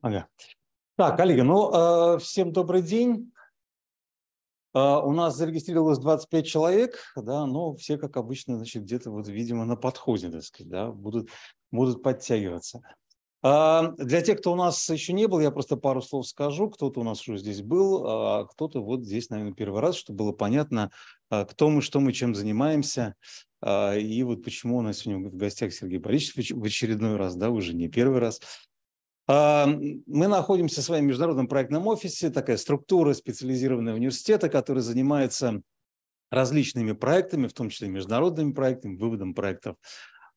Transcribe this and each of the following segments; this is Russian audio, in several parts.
Ага. Так, коллеги, ну, э, всем добрый день. Э, у нас зарегистрировалось 25 человек, да, но все, как обычно, значит, где-то, вот, видимо, на подходе, так сказать, да, будут, будут подтягиваться. А, для тех, кто у нас еще не был, я просто пару слов скажу. Кто-то у нас уже здесь был, а кто-то вот здесь, наверное, первый раз, чтобы было понятно, а, кто мы, что мы, чем занимаемся. А, и вот почему у нас сегодня в гостях Сергей Борисович в очередной раз, да, уже не первый раз. Мы находимся в своем международном проектном офисе, такая структура специализированного университета, которая занимается различными проектами, в том числе международными проектами, выводом проектов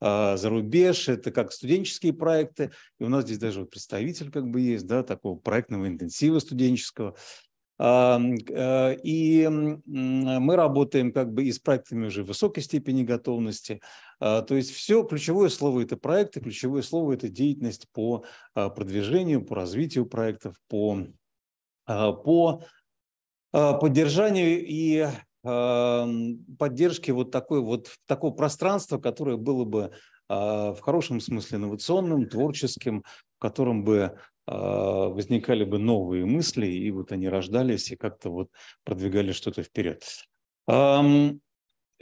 а, за рубеж, это как студенческие проекты. И у нас здесь даже вот представитель как бы есть, да, такого проектного интенсива студенческого. А, а, и мы работаем как бы и с проектами уже высокой степени готовности. То есть все, ключевое слово – это проекты, ключевое слово – это деятельность по продвижению, по развитию проектов, по, по поддержанию и Эм, поддержки вот такой вот такого пространства, которое было бы а, в хорошем смысле инновационным, творческим, в котором бы а, возникали бы новые мысли, и вот они рождались и как-то вот продвигали что-то вперед. Эм,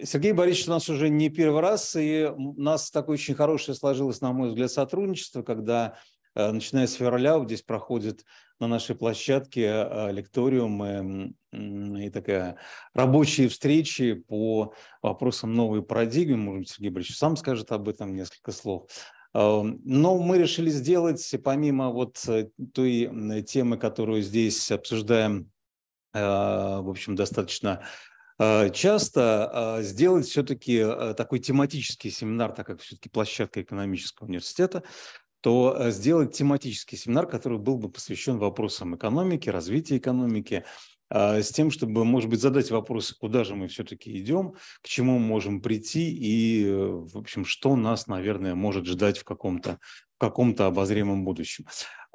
Сергей Борисович у нас уже не первый раз, и у нас такое очень хорошее сложилось, на мой взгляд, сотрудничество, когда э, начиная с февраля вот здесь проходит на нашей площадке а, лекториумы и такая рабочие встречи по вопросам новой парадигмы. Может быть, Сергей Борисович сам скажет об этом несколько слов. А, но мы решили сделать, помимо вот э, той темы, которую здесь обсуждаем, а, в общем, достаточно часто сделать все-таки э, такой тематический семинар, так как все-таки площадка экономического университета, то э, сделать тематический семинар, который был бы посвящен вопросам экономики, развития экономики, а, с тем, чтобы, может быть, задать вопросы, куда же мы все-таки идем, к чему мы можем прийти и, э, в общем, что нас, наверное, может ждать в каком-то в каком-то обозримом будущем.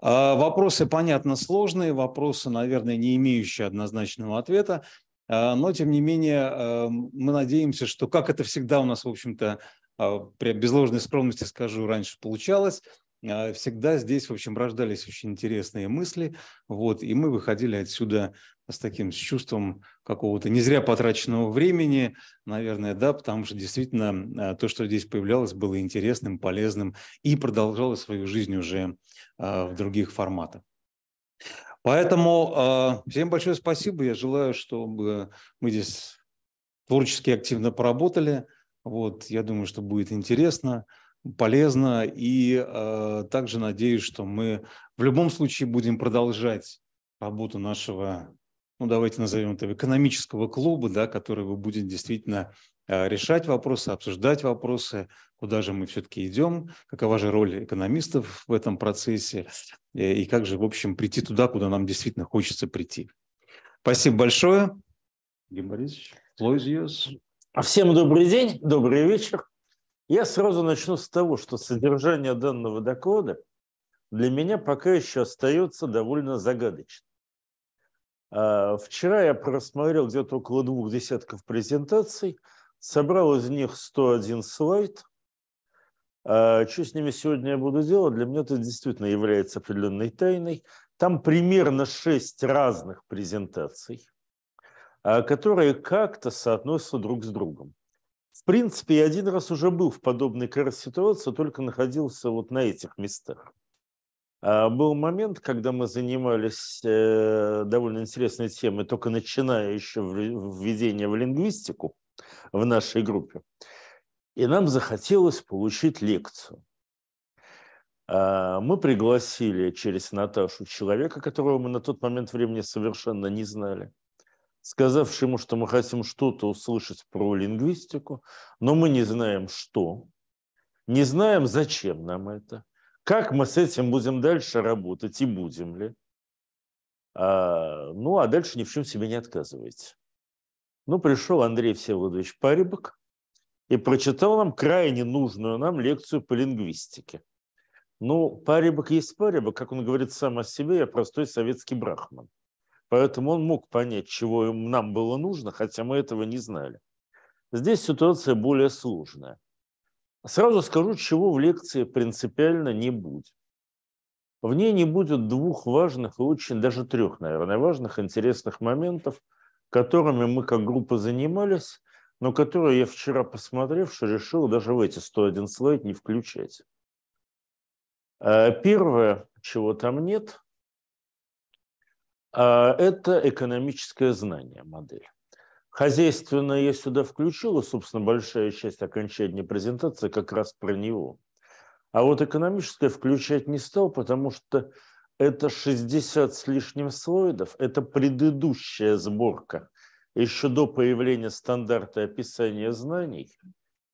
А, вопросы, понятно, сложные, вопросы, наверное, не имеющие однозначного ответа, а, но, тем не менее, э, мы надеемся, что, как это всегда у нас, в общем-то, при безложной скромности скажу, раньше получалось – а, всегда здесь, в общем, рождались очень интересные мысли, вот, и мы выходили отсюда с таким с чувством какого-то не зря потраченного времени, наверное, да, потому что действительно а, то, что здесь появлялось, было интересным, полезным и продолжало свою жизнь уже а, в других форматах. Поэтому всем большое спасибо. Я желаю, чтобы мы здесь творчески активно поработали. Вот, я думаю, что будет интересно полезно. И э, также надеюсь, что мы в любом случае будем продолжать работу нашего, ну давайте назовем это экономического клуба, да, который будет действительно э, решать вопросы, обсуждать вопросы, куда же мы все-таки идем, какова же роль экономистов в этом процессе э, и как же, в общем, прийти туда, куда нам действительно хочется прийти. Спасибо большое. Георгий Борисович, А всем добрый день, добрый вечер. Я сразу начну с того, что содержание данного доклада для меня пока еще остается довольно загадочным. А, вчера я просмотрел где-то около двух десятков презентаций, собрал из них 101 слайд. А, что с ними сегодня я буду делать, для меня это действительно является определенной тайной. Там примерно шесть разных презентаций, а, которые как-то соотносятся друг с другом. В принципе, я один раз уже был в подобной как раз ситуации, только находился вот на этих местах. А был момент, когда мы занимались э, довольно интересной темой, только начиная еще введение в лингвистику в нашей группе. И нам захотелось получить лекцию. А, мы пригласили через Наташу человека, которого мы на тот момент времени совершенно не знали сказавший ему, что мы хотим что-то услышать про лингвистику, но мы не знаем что, не знаем, зачем нам это, как мы с этим будем дальше работать и будем ли. А, ну, а дальше ни в чем себе не отказывайте. Ну, пришел Андрей Всеволодович Парибок и прочитал нам крайне нужную нам лекцию по лингвистике. Ну, Парибок есть Парибок, как он говорит сам о себе, я простой советский брахман – Поэтому он мог понять, чего нам было нужно, хотя мы этого не знали. Здесь ситуация более сложная. Сразу скажу, чего в лекции принципиально не будет. В ней не будет двух важных и очень, даже трех, наверное, важных интересных моментов, которыми мы как группа занимались, но которые я вчера посмотревши, решил даже в эти 101 слайд не включать. Э, первое, чего там нет, а, это экономическое знание модель. Хозяйственное я сюда включил, включила, собственно, большая часть окончания презентации как раз про него. А вот экономическое включать не стал, потому что это 60 с лишним слоидов, это предыдущая сборка, еще до появления стандарта описания знаний.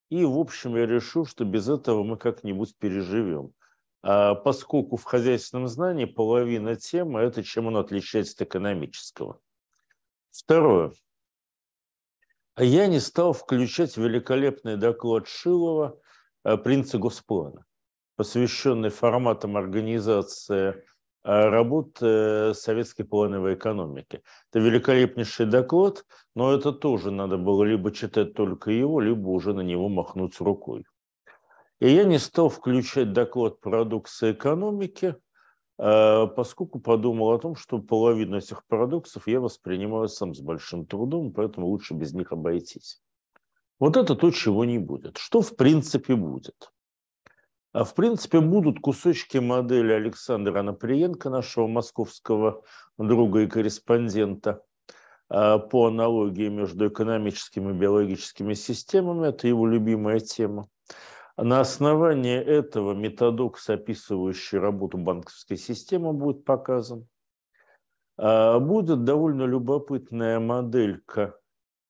И, в общем, я решил, что без этого мы как-нибудь переживем. А поскольку в хозяйственном знании половина темы – это чем оно отличается от экономического. Второе. Я не стал включать великолепный доклад Шилова «Принцы госплана», посвященный форматам организации а, работ э, советской плановой экономики. Это великолепнейший доклад, но это тоже надо было либо читать только его, либо уже на него махнуть рукой. И я не стал включать доклад продукции экономики, э, поскольку подумал о том, что половину этих продуктов я воспринимаю сам с большим трудом, поэтому лучше без них обойтись. Вот это то, чего не будет. Что в принципе будет? А в принципе будут кусочки модели Александра Наприенко, нашего московского друга и корреспондента, э, по аналогии между экономическими и биологическими системами. Это его любимая тема. На основании этого метадокс, описывающий работу банковской системы, будет показан. А, будет довольно любопытная моделька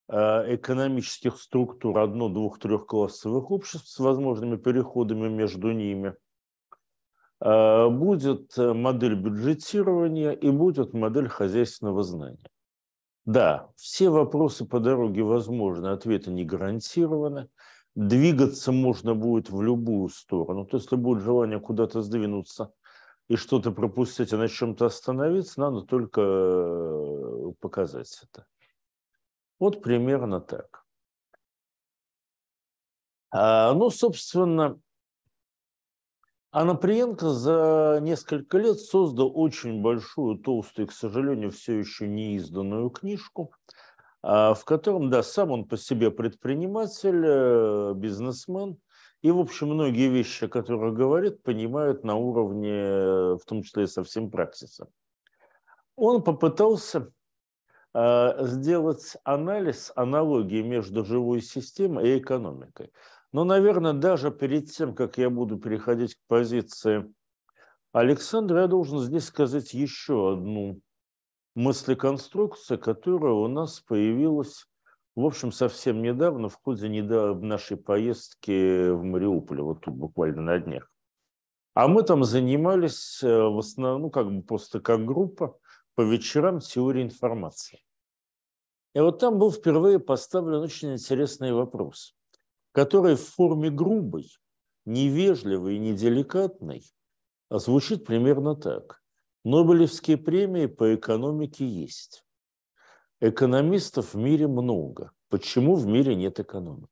а, экономических структур одно-, двух-, трехклассовых обществ с возможными переходами между ними. А, будет э, модель бюджетирования и будет модель хозяйственного знания. Да, все вопросы по дороге возможны, ответы не гарантированы двигаться можно будет в любую сторону. То, есть, если будет желание куда-то сдвинуться и что-то пропустить, а на чем-то остановиться, надо только э, показать это. Вот примерно так. А, ну, собственно, Анаприенко за несколько лет создал очень большую, толстую, к сожалению, все еще неизданную книжку – а, в котором, да, сам он по себе предприниматель, э, бизнесмен, и, в общем, многие вещи, о которых говорит, понимают на уровне, в том числе и совсем практиса. Он попытался а, сделать анализ аналогии между живой системой и экономикой. Но, наверное, даже перед тем, как я буду переходить к позиции Александра, я должен здесь сказать еще одну мыслеконструкция, которая у нас появилась, в общем, совсем недавно, в ходе недавно нашей поездки в Мариуполе, вот тут буквально на днях. А мы там занимались э, в основном, ну, как бы просто как группа, по вечерам теорией информации. И вот там был впервые поставлен очень интересный вопрос, который в форме грубой, невежливой и неделикатной звучит примерно так. Нобелевские премии по экономике есть. Экономистов в мире много. Почему в мире нет экономики?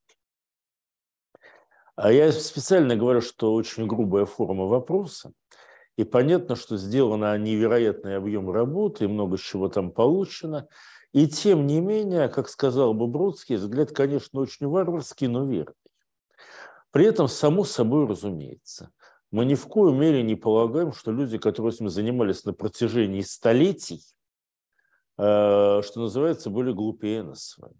А я специально говорю, что очень грубая форма вопроса. И понятно, что сделано невероятный объем работы, и много чего там получено. И тем не менее, как сказал бы Бродский, взгляд, конечно, очень варварский, но верный. При этом, само собой разумеется – мы ни в коем мере не полагаем, что люди, которые этим занимались на протяжении столетий, э, что называется, были глупее нас с вами.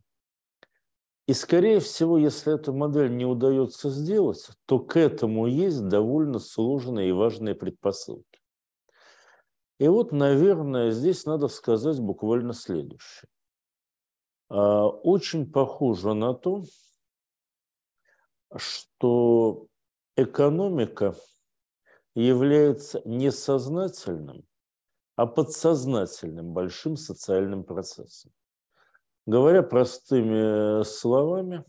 И, скорее всего, если эту модель не удается сделать, то к этому есть довольно сложные и важные предпосылки. И вот, наверное, здесь надо сказать буквально следующее. Э, очень похоже на то, что экономика является не сознательным, а подсознательным большим социальным процессом. Говоря простыми э, словами,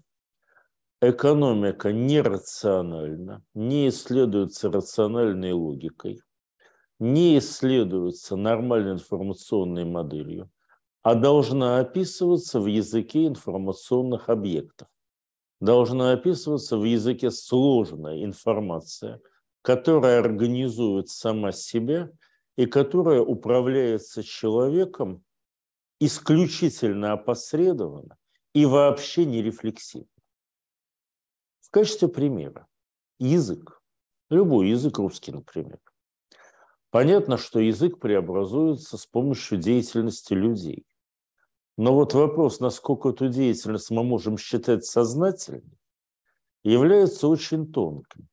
экономика нерациональна, не исследуется рациональной логикой, не исследуется нормальной информационной моделью, а должна описываться в языке информационных объектов. Должна описываться в языке сложная информация – которая организует сама себя и которая управляется человеком исключительно опосредованно и вообще не рефлексивно. В качестве примера язык, любой язык, русский, например. Понятно, что язык преобразуется с помощью деятельности людей. Но вот вопрос, насколько эту деятельность мы можем считать сознательной, является очень тонким.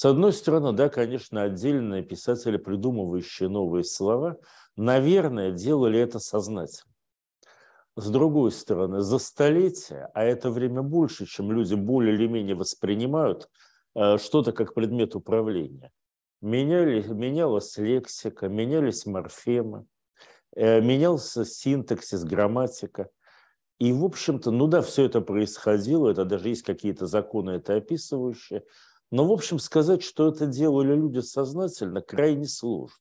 С одной стороны, да, конечно, отдельные писатели, придумывающие новые слова, наверное, делали это сознательно. С другой стороны, за столетия, а это время больше, чем люди более или менее воспринимают э, что-то как предмет управления, меняли, менялась лексика, менялись морфемы, э, менялся синтаксис, грамматика. И, в общем-то, ну да, все это происходило, это даже есть какие-то законы это описывающие, но, в общем, сказать, что это делали люди сознательно, крайне сложно.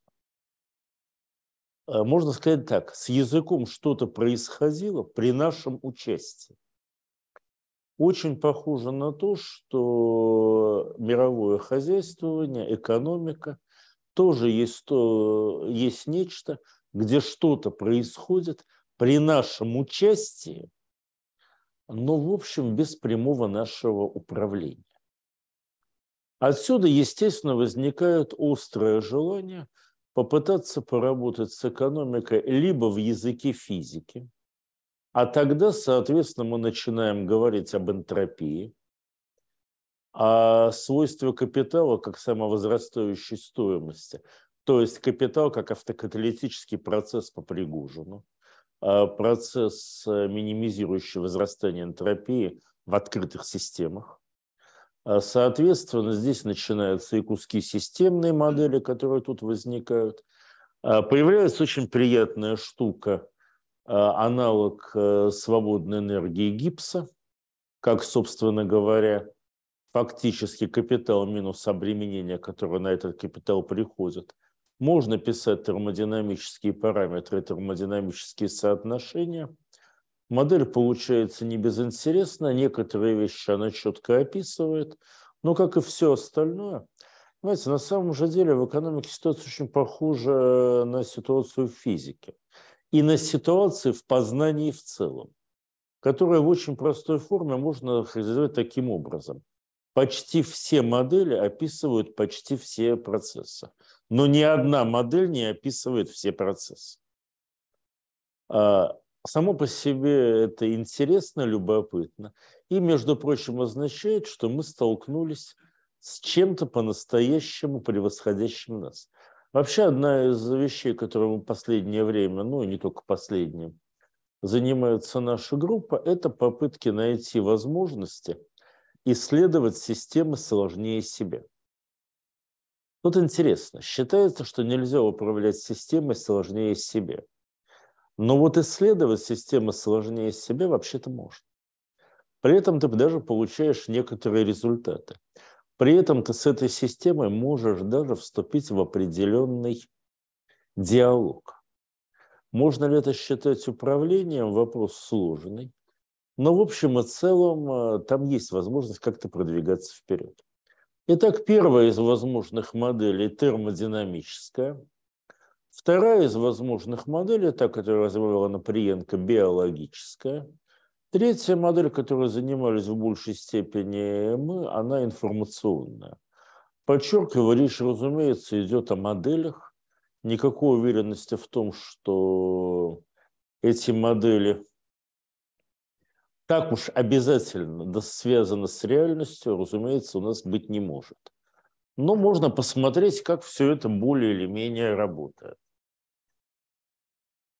Э, можно сказать так, с языком что-то происходило при нашем участии. Очень похоже на то, что мировое хозяйствование, экономика тоже есть, то, есть нечто, где что-то происходит при нашем участии, но, в общем, без прямого нашего управления. Отсюда, естественно, возникает острое желание попытаться поработать с экономикой либо в языке физики, а тогда, соответственно, мы начинаем говорить об энтропии, о свойстве капитала как самовозрастающей стоимости, то есть капитал как автокаталитический процесс по Пригожину, э, процесс, э, минимизирующий возрастание энтропии в открытых системах. А, соответственно, здесь начинаются и куски системной модели, которые тут возникают. А, появляется очень приятная штука, а, аналог э, свободной энергии гипса, как, собственно говоря, фактически капитал минус обременение, которое на этот капитал приходит. Можно писать термодинамические параметры, термодинамические соотношения – Модель получается не безинтересна, некоторые вещи она четко описывает, но, как и все остальное, знаете, на самом же деле в экономике ситуация очень похожа э, на ситуацию в физике и на ситуации в познании в целом, которая в очень простой форме можно характеризовать таким образом. Почти все модели описывают почти все процессы, но ни одна модель не описывает все процессы. А, само по себе это интересно, любопытно. И, между прочим, означает, что мы столкнулись с чем-то по-настоящему превосходящим нас. Вообще одна из вещей, которым в последнее время, ну и не только последнее, занимается наша группа, это попытки найти возможности исследовать системы сложнее себя. Вот интересно, считается, что нельзя управлять системой сложнее себя. Но вот исследовать системы сложнее себе вообще-то можно. При этом ты даже получаешь некоторые результаты. При этом ты с этой системой можешь даже вступить в определенный диалог. Можно ли это считать управлением? Вопрос сложный. Но в общем и целом э, там есть возможность как-то продвигаться вперед. Итак, первая из возможных моделей термодинамическая – Вторая из возможных моделей, та, которую развивала Наприенко, биологическая. Третья модель, которой занимались в большей степени мы, она информационная. Подчеркиваю, речь, разумеется, идет о моделях. Никакой уверенности в том, что эти модели так уж обязательно связаны с реальностью, разумеется, у нас быть не может. Но можно посмотреть, как все это более или менее работает.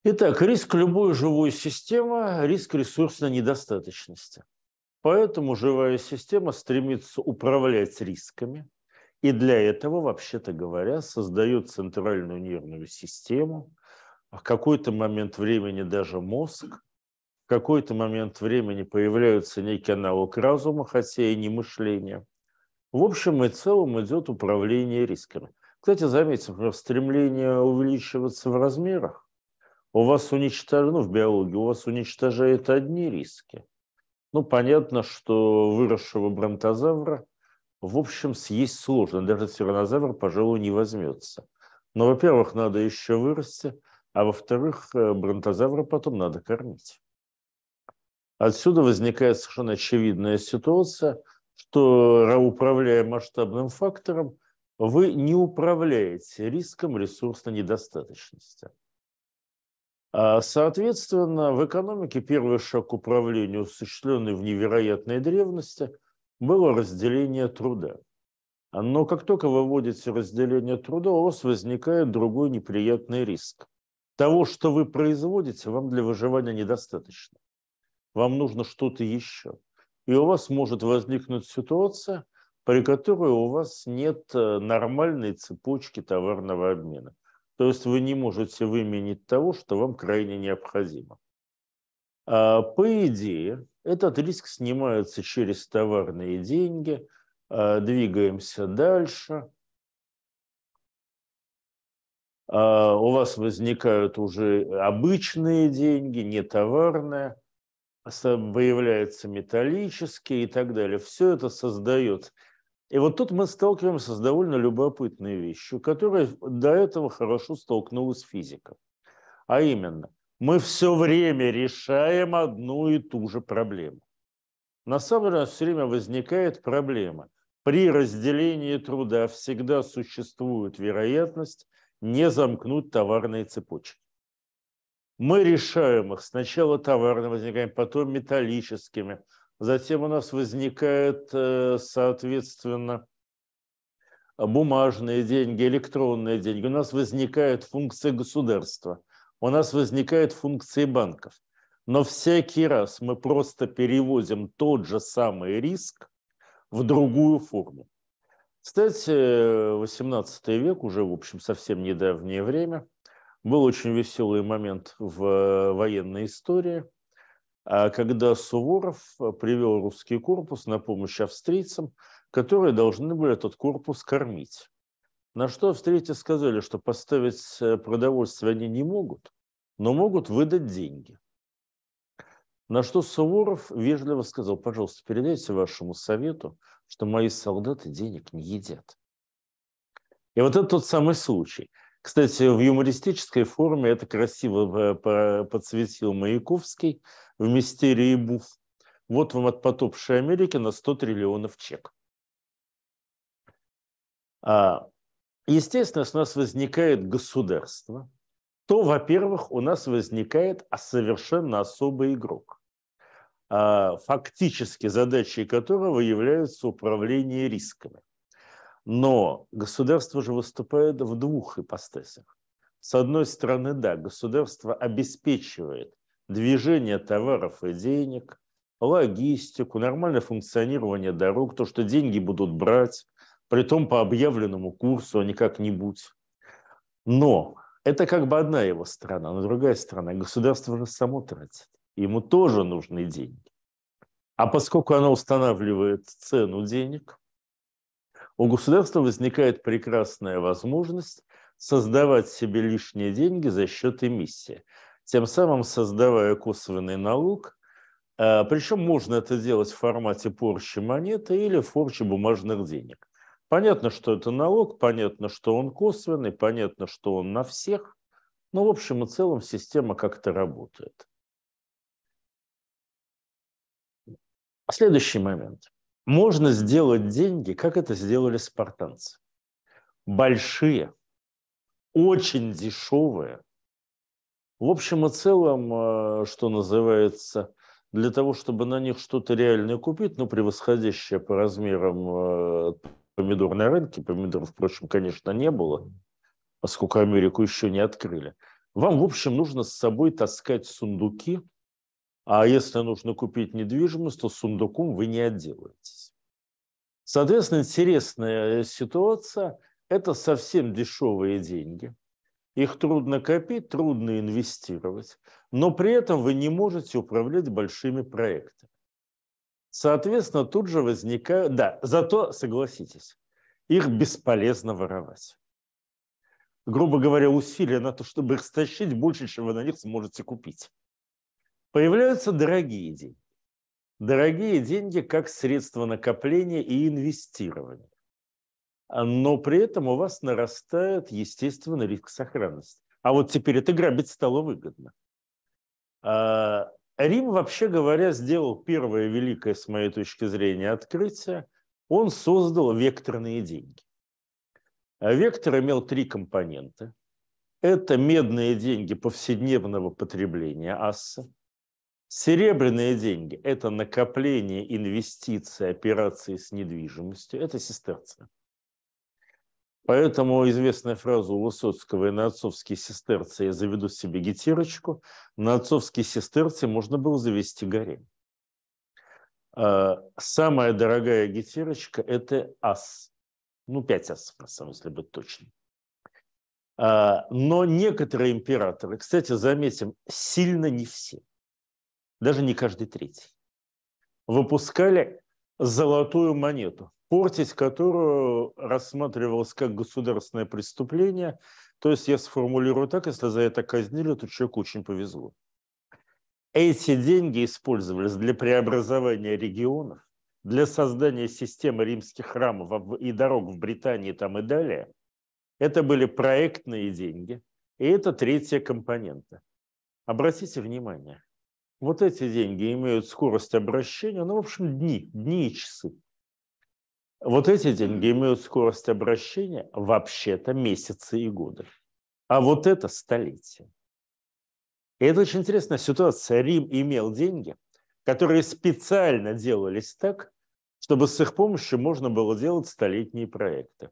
Итак, риск любой живой системы – риск ресурсной недостаточности. Поэтому живая система стремится управлять рисками, и для этого, вообще-то говоря, создает центральную нервную систему, а в какой-то момент времени даже мозг, в какой-то момент времени появляется некий аналог разума, хотя и не мышления. В общем и целом идет управление рисками. Кстати, заметим, стремление увеличиваться в размерах у вас уничтожено, ну, в биологии у вас уничтожает одни риски. Ну, понятно, что выросшего бронтозавра, в общем, съесть сложно. Даже тиранозавр, пожалуй, не возьмется. Но, во-первых, надо еще вырасти, а во-вторых, э, бронтозавра потом надо кормить. Отсюда возникает совершенно очевидная ситуация, что управляя масштабным фактором, вы не управляете риском ресурсной недостаточности. А, соответственно, в экономике первый шаг управления, осуществленный в невероятной древности, было разделение труда. Но как только вы вводите разделение труда, у вас возникает другой неприятный риск. Того, что вы производите, вам для выживания недостаточно. Вам нужно что-то еще. И у вас может возникнуть ситуация, при которой у вас нет э, нормальной цепочки товарного обмена – то есть вы не можете выменить того, что вам крайне необходимо. А по идее, этот риск снимается через товарные деньги. А, двигаемся дальше. А, у вас возникают уже обычные деньги, не товарные, появляются металлические и так далее. Все это создает и вот тут мы сталкиваемся с довольно любопытной вещью, которая до этого хорошо столкнулась физика. А именно, мы все время решаем одну и ту же проблему. На самом деле все время возникает проблема. При разделении труда всегда существует вероятность не замкнуть товарные цепочки. Мы решаем их сначала товарно возникаем, потом металлическими, Затем у нас возникают, э, соответственно, бумажные деньги, электронные деньги. У нас возникает функции государства, у нас возникают функции банков. Но всякий раз мы просто переводим тот же самый риск в другую форму. Кстати, 18 век, уже, в общем, совсем недавнее время, был очень веселый момент в э, военной истории – а, когда Суворов э, привел русский корпус на помощь австрийцам, которые должны были этот корпус кормить. На что австрийцы сказали, что поставить э, продовольствие они не могут, но могут выдать деньги. На что Суворов вежливо сказал, пожалуйста, передайте вашему совету, что мои солдаты денег не едят. И вот это тот самый случай – кстати, в юмористической форме это красиво э, подсветил Маяковский в «Мистерии Буф». Вот вам от потопшей Америки на 100 триллионов чек. А, естественно, с нас возникает государство, то, во-первых, у нас возникает совершенно особый игрок, а, фактически задачей которого является управление рисками. Но государство же выступает в двух ипостасях. С одной стороны, да, государство обеспечивает движение товаров и денег, логистику, нормальное функционирование дорог, то, что деньги будут брать, при том по объявленному курсу, а не как-нибудь. Но это как бы одна его сторона, но другая сторона государство же само тратит. Ему тоже нужны деньги. А поскольку оно устанавливает цену денег, у государства возникает прекрасная возможность создавать себе лишние деньги за счет эмиссии, тем самым создавая косвенный налог. А, Причем можно это делать в формате порчи монеты или порчи бумажных денег. Понятно, что это налог, понятно, что он косвенный, понятно, что он на всех. Но в общем и целом система как-то работает. Следующий момент – можно сделать деньги, как это сделали спартанцы. Большие, очень дешевые. В общем и целом, э, что называется, для того, чтобы на них что-то реальное купить, ну, превосходящее по размерам э, помидор на рынке, помидор, впрочем, конечно, не было, поскольку Америку еще не открыли. Вам, в общем, нужно с собой таскать сундуки – а если нужно купить недвижимость, то сундуком вы не отделаетесь. Соответственно, интересная ситуация – это совсем дешевые деньги. Их трудно копить, трудно инвестировать, но при этом вы не можете управлять большими проектами. Соответственно, тут же возникают... Да, зато, согласитесь, их бесполезно воровать. Грубо говоря, усилия на то, чтобы их стащить, больше, чем вы на них сможете купить. Появляются дорогие деньги. Дорогие деньги как средство накопления и инвестирования. А, но при этом у вас нарастает естественно риск сохранности. А вот теперь это грабить стало выгодно. А, Рим, вообще говоря, сделал первое великое, с моей точки зрения, открытие. Он создал векторные деньги. А вектор имел три компонента. Это медные деньги повседневного потребления, асса, Серебряные деньги – это накопление инвестиций, операции с недвижимостью, это сестерция. Поэтому известная фраза у Высоцкого и на отцовские сестерцы я заведу себе гетирочку. На отцовские сестерцы можно было завести горе. А, самая дорогая гетирочка – это ас. Ну, пять асов, на самом деле, быть точным. А, но некоторые императоры, кстати, заметим, сильно не все даже не каждый третий, выпускали золотую монету, портить которую рассматривалось как государственное преступление. То есть я сформулирую так, если за это казнили, то человеку очень повезло. Эти деньги использовались для преобразования регионов, для создания системы римских храмов и дорог в Британии там и далее. Это были проектные деньги. И это третья компонента. Обратите внимание, вот эти деньги имеют скорость обращения, ну, в общем, дни, дни и часы. Вот эти деньги имеют скорость обращения вообще-то месяцы и годы. А вот это столетие. И это очень интересная ситуация. Рим имел деньги, которые специально делались так, чтобы с их помощью можно было делать столетние проекты.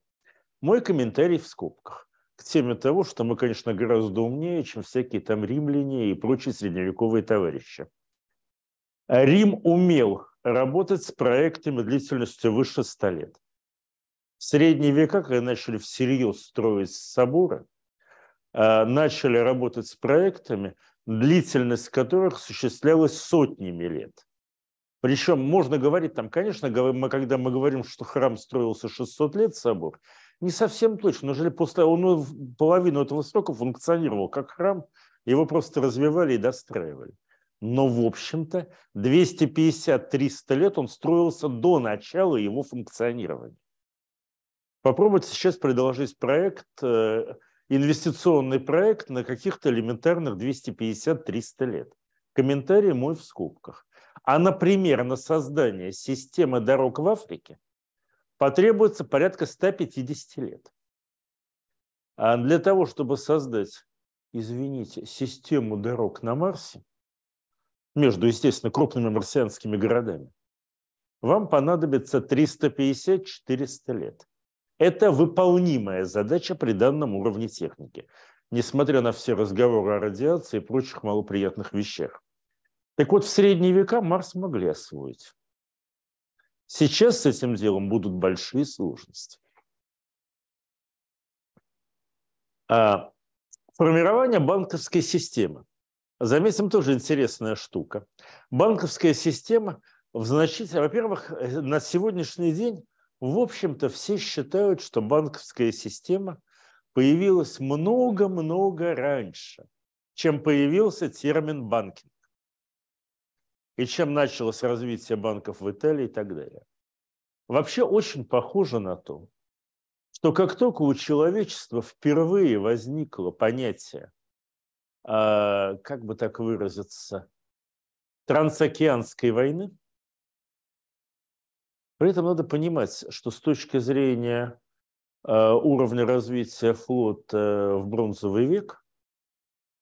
Мой комментарий в скобках к теме того, что мы, конечно, гораздо умнее, чем всякие там римляне и прочие средневековые товарищи. А Рим умел работать с проектами длительностью выше 100 лет. В средние века, когда начали всерьез строить соборы, а, начали работать с проектами, длительность которых осуществлялась сотнями лет. Причем можно говорить там, конечно, мы, когда мы говорим, что храм строился 600 лет, собор – не совсем точно. Уже после, он половину этого срока функционировал как храм, его просто развивали и достраивали. Но, в общем-то, 250-300 лет он строился до начала его функционирования. Попробуйте сейчас предложить проект, э, инвестиционный проект на каких-то элементарных 250-300 лет. Комментарий мой в скобках. А, например, на создание системы дорог в Африке потребуется порядка 150 лет. А для того, чтобы создать, извините, систему дорог на Марсе, между, естественно, крупными марсианскими городами, вам понадобится 350-400 лет. Это выполнимая задача при данном уровне техники, несмотря на все разговоры о радиации и прочих малоприятных вещах. Так вот, в средние века Марс могли освоить. Сейчас с этим делом будут большие сложности. А, формирование банковской системы. Заметим, тоже интересная штука. Банковская система в значительном... Во-первых, э, на сегодняшний день, в общем-то, все считают, что банковская система появилась много-много раньше, чем появился термин банкинг и чем началось развитие банков в Италии и так далее. Вообще очень похоже на то, что как только у человечества впервые возникло понятие, э, как бы так выразиться, трансокеанской войны, при этом надо понимать, что с точки зрения э, уровня развития флота э, в бронзовый век –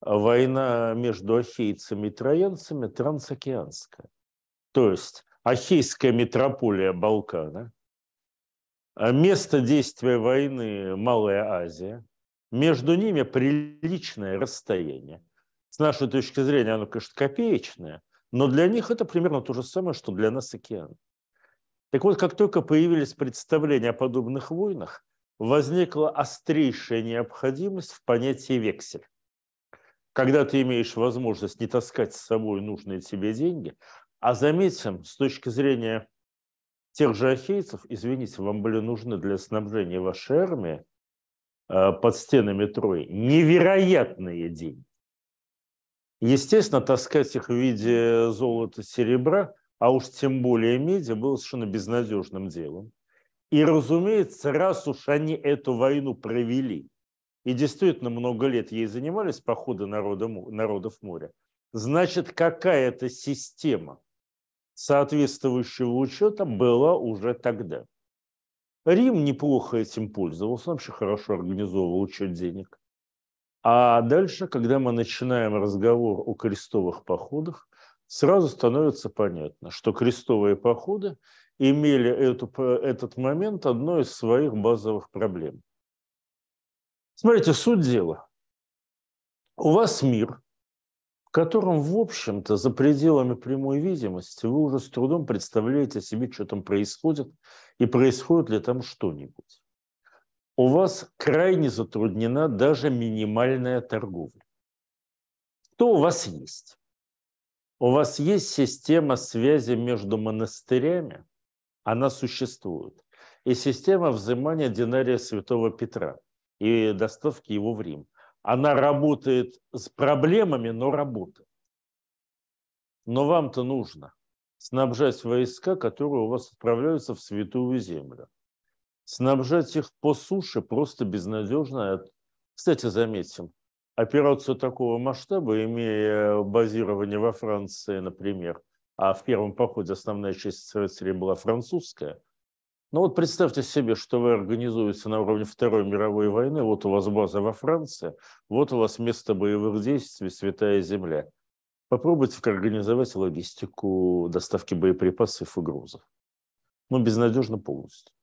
война между ахейцами и троянцами трансокеанская. То есть ахейская метрополия Балкана, а место действия войны Малая Азия, между ними приличное расстояние. С нашей точки зрения оно, конечно, копеечное, но для них это примерно то же самое, что для нас океан. Так вот, как только появились представления о подобных войнах, возникла острейшая необходимость в понятии вексель когда ты имеешь возможность не таскать с собой нужные тебе деньги, а заметим, с точки зрения тех же ахейцев, извините, вам были нужны для снабжения вашей армии э, под стенами Трои невероятные деньги. Естественно, таскать их в виде золота, серебра, а уж тем более меди, было совершенно безнадежным делом. И, разумеется, раз уж они эту войну провели – и действительно много лет ей занимались, походы народов моря, значит, какая-то система соответствующего учета была уже тогда. Рим неплохо этим пользовался, вообще хорошо организовывал учет денег. А дальше, когда мы начинаем разговор о крестовых походах, сразу становится понятно, что крестовые походы имели эту, этот момент одной из своих базовых проблем – Смотрите, суть дела. У вас мир, в котором, в общем-то, за пределами прямой видимости вы уже с трудом представляете себе, что там происходит и происходит ли там что-нибудь. У вас крайне затруднена даже минимальная торговля. Что у вас есть? У вас есть система связи между монастырями, она существует, и система взимания динария Святого Петра и доставки его в Рим. Она работает с проблемами, но работает. Но вам-то нужно снабжать войска, которые у вас отправляются в святую землю. Снабжать их по суше просто безнадежно. Кстати, заметим, операцию такого масштаба, имея базирование во Франции, например, а в первом походе основная часть рыцарей была французская – ну вот представьте себе, что вы организуете на уровне Второй мировой войны, вот у вас база во Франции, вот у вас место боевых действий, Святая Земля. Попробуйте организовать логистику доставки боеприпасов и грузов. Ну, безнадежно полностью.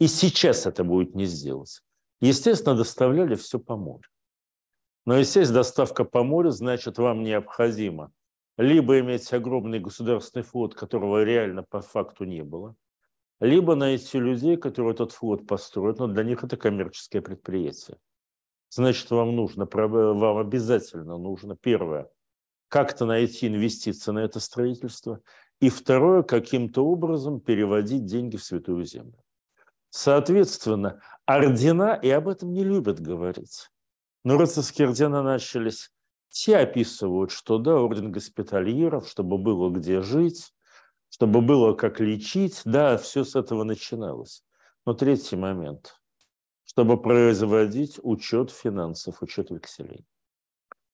И сейчас это будет не сделать. Естественно, доставляли все по морю. Но, естественно, доставка по морю, значит, вам необходимо либо иметь огромный государственный флот, которого реально по факту не было – либо найти людей, которые этот флот построят, но для них это коммерческое предприятие. Значит, вам нужно, вам обязательно нужно, первое, как-то найти инвестиции на это строительство, и второе, каким-то образом переводить деньги в Святую Землю. Соответственно, ордена, и об этом не любят говорить, но рыцарские ордена начались, те описывают, что да, орден госпитальеров, чтобы было где жить, чтобы было как лечить, да, все с этого начиналось. Но третий момент, чтобы производить учет финансов, учет векселей.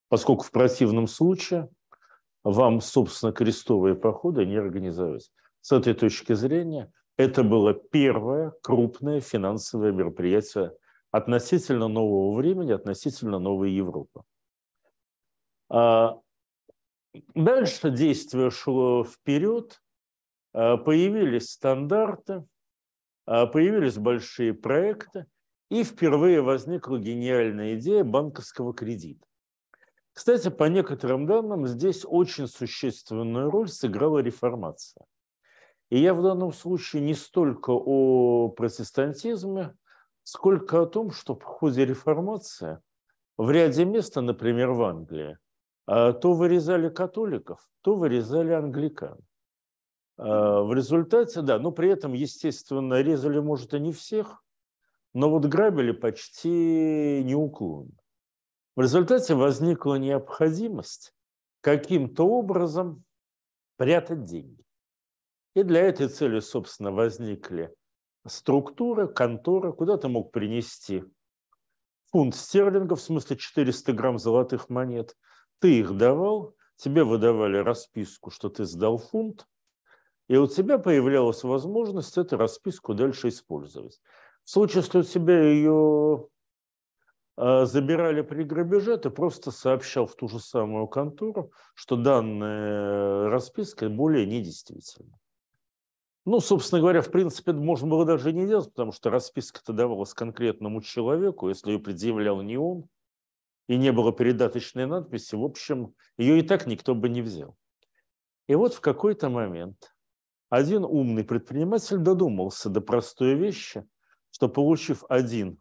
Поскольку в противном случае вам, собственно, крестовые походы не организовать. С этой точки зрения это было первое крупное финансовое мероприятие относительно нового времени, относительно новой Европы. А, дальше действие шло вперед, а, появились стандарты, а, появились большие проекты, и впервые возникла гениальная идея банковского кредита. Кстати, по некоторым данным, здесь очень существенную роль сыграла реформация. И я в данном случае не столько о протестантизме, сколько о том, что в ходе реформации в ряде мест, например, в Англии, а, то вырезали католиков, то вырезали англиканов. Э, в результате, да, но при этом, естественно, резали, может, и не всех, но вот грабили почти неуклонно. В результате возникла необходимость каким-то образом прятать деньги. И для этой цели, собственно, возникли структуры, контора, куда ты мог принести фунт стерлингов, в смысле 400 грамм золотых монет. Ты их давал, тебе выдавали расписку, что ты сдал фунт, и у тебя появлялась возможность эту расписку дальше использовать. В случае, если у тебя ее э, забирали при грабеже, ты просто сообщал в ту же самую контору, что данная расписка более недействительна. Ну, собственно говоря, в принципе, можно было даже не делать, потому что расписка-то давалась конкретному человеку, если ее предъявлял не он, и не было передаточной надписи, в общем, ее и так никто бы не взял. И вот в какой-то момент один умный предприниматель додумался до простой вещи, что получив один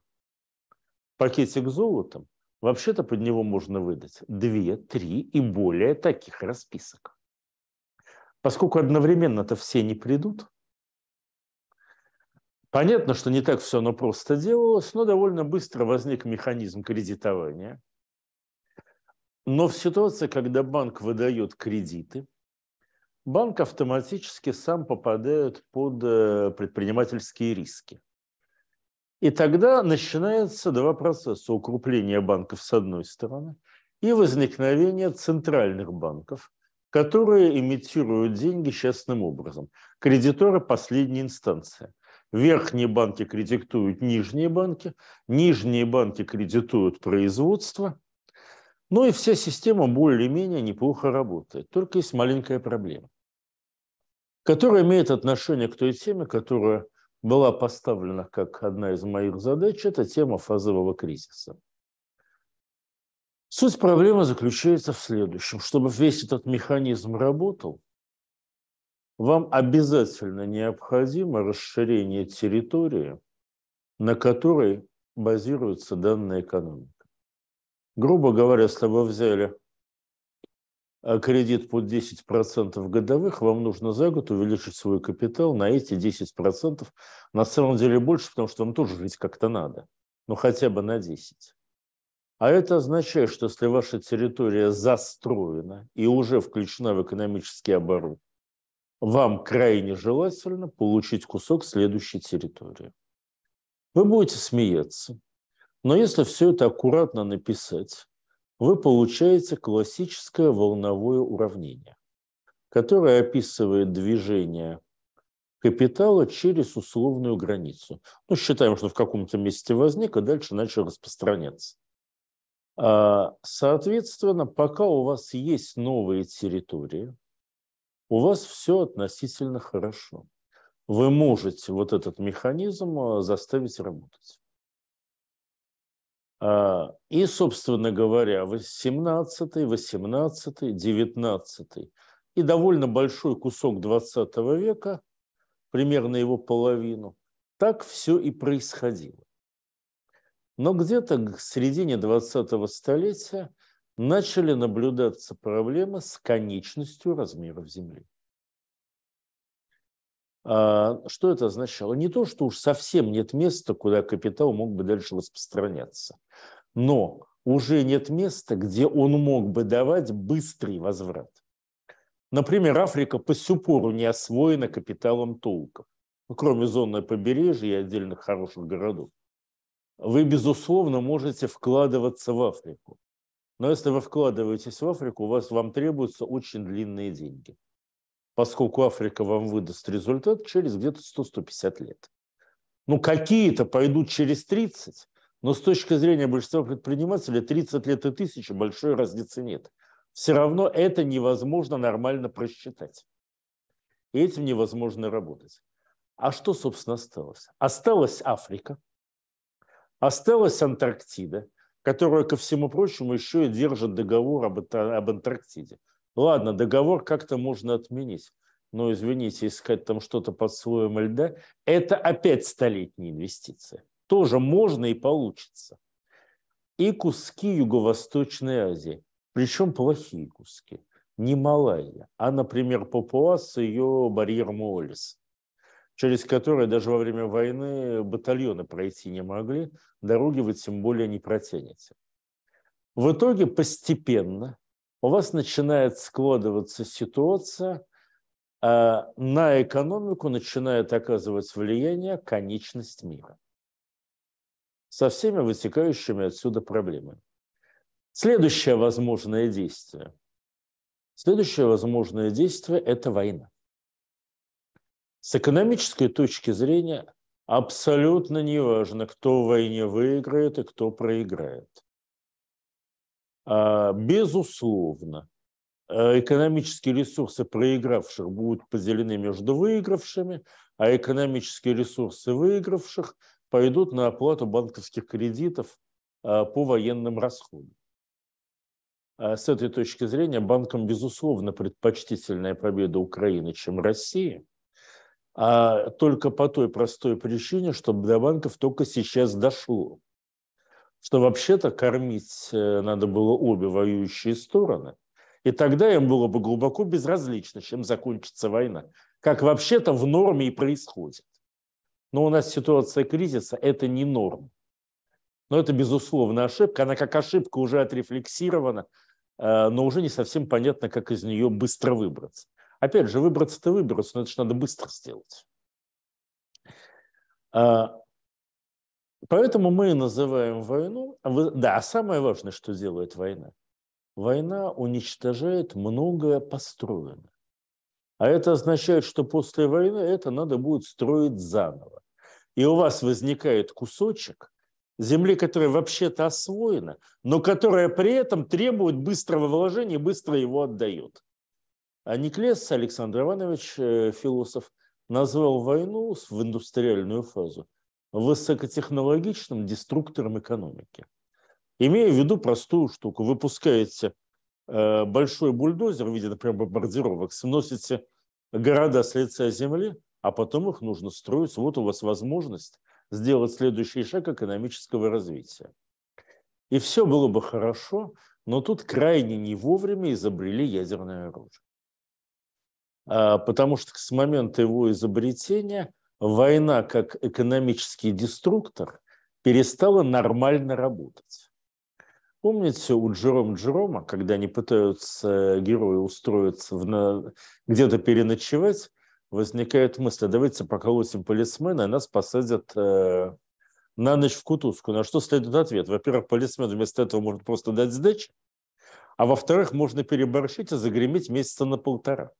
пакетик золотом, вообще-то под него можно выдать две, три и более таких расписок. Поскольку одновременно-то все не придут, понятно, что не так все оно просто делалось, но довольно быстро возник механизм кредитования. Но в ситуации, когда банк выдает кредиты, банк автоматически сам попадает под э, предпринимательские риски. И тогда начинаются два процесса – укрепление банков с одной стороны и возникновение центральных банков, которые имитируют деньги честным образом. Кредиторы – последняя инстанция. Верхние банки кредитуют нижние банки, нижние банки кредитуют производство – ну и вся система более-менее неплохо работает. Только есть маленькая проблема который имеет отношение к той теме, которая была поставлена как одна из моих задач, это тема фазового кризиса. Суть проблемы заключается в следующем. Чтобы весь этот механизм работал, вам обязательно необходимо расширение территории, на которой базируется данная экономика. Грубо говоря, если бы вы взяли Э, кредит под 10% годовых, вам нужно за год увеличить свой капитал на эти 10%, на самом деле больше, потому что вам тоже жить как-то надо, ну хотя бы на 10. А это означает, что если ваша территория застроена и уже включена в экономический оборот, вам крайне желательно получить кусок следующей территории. Вы будете смеяться, но если все это аккуратно написать, вы получаете классическое волновое уравнение, которое описывает движение капитала через условную границу. Ну, считаем, что в каком-то месте возник, а дальше начал распространяться. А, соответственно, пока у вас есть новые территории, у вас все относительно хорошо. Вы можете вот этот механизм а, заставить работать. А, и, собственно говоря, 17, 18, 19 и довольно большой кусок 20 века, примерно его половину, так все и происходило. Но где-то к середине 20 столетия начали наблюдаться проблемы с конечностью размеров Земли. А, что это означало? Не то, что уж совсем нет места, куда капитал мог бы дальше распространяться, но уже нет места, где он мог бы давать быстрый возврат. Например, Африка по сю пору не освоена капиталом толком, ну, кроме зоны побережья и отдельных хороших городов. Вы, безусловно, можете вкладываться в Африку. Но если вы вкладываетесь в Африку, у вас, вам требуются очень длинные деньги поскольку Африка вам выдаст результат через где-то 100-150 лет. Ну, какие-то пойдут через 30, но с точки зрения большинства предпринимателей 30 лет и тысячи большой разницы нет. Все равно это невозможно нормально просчитать. И этим невозможно работать. А что, собственно, осталось? Осталась Африка, осталась Антарктида, которая, ко всему прочему, еще и держит договор об, об Антарктиде. Ладно, договор как-то можно отменить. Но, извините, искать там что-то под слоем льда, это опять столетние инвестиции. Тоже можно и получится. И куски Юго-Восточной Азии, причем плохие куски, не Малайя, а, например, Папуа с ее барьером Уоллес, через который даже во время войны батальоны пройти не могли, дороги вы тем более не протянете. В итоге постепенно у вас начинает складываться ситуация, а на экономику начинает оказывать влияние конечность мира со всеми вытекающими отсюда проблемами. Следующее возможное действие. Следующее возможное действие – это война. С экономической точки зрения абсолютно не важно, кто в войне выиграет и кто проиграет. А, безусловно, э, экономические ресурсы проигравших будут поделены между выигравшими, а экономические ресурсы выигравших пойдут на оплату банковских кредитов а, по военным расходам. А с этой точки зрения банкам, безусловно, предпочтительная победа Украины, чем России, а только по той простой причине, чтобы для банков только сейчас дошло, что вообще-то кормить э, надо было обе воюющие стороны. И тогда им было бы глубоко безразлично, чем закончится война, как вообще-то в норме и происходит. Но у нас ситуация кризиса – это не норма. Но это, безусловно, ошибка. Она как ошибка уже отрефлексирована, э, но уже не совсем понятно, как из нее быстро выбраться. Опять же, выбраться-то выбраться, но это же надо быстро сделать. А, Поэтому мы называем войну, а да, а самое важное, что делает война. Война уничтожает многое построено. А это означает, что после войны это надо будет строить заново. И у вас возникает кусочек земли, которая вообще-то освоена, но которая при этом требует быстрого вложения и быстро его отдает. А Никлес Александр Иванович, э, философ, назвал войну в индустриальную фазу высокотехнологичным деструктором экономики. Имея в виду простую штуку, выпускаете э, большой бульдозер в виде, например, бомбардировок, сносите города с лица земли, а потом их нужно строить. Вот у вас возможность сделать следующий шаг экономического развития. И все было бы хорошо, но тут крайне не вовремя изобрели ядерное оружие. А, потому что с момента его изобретения – война как экономический деструктор перестала нормально работать. Помните у Джером Джерома, когда они пытаются герои устроиться на... где-то переночевать, возникает мысль, «А давайте поколотим полисмена, и нас посадят э, на ночь в кутузку. На что следует ответ? Во-первых, полисмен вместо этого может просто дать сдачи, а во-вторых, можно переборщить и загреметь месяца на полтора.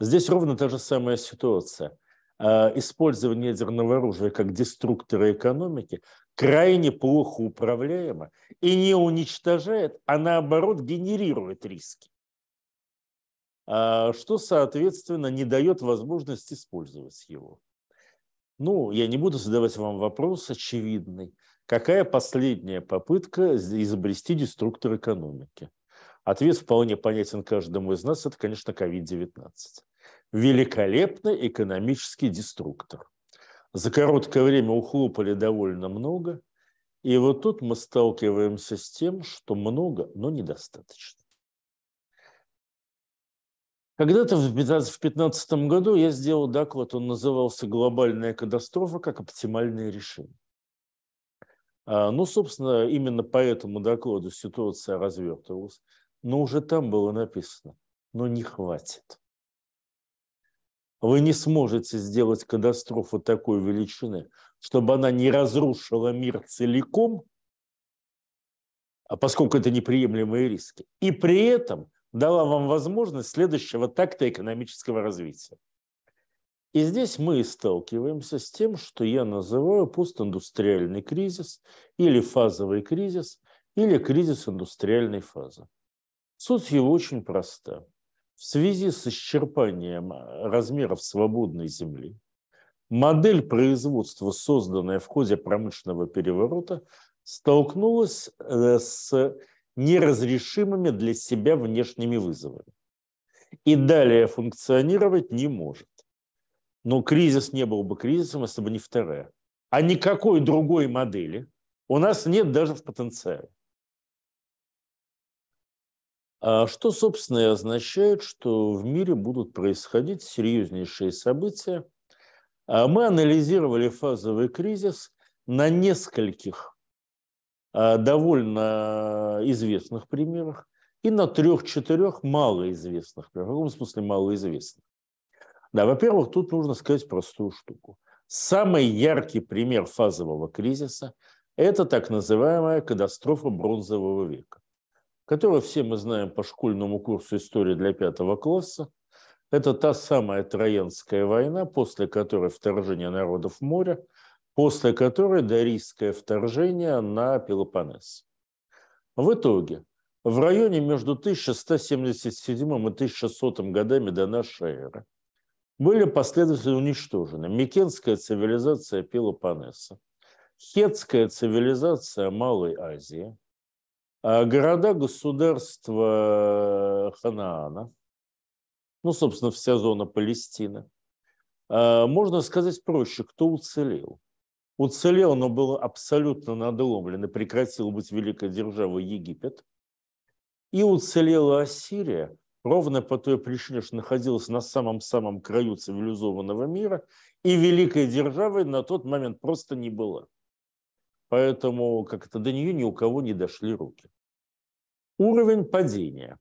Здесь ровно та же самая ситуация. Э, использование ядерного оружия как деструктора экономики крайне плохо управляемо и не уничтожает, а наоборот генерирует риски, а, что, соответственно, не дает возможность использовать его. Ну, я не буду задавать вам вопрос очевидный. Какая последняя попытка изобрести деструктор экономики? Ответ вполне понятен каждому из нас. Это, конечно, COVID-19 великолепный экономический деструктор. За короткое время ухлопали довольно много, и вот тут мы сталкиваемся с тем, что много, но недостаточно. Когда-то в 2015 году я сделал доклад, он назывался «Глобальная катастрофа как оптимальное решение». А, ну, собственно, именно по этому докладу ситуация развертывалась. Но уже там было написано, но «Ну, не хватит. Вы не сможете сделать катастрофу такой величины, чтобы она не разрушила мир целиком, а поскольку это неприемлемые риски, и при этом дала вам возможность следующего такта экономического развития. И здесь мы сталкиваемся с тем, что я называю постиндустриальный кризис или фазовый кризис, или кризис индустриальной фазы. Суть его очень проста в связи с исчерпанием э, размеров свободной земли, модель производства, созданная в ходе промышленного переворота, столкнулась э, с неразрешимыми для себя внешними вызовами. И далее функционировать не может. Но кризис не был бы кризисом, если бы не вторая. А никакой другой модели у нас нет даже в потенциале. А что, собственно, и означает, что в мире будут происходить серьезнейшие события. А мы анализировали фазовый кризис на нескольких а, довольно известных примерах и на трех-четырех малоизвестных. В каком смысле малоизвестных? Да, во-первых, тут нужно сказать простую штуку. Самый яркий пример фазового кризиса – это так называемая катастрофа бронзового века которую все мы знаем по школьному курсу истории для пятого класса. Это та самая Троянская война, после которой вторжение народов моря, после которой дорийское вторжение на Пелопонес. В итоге в районе между 1177 и 1100 годами до нашей эры были последовательно уничтожены Микенская цивилизация Пелопонеса, Хетская цивилизация Малой Азии, а города государства э, Ханаана, ну, собственно, вся зона Палестины, а можно сказать проще, кто уцелел. Уцелел, но был абсолютно надломлен и прекратил быть великой державой Египет. И уцелела Ассирия ровно по той причине, что находилась на самом-самом краю цивилизованного мира, и великой державой на тот момент просто не была. Поэтому как-то до нее ни у кого не дошли руки. Уровень падения.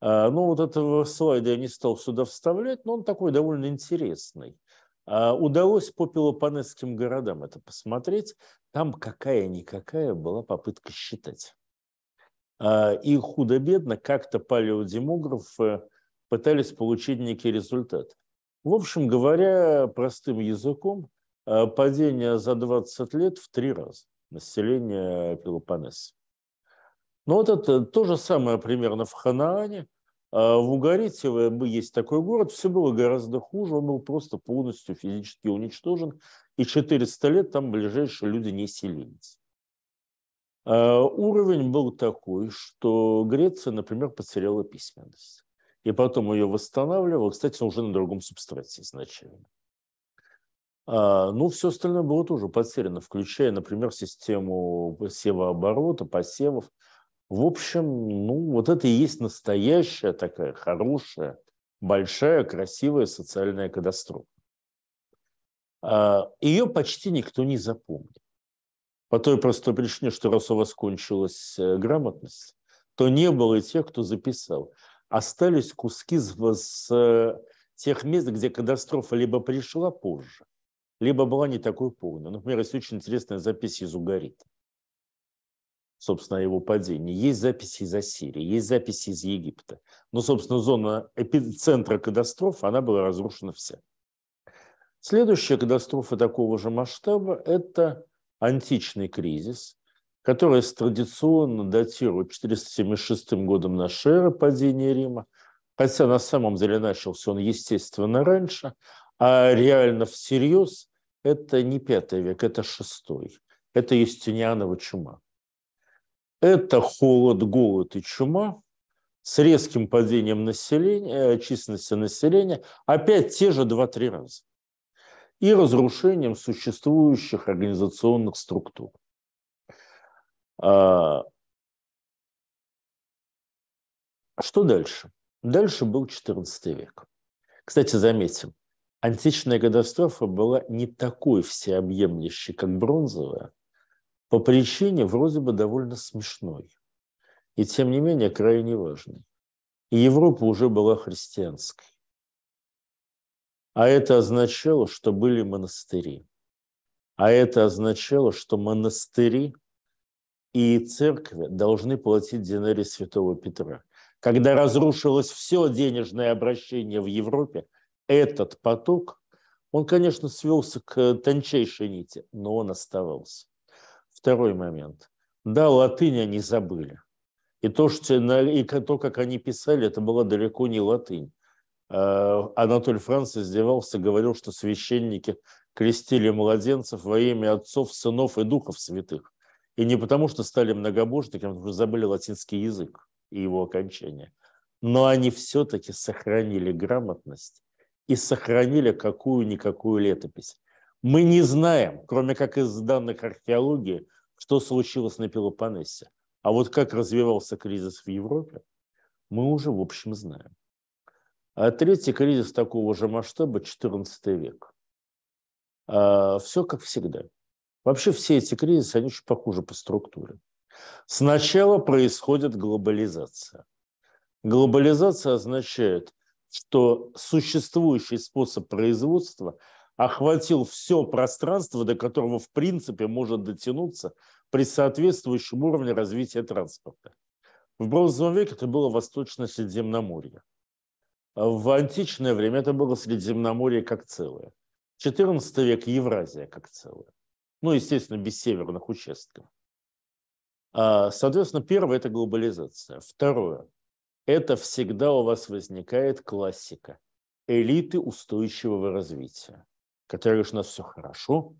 А, ну, вот этого слайда я не стал сюда вставлять, но он такой довольно интересный. А, удалось по пелопонесским городам это посмотреть. Там какая-никакая была попытка считать. А, и худо-бедно как-то палеодемографы э, пытались получить некий результат. В общем говоря, простым языком, э, падение за 20 лет в три раза населения Пелопоннеса. Но ну, вот это то же самое примерно в Ханаане. А в Угарите есть такой город, все было гораздо хуже, он был просто полностью физически уничтожен, и 400 лет там ближайшие люди не селились. А уровень был такой, что Греция, например, потеряла письменность. И потом ее восстанавливала, кстати, уже на другом субстрате изначально. А, ну, все остальное было тоже потеряно, включая, например, систему севооборота, посевов. В общем, ну, вот это и есть настоящая такая хорошая, большая, красивая социальная катастрофа. А, Ее почти никто не запомнит По той простой причине, что раз у вас кончилась э, грамотность, то не было и тех, кто записал. Остались куски с э, тех мест, где катастрофа либо пришла позже, либо была не такой полной. Например, есть очень интересная запись из Угарита, собственно, его падения. Есть записи из Ассирии, есть записи из Египта. Но, ну, собственно, зона эпицентра катастроф, она была разрушена вся. Следующая катастрофа такого же масштаба – это античный кризис, который традиционно датирует 476 годом нашей эры падения Рима, хотя на самом деле начался он, естественно, раньше, а реально всерьез это не пятый век, это шестой. Это Юстинианова чума. Это холод, голод и чума с резким падением населения, э, численности населения, опять те же 2-3 раза. И разрушением существующих организационных структур. А, что дальше? Дальше был XIV век. Кстати, заметим, Античная катастрофа была не такой всеобъемлющей, как бронзовая, по причине вроде бы довольно смешной, и тем не менее крайне важной. И Европа уже была христианской. А это означало, что были монастыри. А это означало, что монастыри и церкви должны платить динарий святого Петра. Когда разрушилось все денежное обращение в Европе – этот поток, он, конечно, свелся к э, тончайшей нити, но он оставался. Второй момент. Да, латынь они забыли. И то, что, и то, как они писали, это была далеко не латынь. А, Анатоль Франц издевался, говорил, что священники крестили младенцев во имя отцов, сынов и духов святых. И не потому, что стали многобожниками, а потому что забыли латинский язык и его окончание. Но они все-таки сохранили грамотность и сохранили какую-никакую летопись. Мы не знаем, кроме как из данных археологии, что случилось на Пелопоннесе. А вот как развивался кризис в Европе, мы уже в общем знаем. А третий кризис такого же масштаба – 14 век. А, все как всегда. Вообще все эти кризисы, они очень похожи по структуре. Сначала происходит глобализация. Глобализация означает, что существующий способ производства охватил все пространство, до которого в принципе может дотянуться при соответствующем уровне развития транспорта. В бронзовом веке это было восточное средиземноморье В античное время это было Средиземноморье как целое. XIV век – Евразия как целое. Ну, естественно, без северных участков. А, соответственно, первое – это глобализация. Второе это всегда у вас возникает классика. Элиты устойчивого развития, которые говорят, у нас все хорошо,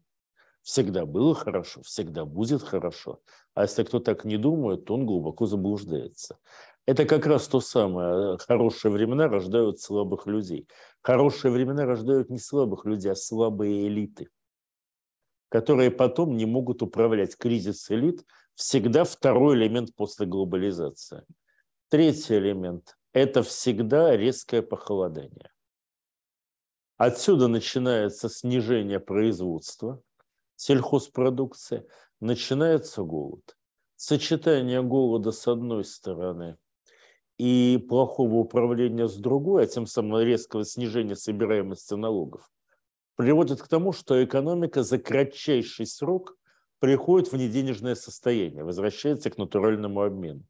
всегда было хорошо, всегда будет хорошо. А если кто так не думает, то он глубоко заблуждается. Это как раз то самое. Э, хорошие времена рождают слабых людей. Хорошие времена рождают не слабых людей, а слабые элиты, которые потом не могут управлять. Кризис элит всегда второй элемент после глобализации – Третий элемент – это всегда резкое похолодание. Отсюда начинается снижение производства сельхозпродукции, начинается голод. Сочетание голода с одной стороны и плохого управления с другой, а тем самым резкого снижения собираемости налогов, приводит к тому, что экономика за кратчайший срок приходит в неденежное состояние, возвращается к натуральному обмену.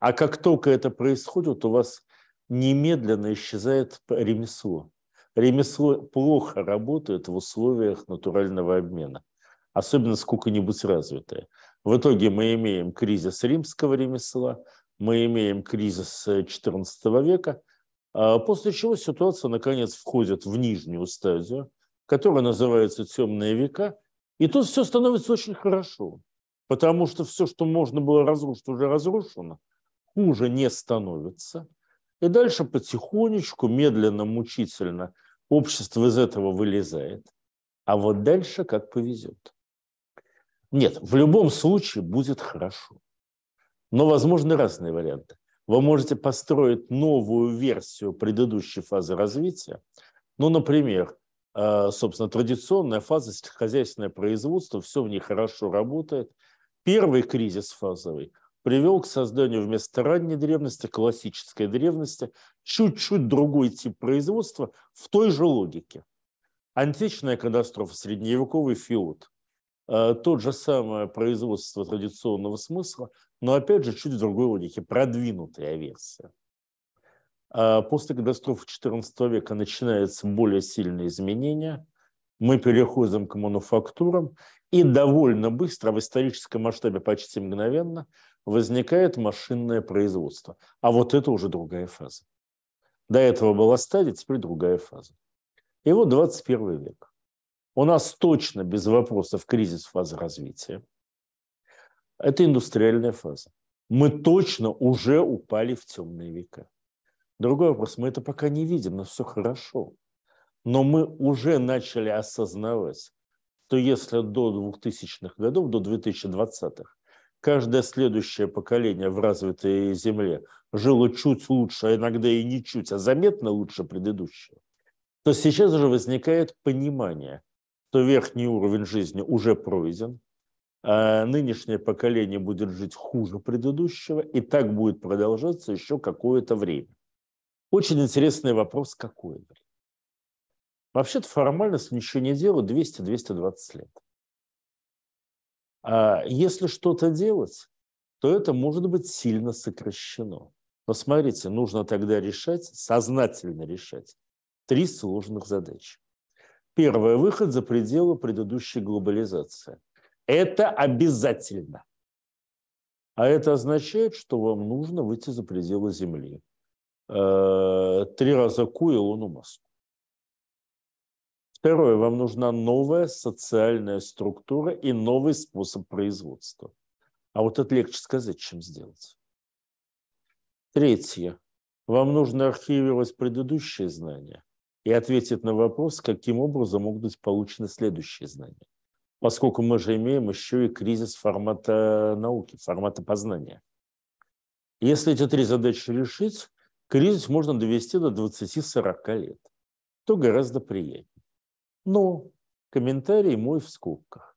А как только это происходит, у вас немедленно исчезает ремесло. Ремесло плохо работает в условиях натурального обмена, особенно сколько-нибудь развитое. В итоге мы имеем кризис римского ремесла, мы имеем кризис XIV э, века, а после чего ситуация, наконец, входит в нижнюю стадию, которая называется «темные века», и тут все становится очень хорошо, потому что все, что можно было разрушить, уже разрушено, хуже не становится. И дальше потихонечку, медленно, мучительно общество из этого вылезает. А вот дальше как повезет. Нет, в любом случае будет хорошо. Но возможны разные варианты. Вы можете построить новую версию предыдущей фазы развития. Ну, например, э, собственно, традиционная фаза сельскохозяйственное производство, все в ней хорошо работает. Первый кризис фазовый – привел к созданию вместо ранней древности, классической древности, чуть-чуть другой тип производства в той же логике. Античная катастрофа, средневековый феод. Э, тот же самое производство традиционного смысла, но опять же чуть в другой логике, продвинутая версия. Э, после катастрофы XIV века начинаются более сильные изменения. Мы переходим к мануфактурам, и довольно быстро, в историческом масштабе почти мгновенно, возникает машинное производство. А вот это уже другая фаза. До этого была стадия, теперь другая фаза. И вот 21 век. У нас точно без вопросов кризис фазы развития. Это индустриальная фаза. Мы точно уже упали в темные века. Другой вопрос, мы это пока не видим, но все хорошо. Но мы уже начали осознавать, что если до 2000-х годов, до 2020-х каждое следующее поколение в развитой земле жило чуть лучше, а иногда и не чуть, а заметно лучше предыдущего, то сейчас уже возникает понимание, что верхний уровень жизни уже пройден, а нынешнее поколение будет жить хуже предыдущего, и так будет продолжаться еще какое-то время. Очень интересный вопрос, какое время. Вообще-то формально, если ничего не делают, 200-220 лет. А Если что-то делать, то это может быть сильно сокращено. Но смотрите, нужно тогда решать, сознательно решать, три сложных задачи. Первое – выход за пределы предыдущей глобализации. Это обязательно. А это означает, что вам нужно выйти за пределы Земли. А, три раза Q и Маску. Второе, вам нужна новая социальная структура и новый способ производства. А вот это легче сказать, чем сделать. Третье. Вам нужно архивировать предыдущие знания и ответить на вопрос, каким образом могут быть получены следующие знания. Поскольку мы же имеем еще и кризис формата науки, формата познания. Если эти три задачи решить, кризис можно довести до 20-40 лет. То гораздо приятнее. Ну, комментарий мой в скобках.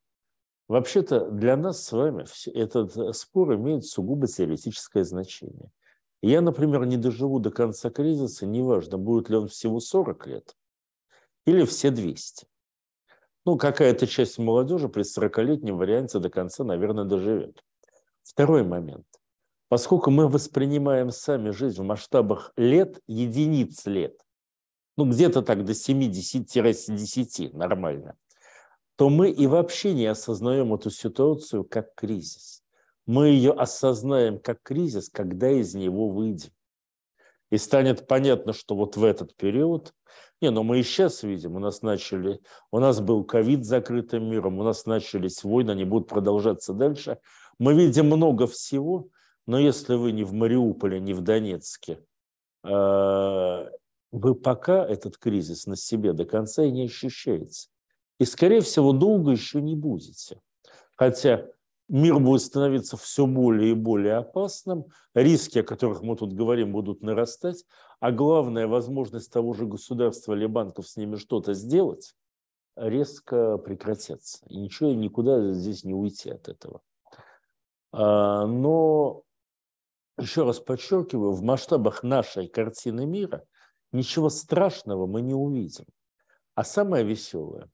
Вообще-то для нас с вами этот э, спор имеет сугубо теоретическое значение. Я, например, не доживу до конца кризиса, неважно, будет ли он всего 40 лет или все 200. Ну, какая-то часть молодежи при 40-летнем варианте до конца, наверное, доживет. Второй момент. Поскольку мы воспринимаем сами жизнь в масштабах лет, единиц лет, ну где-то так до 70-70 нормально, то мы и вообще не осознаем эту ситуацию как кризис. Мы ее осознаем как кризис, когда из него выйдем. И станет понятно, что вот в этот период, не, но ну, мы и сейчас видим, у нас начали, у нас был ковид закрытым миром, у нас начались войны, они будут продолжаться дальше. Мы видим много всего, но если вы не в Мариуполе, не в Донецке, э, вы пока этот кризис на себе до конца и не ощущаете. И, скорее всего, долго еще не будете. Хотя мир будет становиться все более и более опасным, риски, о которых мы тут говорим, будут нарастать, а главное, возможность того же государства или банков с ними что-то сделать резко прекратятся. И ничего, никуда здесь не уйти от этого. А, но, еще раз подчеркиваю, в масштабах нашей картины мира – ничего страшного мы не увидим. А самое веселое,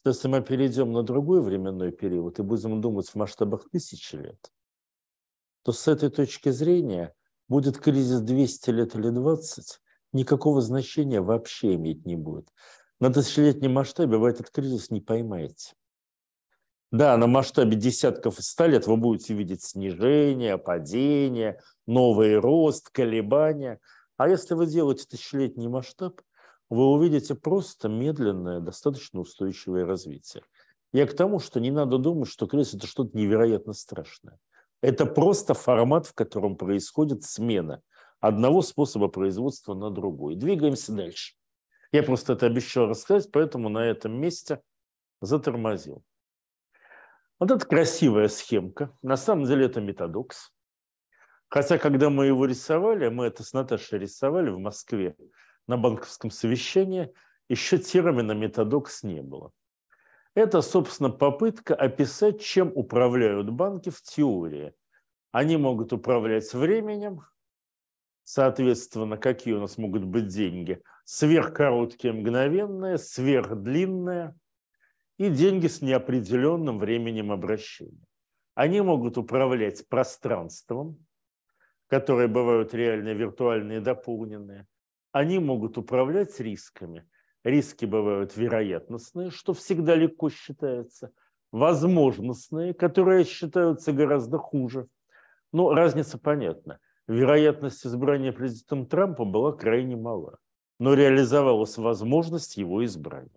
что если мы перейдем на другой временной период и будем думать в масштабах тысячи лет, то с этой точки зрения будет кризис 200 лет или 20, никакого значения вообще иметь не будет. На тысячелетнем масштабе вы этот кризис не поймаете. Да, на масштабе десятков и ста лет вы будете видеть снижение, падение, новый рост, колебания – а если вы делаете тысячелетний масштаб, вы увидите просто медленное, достаточно устойчивое развитие. Я к тому, что не надо думать, что кризис – это что-то невероятно страшное. Это просто формат, в котором происходит смена одного способа производства на другой. Двигаемся дальше. Я просто это обещал рассказать, поэтому на этом месте затормозил. Вот это красивая схемка. На самом деле это метадокс. Хотя, когда мы его рисовали, мы это с Наташей рисовали в Москве на банковском совещании, еще термина метадокс не было. Это, собственно, попытка описать, чем управляют банки в теории. Они могут управлять временем, соответственно, какие у нас могут быть деньги. Сверхкороткие мгновенные, сверхдлинные и деньги с неопределенным временем обращения. Они могут управлять пространством, которые бывают реальные, виртуальные, дополненные, они могут управлять рисками. Риски бывают вероятностные, что всегда легко считается, возможностные, которые считаются гораздо хуже. Но разница понятна. Вероятность избрания президентом Трампа была крайне мала, но реализовалась возможность его избрания.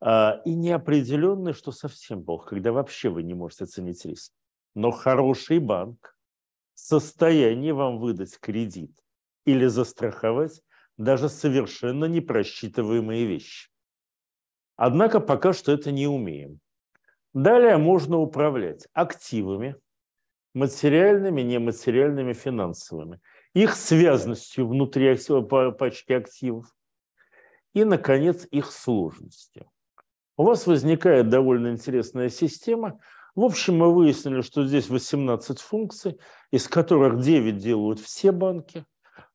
А, и неопределенный, что совсем плохо, когда вообще вы не можете оценить риск. Но хороший банк в состоянии вам выдать кредит или застраховать даже совершенно непросчитываемые вещи. Однако пока что это не умеем. Далее можно управлять активами, материальными, нематериальными, финансовыми, их связностью внутри пачки активов и, наконец, их сложностью. У вас возникает довольно интересная система – в общем, мы выяснили, что здесь 18 функций, из которых 9 делают все банки,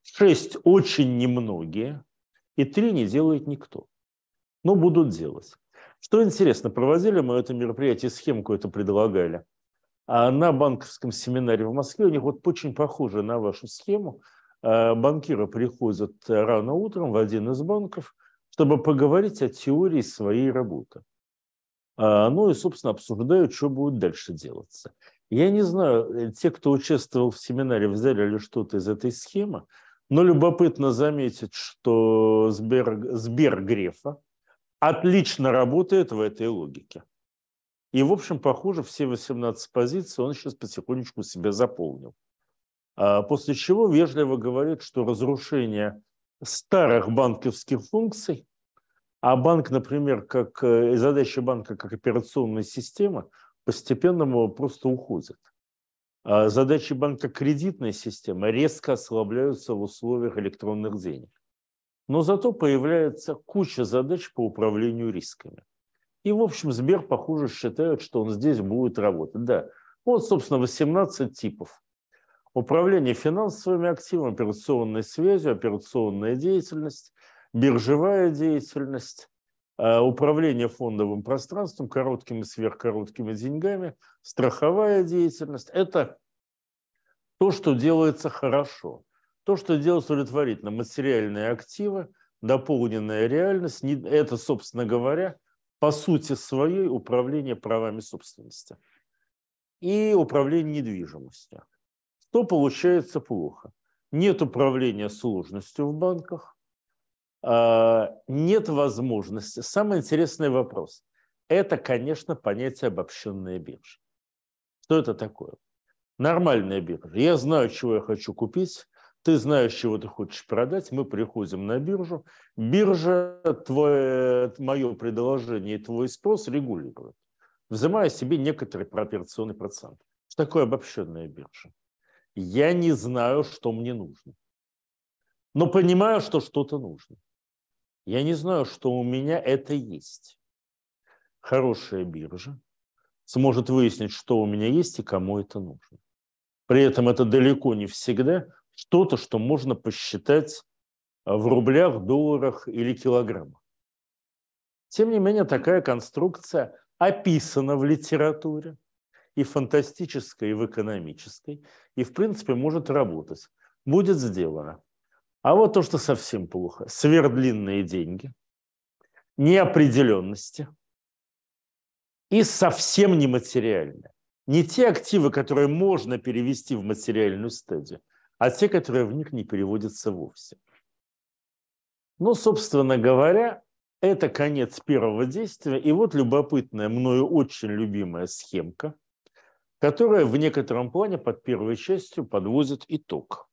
6 очень немногие, и 3 не делает никто. Но будут делать. Что интересно, проводили мы это мероприятие, схемку это предлагали. А на банковском семинаре в Москве у них вот очень похоже на вашу схему. А, банкиры приходят э, рано утром в один из банков, чтобы поговорить о теории своей работы. А, ну и, собственно, обсуждают, что будет дальше делаться. Я не знаю, э, те, кто участвовал в семинаре, взяли ли что-то из этой схемы, но любопытно заметить, что Сбер, Сбер Грефа отлично работает в этой логике. И, в общем, похоже, все 18 позиций он сейчас потихонечку себя заполнил. А, после чего вежливо говорит, что разрушение старых банковских функций а банк, например, как э, задача банка как операционная система постепенно просто уходит. А задачи банка кредитной системы резко ослабляются в условиях электронных денег. Но зато появляется куча задач по управлению рисками. И, в общем, Сбер, похоже, считает, что он здесь будет работать. Да, вот, собственно, 18 типов. Управление финансовыми активами, операционной связью, операционная деятельность – биржевая деятельность, а, управление фондовым пространством, короткими и сверхкороткими деньгами, страховая деятельность – это то, что делается хорошо, то, что делается удовлетворительно. Материальные активы, дополненная реальность – это, собственно говоря, по сути своей управление правами собственности и управление недвижимостью. Что получается плохо? Нет управления сложностью в банках, а, нет возможности. Самый интересный вопрос. Это, конечно, понятие обобщенная биржа. Что это такое? Нормальная биржа. Я знаю, чего я хочу купить, ты знаешь, чего ты хочешь продать, мы приходим на биржу. Биржа твое, мое предложение и твой спрос регулирует, взимая себе некоторый пропорционный процент. Что такое обобщенная биржа? Я не знаю, что мне нужно, но понимаю, что что-то нужно. Я не знаю, что у меня это есть. Хорошая биржа сможет выяснить, что у меня есть и кому это нужно. При этом это далеко не всегда что-то, что можно посчитать а, в рублях, долларах или килограммах. Тем не менее, такая конструкция описана в литературе и фантастической, и в экономической, и, в принципе, может работать. Будет сделано. А вот то, что совсем плохо. Свердлинные деньги, неопределенности и совсем нематериальное. Не те активы, которые можно перевести в материальную стадию, а те, которые в них не переводятся вовсе. Ну, собственно говоря, это конец первого действия. И вот любопытная, мною очень любимая схемка, которая в некотором плане под первой частью подвозит итог.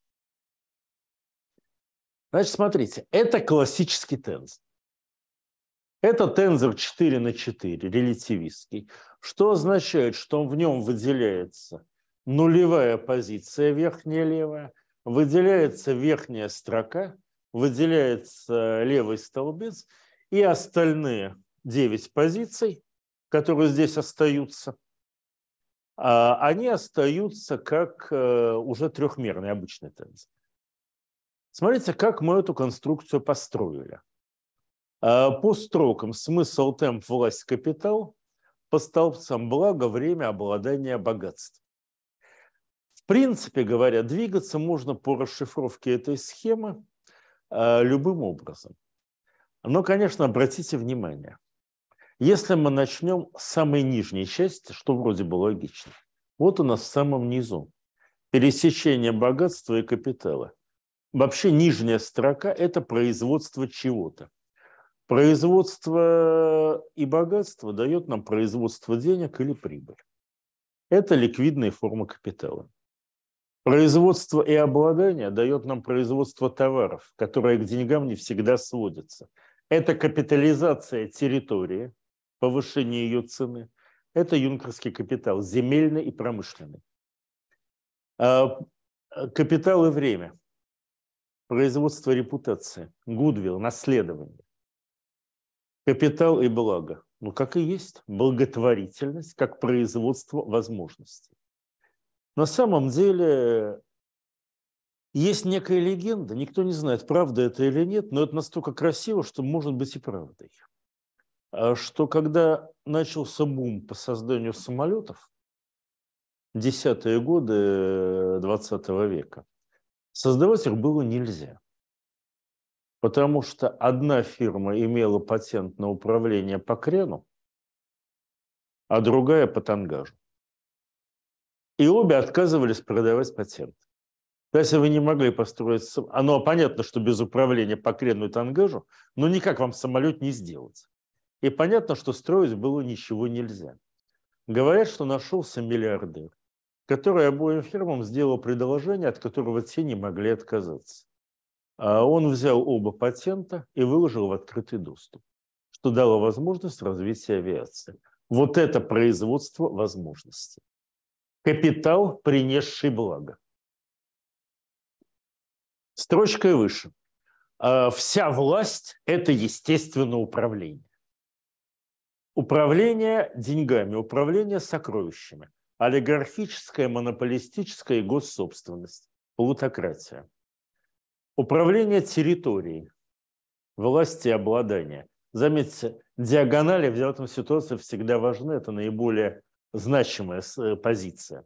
Значит, смотрите, это классический тензор. Это тензор 4 на 4, релятивистский, что означает, что в нем выделяется нулевая позиция верхняя левая, выделяется верхняя строка, выделяется левый столбец и остальные 9 позиций, которые здесь остаются, а, они остаются как э, уже трехмерный обычный тензор. Смотрите, как мы эту конструкцию построили. Э, по строкам смысл, темп, власть, капитал, по столбцам благо, время, обладание, богатство. В принципе говоря, двигаться можно по расшифровке этой схемы э, любым образом. Но, конечно, обратите внимание, если мы начнем с самой нижней части, что вроде бы логично, вот у нас в самом низу пересечение богатства и капитала – вообще нижняя строка – это производство чего-то. Производство и богатство дает нам производство денег или прибыль. Это ликвидные формы капитала. Производство и обладание дает нам производство товаров, которые к деньгам не всегда сводятся. Это капитализация территории, повышение ее цены. Это юнкерский капитал, земельный и промышленный. А, капитал и время – производство репутации, гудвилл, наследование, капитал и благо. Ну, как и есть, благотворительность как производство возможностей. На самом деле есть некая легенда, никто не знает, правда это или нет, но это настолько красиво, что может быть и правдой. А что когда начался бум по созданию самолетов, десятые годы 20 э, века, Создавать их было нельзя, потому что одна фирма имела патент на управление по крену, а другая по тангажу. И обе отказывались продавать патент. То есть вы не могли построить... сам, Оно понятно, что без управления по крену и тангажу, но никак вам самолет не сделать. И понятно, что строить было ничего нельзя. Говорят, что нашелся миллиардер, который обоим фирмам сделал предложение, от которого те не могли отказаться. А он взял оба патента и выложил в открытый доступ, что дало возможность развития авиации. Вот это производство возможностей. Капитал, принесший благо. Строчкой выше. А вся власть – это, естественно, управление. Управление деньгами, управление сокровищами олигархическая, монополистическая госсобственность, плутократия. Управление территорией, власти обладания. Заметьте, диагонали в этом ситуации всегда важны, это наиболее значимая э, позиция.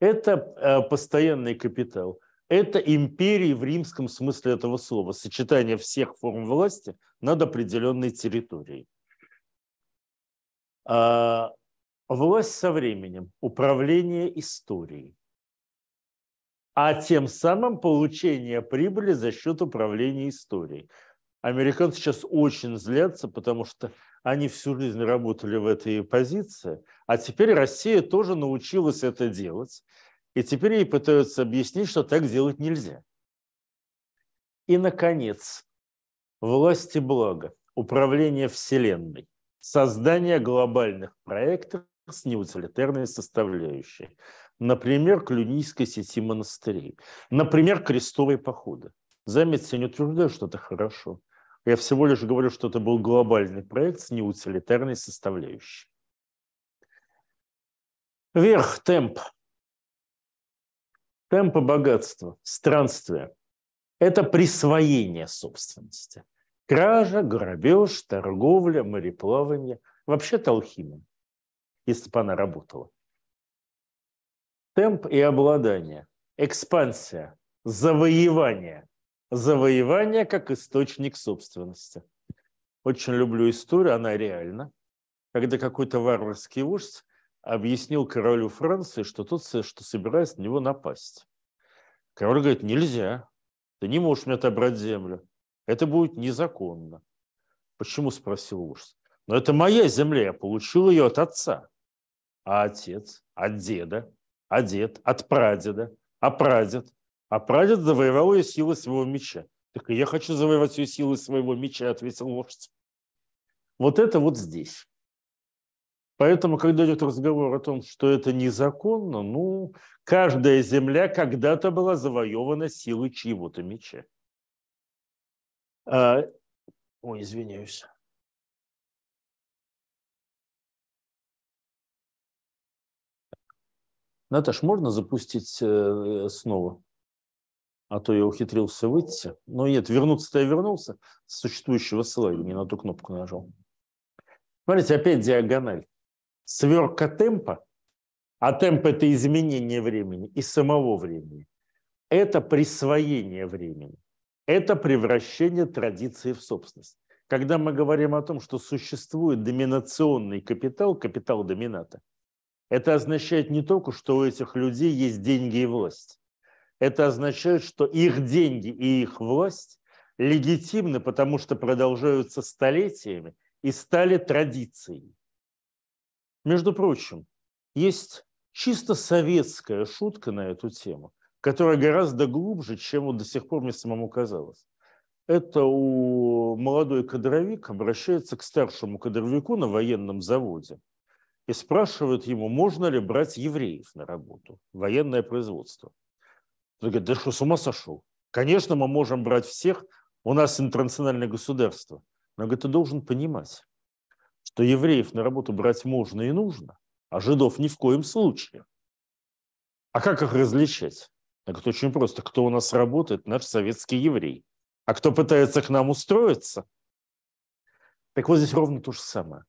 Это э, постоянный капитал, это империи в римском смысле этого слова, сочетание всех форм власти над определенной территорией. А, Власть со временем, управление историей, а тем самым получение прибыли за счет управления историей. Американцы сейчас очень злятся, потому что они всю жизнь работали в этой позиции, а теперь Россия тоже научилась это делать, и теперь ей пытаются объяснить, что так делать нельзя. И, наконец, власти блага, управление Вселенной, создание глобальных проектов с неутилитарной составляющей. Например, клюнийской сети монастырей. Например, крестовые походы. Заметьте, я не утверждаю, что это хорошо. Я всего лишь говорю, что это был глобальный проект с неутилитарной составляющей. Вверх, темп. Темпы богатства, странствия. Это присвоение собственности. Кража, грабеж, торговля, мореплавание. Вообще-то алхимия если бы она работала. Темп и обладание, экспансия, завоевание. Завоевание как источник собственности. Очень люблю историю, она реальна. Когда какой-то варварский ужас объяснил королю Франции, что тот что собирается на него напасть. Король говорит, нельзя, ты не можешь мне отобрать землю. Это будет незаконно. Почему, спросил ужас? Но это моя земля, я получил ее от отца а отец, от деда, а дед, от прадеда, а прадед. А прадед завоевал ее силы своего меча. Так и я хочу завоевать ее силы своего меча, ответил вождь. Вот это вот здесь. Поэтому, когда идет разговор о том, что это незаконно, ну, каждая земля когда-то была завоевана силой чьего-то меча. А, ой, извиняюсь. Наташ, можно запустить э, снова? А то я ухитрился выйти. Но ну, нет, вернуться-то я вернулся с существующего слайда, не на ту кнопку нажал. Смотрите, опять диагональ. Сверка темпа, а темп – это изменение времени и самого времени. Это присвоение времени. Это превращение традиции в собственность. Когда мы говорим о том, что существует доминационный капитал, капитал домината – это означает не только, что у этих людей есть деньги и власть. Это означает, что их деньги и их власть легитимны, потому что продолжаются столетиями и стали традицией. Между прочим, есть чисто советская шутка на эту тему, которая гораздо глубже, чем вот до сих пор мне самому казалось. Это у молодой кадровик обращается к старшему кадровику на военном заводе – и спрашивают ему, можно ли брать евреев на работу, военное производство. Он говорит, да что, с ума сошел? Конечно, мы можем брать всех, у нас интернациональное государство. Но говорит, ты должен понимать, что евреев на работу брать можно и нужно, а жидов ни в коем случае. А как их различать? Он очень просто. Кто у нас работает? Наш советский еврей. А кто пытается к нам устроиться? Так вот здесь ровно то же самое.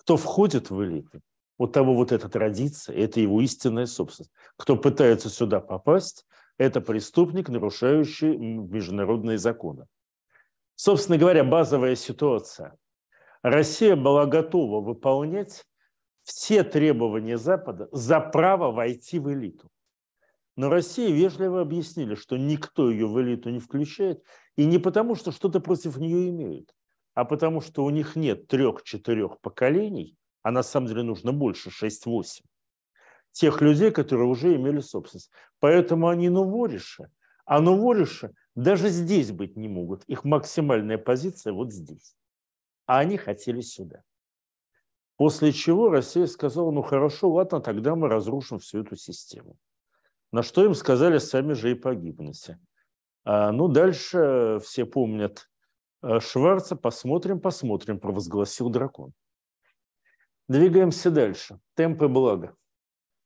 Кто входит в элиту, у того вот эта традиция, это его истинная собственность. Кто пытается сюда попасть, это преступник, нарушающий международные законы. Собственно говоря, базовая ситуация. Россия была готова выполнять все требования Запада за право войти в элиту. Но Россия вежливо объяснили, что никто ее в элиту не включает, и не потому, что что-то против нее имеют, а потому что у них нет трех-четырех поколений, а на самом деле нужно больше, 6-8, тех людей, которые уже имели собственность. Поэтому они новориши, ну, а новориши ну, даже здесь быть не могут. Их максимальная позиция вот здесь. А они хотели сюда. После чего Россия сказала, ну хорошо, ладно, тогда мы разрушим всю эту систему. На что им сказали, сами же и погибнете. А, ну, дальше все помнят Э, Шварца «Посмотрим, посмотрим», провозгласил дракон. Двигаемся дальше. Темпы блага,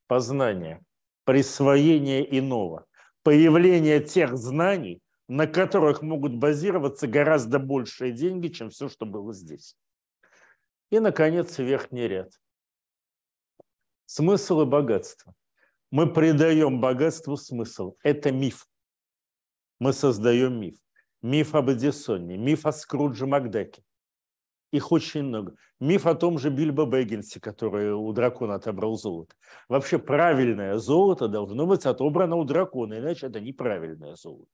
познание, присвоение иного, появление тех знаний, на которых могут базироваться гораздо большие деньги, чем все, что было здесь. И, наконец, верхний ряд. Смысл и богатство. Мы придаем богатству смысл. Это миф. Мы создаем миф миф об Эдисоне, миф о Скрудже Макдаке. Их очень много. Миф о том же Бильбо Бэггинсе, который у дракона отобрал золото. Вообще правильное золото должно быть отобрано у дракона, иначе это неправильное золото.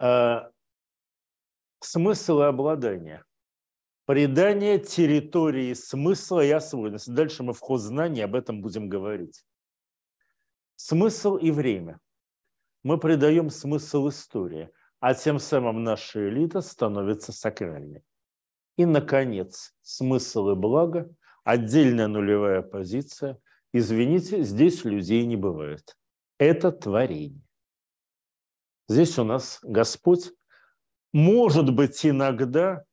А, смысл и обладание. Предание территории смысла и освоенности. Дальше мы в ход знаний об этом будем говорить. Смысл и время мы придаем смысл истории, а тем самым наша элита становится сакральной. И, наконец, смысл и благо, отдельная нулевая позиция. Извините, здесь людей не бывает. Это творение. Здесь у нас Господь, может быть, иногда,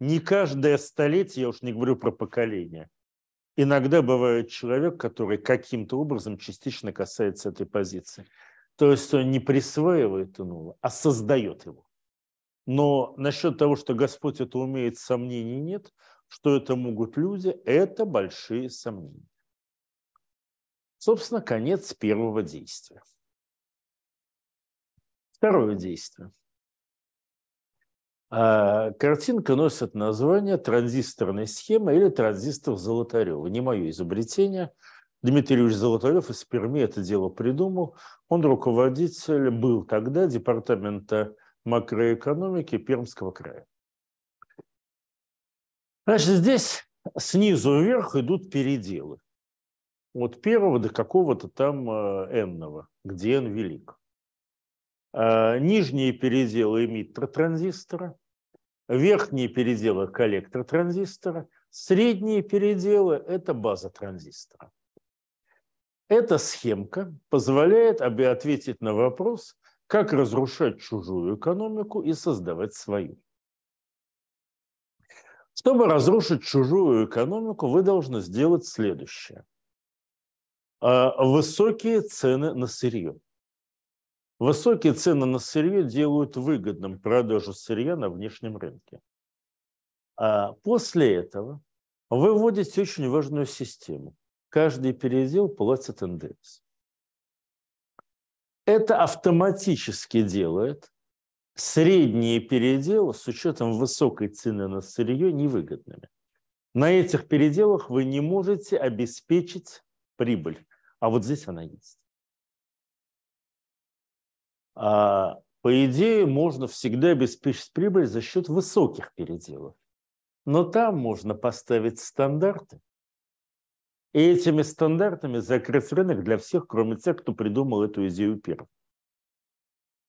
не каждое столетие, я уж не говорю про поколение, иногда бывает человек, который каким-то образом частично касается этой позиции. То есть он не присваивает иного, а создает его. Но насчет того, что Господь это умеет, сомнений нет. Что это могут люди, это большие сомнения. Собственно, конец первого действия. Второе действие. А картинка носит название «Транзисторная схема» или «Транзистор Золотарева». Не мое изобретение – Дмитрий Ильич Золотарев из Перми это дело придумал. Он руководитель был тогда департамента макроэкономики Пермского края. Значит, здесь снизу вверх идут переделы. От первого до какого-то там э, энного, где n велик. А, нижние переделы эмиттер транзистора, верхние переделы коллектор транзистора, средние переделы – это база транзистора. Эта схемка позволяет ответить на вопрос, как разрушать чужую экономику и создавать свою. Чтобы разрушить чужую экономику, вы должны сделать следующее. А, высокие цены на сырье. Высокие цены на сырье делают выгодным продажу сырья на внешнем рынке. А после этого вы вводите очень важную систему. Каждый передел платит НДС. Это автоматически делает средние переделы с учетом высокой цены на сырье невыгодными. На этих переделах вы не можете обеспечить прибыль, а вот здесь она есть. А, по идее, можно всегда обеспечить прибыль за счет высоких переделов. Но там можно поставить стандарты, и этими стандартами закрыть рынок для всех, кроме тех, кто придумал эту идею первым.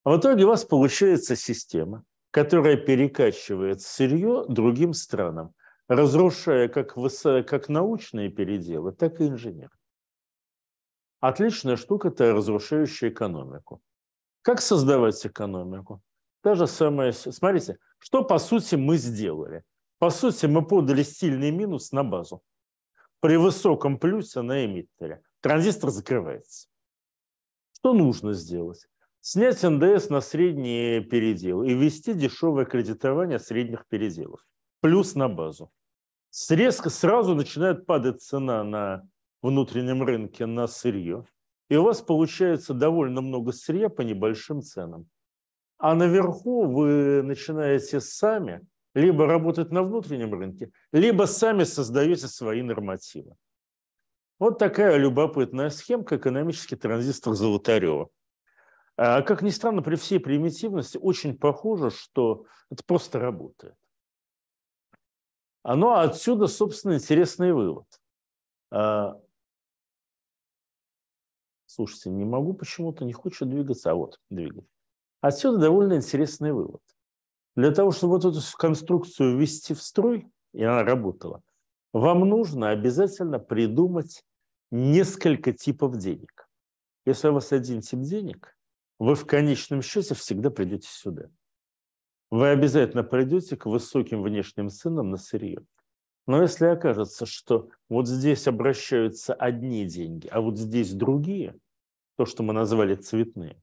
А в итоге у вас получается система, которая перекачивает сырье другим странам, разрушая как, высо... как научные переделы, так и инженер. Отличная штука – это разрушающая экономику. Как создавать экономику? Та же самая... Смотрите, что по сути мы сделали? По сути мы подали сильный минус на базу при высоком плюсе на эмиттере. Транзистор закрывается. Что нужно сделать? Снять НДС на средние переделы и ввести дешевое кредитование средних переделов. Плюс на базу. Срезка сразу начинает падать цена на внутреннем рынке на сырье. И у вас получается довольно много сырья по небольшим ценам. А наверху вы начинаете сами либо работать на внутреннем рынке, либо сами создаете свои нормативы. Вот такая любопытная схемка экономический транзистор Золотарева. А, как ни странно, при всей примитивности очень похоже, что это просто работает. Оно отсюда, собственно, интересный вывод. А, слушайте, не могу почему-то, не хочет двигаться, а вот двигаться. Отсюда довольно интересный вывод. Для того, чтобы вот эту конструкцию ввести в строй, и она работала, вам нужно обязательно придумать несколько типов денег. Если у вас один тип денег, вы в конечном счете всегда придете сюда. Вы обязательно придете к высоким внешним ценам на сырье. Но если окажется, что вот здесь обращаются одни деньги, а вот здесь другие, то, что мы назвали цветные,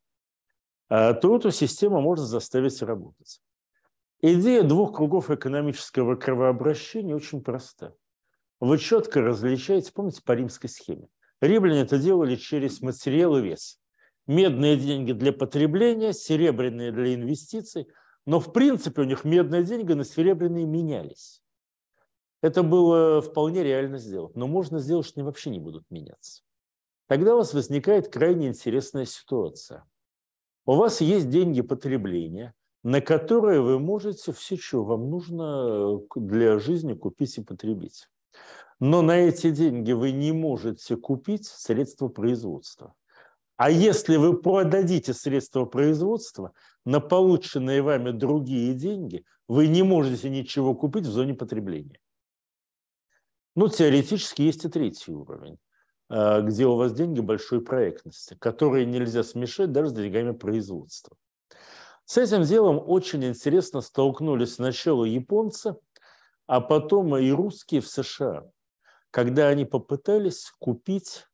э, то эту систему можно заставить работать. Идея двух кругов экономического кровообращения очень проста. Вы четко различаете, помните, по римской схеме. Римляне это делали через материал и вес. Медные деньги для потребления, серебряные для инвестиций, но в принципе у них медные деньги на серебряные менялись. Это было вполне реально сделать, но можно сделать, что они вообще не будут меняться. Тогда у вас возникает крайне интересная ситуация. У вас есть деньги потребления, на которые вы можете все, что вам нужно э, для жизни купить и потребить. Но на эти деньги вы не можете купить средства производства. А если вы продадите средства производства, на полученные вами другие деньги вы не можете ничего купить в зоне потребления. Ну, теоретически есть и третий уровень, э, где у вас деньги большой проектности, которые нельзя смешать даже с деньгами производства. С этим делом очень интересно столкнулись сначала японцы, а потом и русские в США, когда они попытались купить,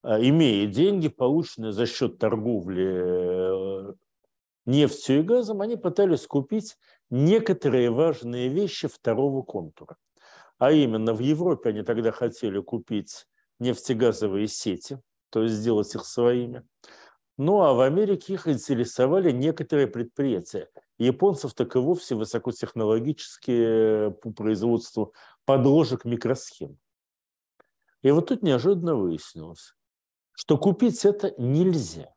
а, имея деньги, полученные за счет торговли э, нефтью и газом, они пытались купить некоторые важные вещи второго контура. А именно в Европе они тогда хотели купить нефтегазовые сети, то есть сделать их своими – ну а в Америке их интересовали некоторые предприятия. японцев так и вовсе высокотехнологические по производству подложек микросхем. И вот тут неожиданно выяснилось, что купить это нельзя.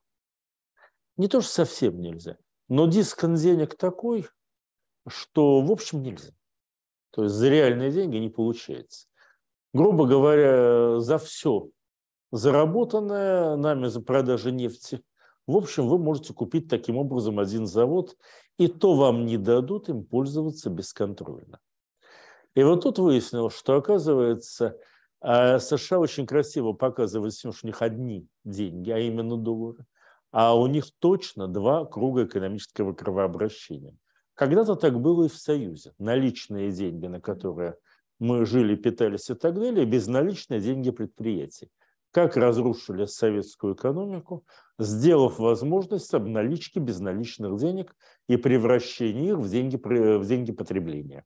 Не то, что совсем нельзя, но дискон денег такой, что в общем нельзя. То есть за реальные деньги не получается. Грубо говоря, за все заработанное нами за продажи нефти – в общем, вы можете купить таким образом один завод, и то вам не дадут им пользоваться бесконтрольно. И вот тут выяснилось, что, оказывается, а, США очень красиво показывают всем, что у них одни деньги, а именно доллары, а у них точно два круга экономического кровообращения. Когда-то так было и в Союзе. Наличные деньги, на которые мы жили, питались и так далее, безналичные деньги предприятий как разрушили советскую экономику, сделав возможность обналички безналичных денег и превращение их в деньги, в деньги потребления.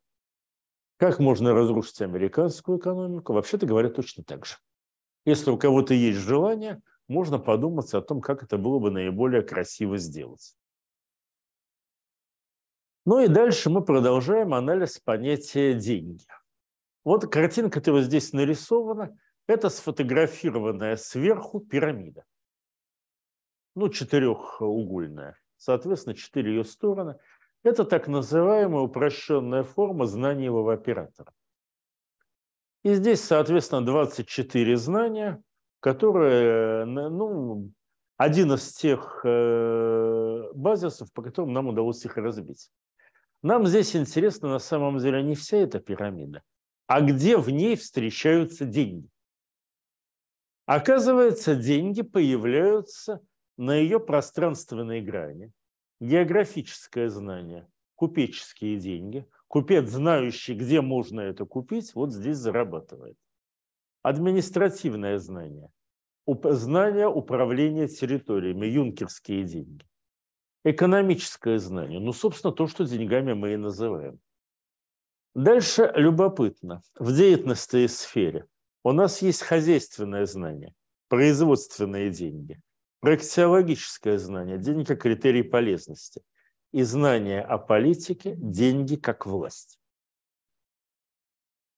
Как можно разрушить американскую экономику? Вообще-то говоря, точно так же. Если у кого-то есть желание, можно подумать о том, как это было бы наиболее красиво сделать. Ну и дальше мы продолжаем анализ понятия «деньги». Вот картинка, которая здесь нарисована, это сфотографированная сверху пирамида. Ну, четырехугольная. Соответственно, четыре ее стороны. Это так называемая упрощенная форма знаниевого оператора. И здесь, соответственно, 24 знания, которые, э, ну, один из тех э, базисов, по которым нам удалось их разбить. Нам здесь интересно, на самом деле, не вся эта пирамида, а где в ней встречаются деньги. Оказывается, деньги появляются на ее пространственной грани. Географическое знание, купеческие деньги. Купец, знающий, где можно это купить, вот здесь зарабатывает. Административное знание. Знание управления территориями, юнкерские деньги. Экономическое знание. Ну, собственно, то, что деньгами мы и называем. Дальше любопытно. В деятельности и сфере – у нас есть хозяйственное знание, производственные деньги, практиологическое знание, деньги как критерий полезности и знание о политике, деньги как власть.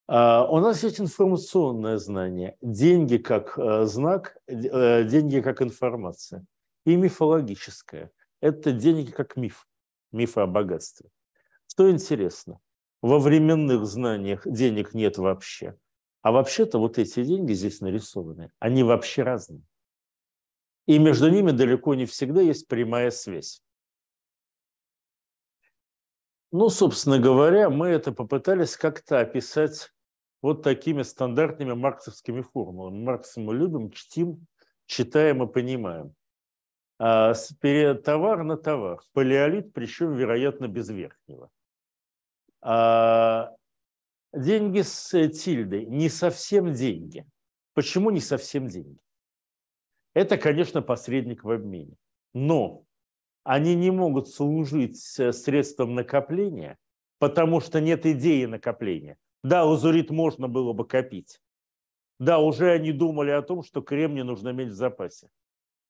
А, у нас есть информационное знание, деньги как э, знак, э, деньги как информация. И мифологическое. Это деньги как миф, мифы о богатстве. Что интересно, во временных знаниях денег нет вообще. А вообще-то вот эти деньги здесь нарисованы, они вообще разные. И между ними далеко не всегда есть прямая связь. Ну, собственно говоря, мы это попытались как-то описать вот такими стандартными марксовскими формулами. Маркс мы любим, чтим, читаем и понимаем. А товар на товар. Палеолит, причем, вероятно, без верхнего. А Деньги с э, тильдой не совсем деньги. Почему не совсем деньги? Это, конечно, посредник в обмене. Но они не могут служить э, средством накопления, потому что нет идеи накопления. Да, узурит можно было бы копить. Да, уже они думали о том, что кремний нужно иметь в запасе.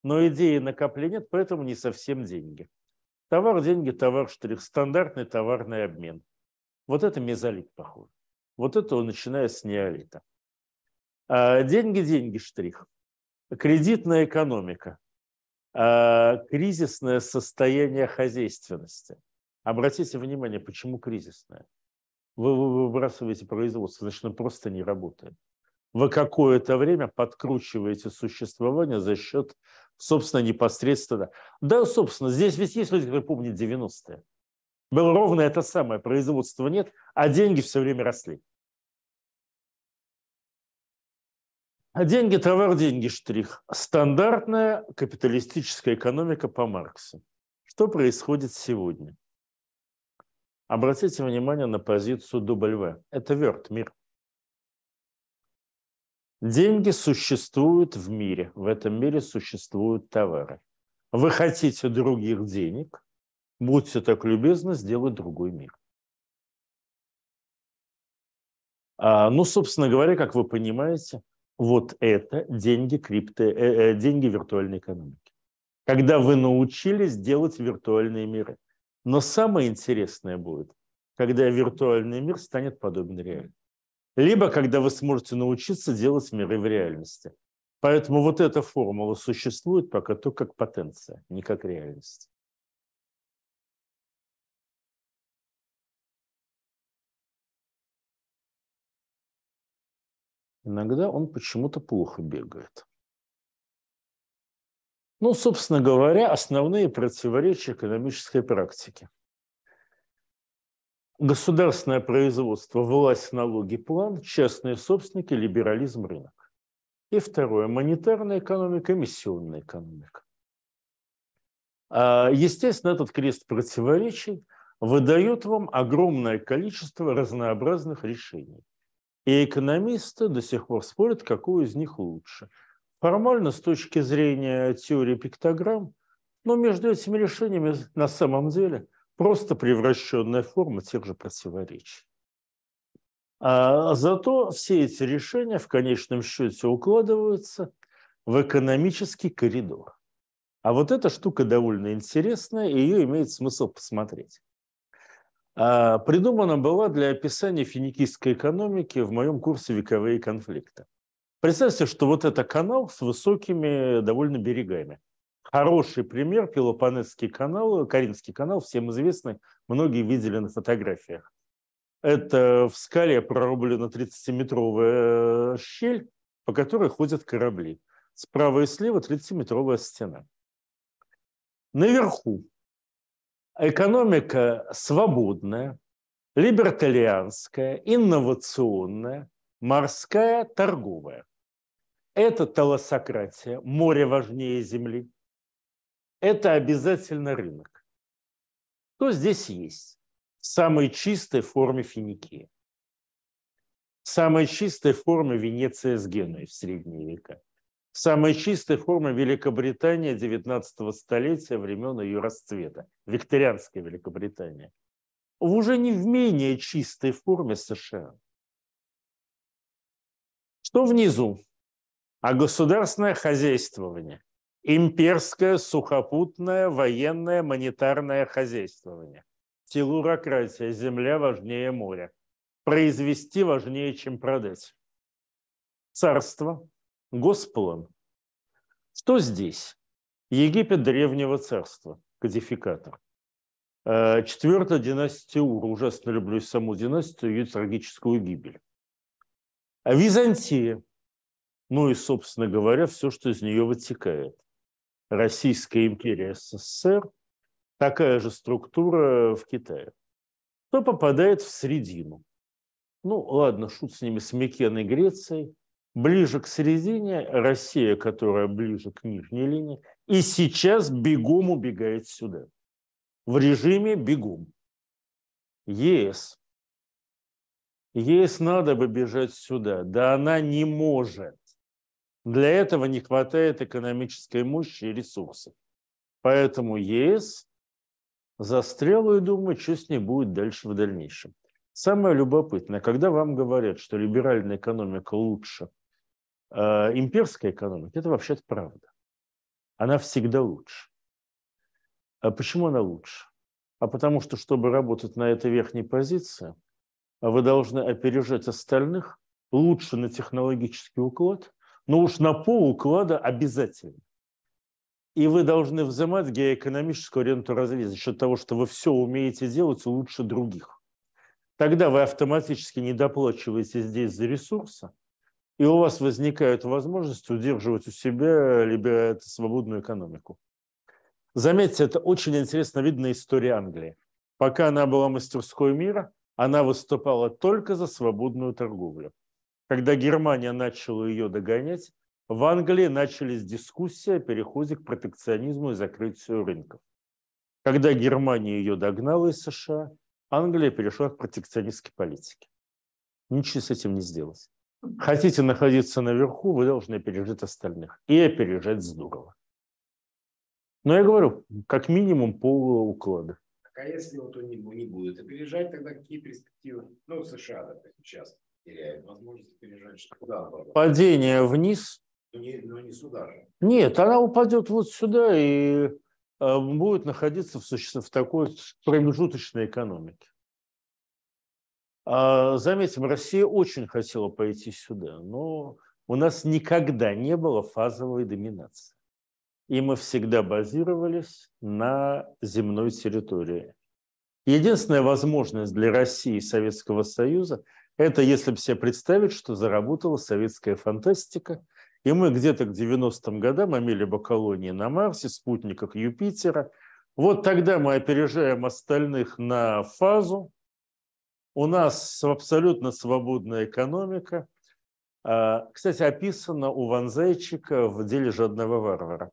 Но идеи накопления нет, поэтому не совсем деньги. Товар, деньги, товар, штрих. Стандартный товарный обмен. Вот это мезолит похоже. Вот этого начиная с неолита. А, деньги, деньги, штрих. Кредитная экономика. А, кризисное состояние хозяйственности. Обратите внимание, почему кризисное? Вы, выбрасываете производство, значит, оно просто не работает. Вы какое-то время подкручиваете существование за счет, собственно, непосредственно. Да, собственно, здесь ведь есть люди, которые помнят 90-е. Было ровно это самое, производства нет, а деньги все время росли. А деньги, товар, деньги, штрих. Стандартная капиталистическая экономика по Марксу. Что происходит сегодня? Обратите внимание на позицию W. Это верт, мир. Деньги существуют в мире. В этом мире существуют товары. Вы хотите других денег, будьте так любезны сделать другой мир. А, ну, собственно говоря, как вы понимаете, вот это деньги, крипто, э, э, деньги виртуальной экономики. Когда вы научились делать виртуальные миры. Но самое интересное будет, когда виртуальный мир станет подобен реальному. Либо когда вы сможете научиться делать миры в реальности. Поэтому вот эта формула существует пока только как потенция, не как реальность. иногда он почему-то плохо бегает. Ну, собственно говоря, основные противоречия экономической практики. Государственное производство, власть, налоги, план, частные собственники, либерализм, рынок. И второе, монетарная экономика, эмиссионная экономика. А, естественно, этот крест противоречий выдает вам огромное количество разнообразных решений. И экономисты до сих пор спорят, какую из них лучше. Формально, с точки зрения теории пиктограмм, но ну, между этими решениями на самом деле просто превращенная форма тех же противоречий. А зато все эти решения в конечном счете укладываются в экономический коридор. А вот эта штука довольно интересная, и ее имеет смысл посмотреть. А, придумана была для описания финикийской экономики в моем курсе «Вековые конфликты». Представьте, что вот это канал с высокими э, довольно берегами. Хороший пример – Пелопонесский канал, э, Каринский канал, всем известный, многие видели на фотографиях. Это в скале прорублена 30-метровая э, щель, по которой ходят корабли. Справа и слева 30-метровая стена. Наверху экономика свободная, либертарианская, инновационная, морская, торговая. Это толосократия, море важнее земли. Это обязательно рынок. Что здесь есть? В самой чистой форме Финикии. В самой чистой форме Венеция с Геной в средние века самой чистой форма Великобритания 19 столетия, времен ее расцвета, викторианская Великобритания, в уже не в менее чистой форме США. Что внизу? А государственное хозяйствование, имперское, сухопутное, военное, монетарное хозяйствование, телурократия, земля важнее моря, произвести важнее, чем продать, царство, госплан. Что здесь? Египет Древнего Царства, кодификатор. Э, четвертая династия Ура. Ужасно люблю саму династию, ее трагическую гибель. А Византия. Ну и, собственно говоря, все, что из нее вытекает. Российская империя СССР, такая же структура в Китае. Кто попадает в середину? Ну, ладно, шут с ними, с Микеной Грецией – ближе к середине, Россия, которая ближе к нижней линии, и сейчас бегом убегает сюда. В режиме бегом. ЕС. ЕС надо бы бежать сюда. Да она не может. Для этого не хватает экономической мощи и ресурсов. Поэтому ЕС застряла и думает, что с ней будет дальше в дальнейшем. Самое любопытное, когда вам говорят, что либеральная экономика лучше, Э, имперская экономика – это вообще-то правда. Она всегда лучше. А почему она лучше? А потому что, чтобы работать на этой верхней позиции, вы должны опережать остальных лучше на технологический уклад, но уж на пол уклада обязательно. И вы должны взимать геоэкономическую ренту развития за счет того, что вы все умеете делать лучше других. Тогда вы автоматически недоплачиваете здесь за ресурсы – и у вас возникает возможность удерживать у себя либо свободную экономику. Заметьте, это очень интересно видна история Англии. Пока она была мастерской мира, она выступала только за свободную торговлю. Когда Германия начала ее догонять, в Англии начались дискуссии о переходе к протекционизму и закрытию рынков. Когда Германия ее догнала из США, Англия перешла к протекционистской политике. Ничего с этим не сделать. Хотите находиться наверху, вы должны пережить остальных и опережать здорово. Но я говорю, как минимум пол уклада. а если вот он не, будет опережать, тогда какие перспективы? Ну, США, например, сейчас теряет возможность опережать. Что куда Падение вниз. Но ну, не, но ну, не сюда же. Нет, она упадет вот сюда и э, будет находиться в, в такой промежуточной экономике. А, Заметим, Россия очень хотела пойти сюда, но у нас никогда не было фазовой доминации. И мы всегда базировались на земной территории. Единственная возможность для России и Советского Союза – это если бы себе представить, что заработала советская фантастика, и мы где-то к 90-м годам имели бы колонии на Марсе, спутниках Юпитера. Вот тогда мы опережаем остальных на фазу – у нас абсолютно свободная экономика. А, кстати, описано у Ванзейчика в деле жадного варвара.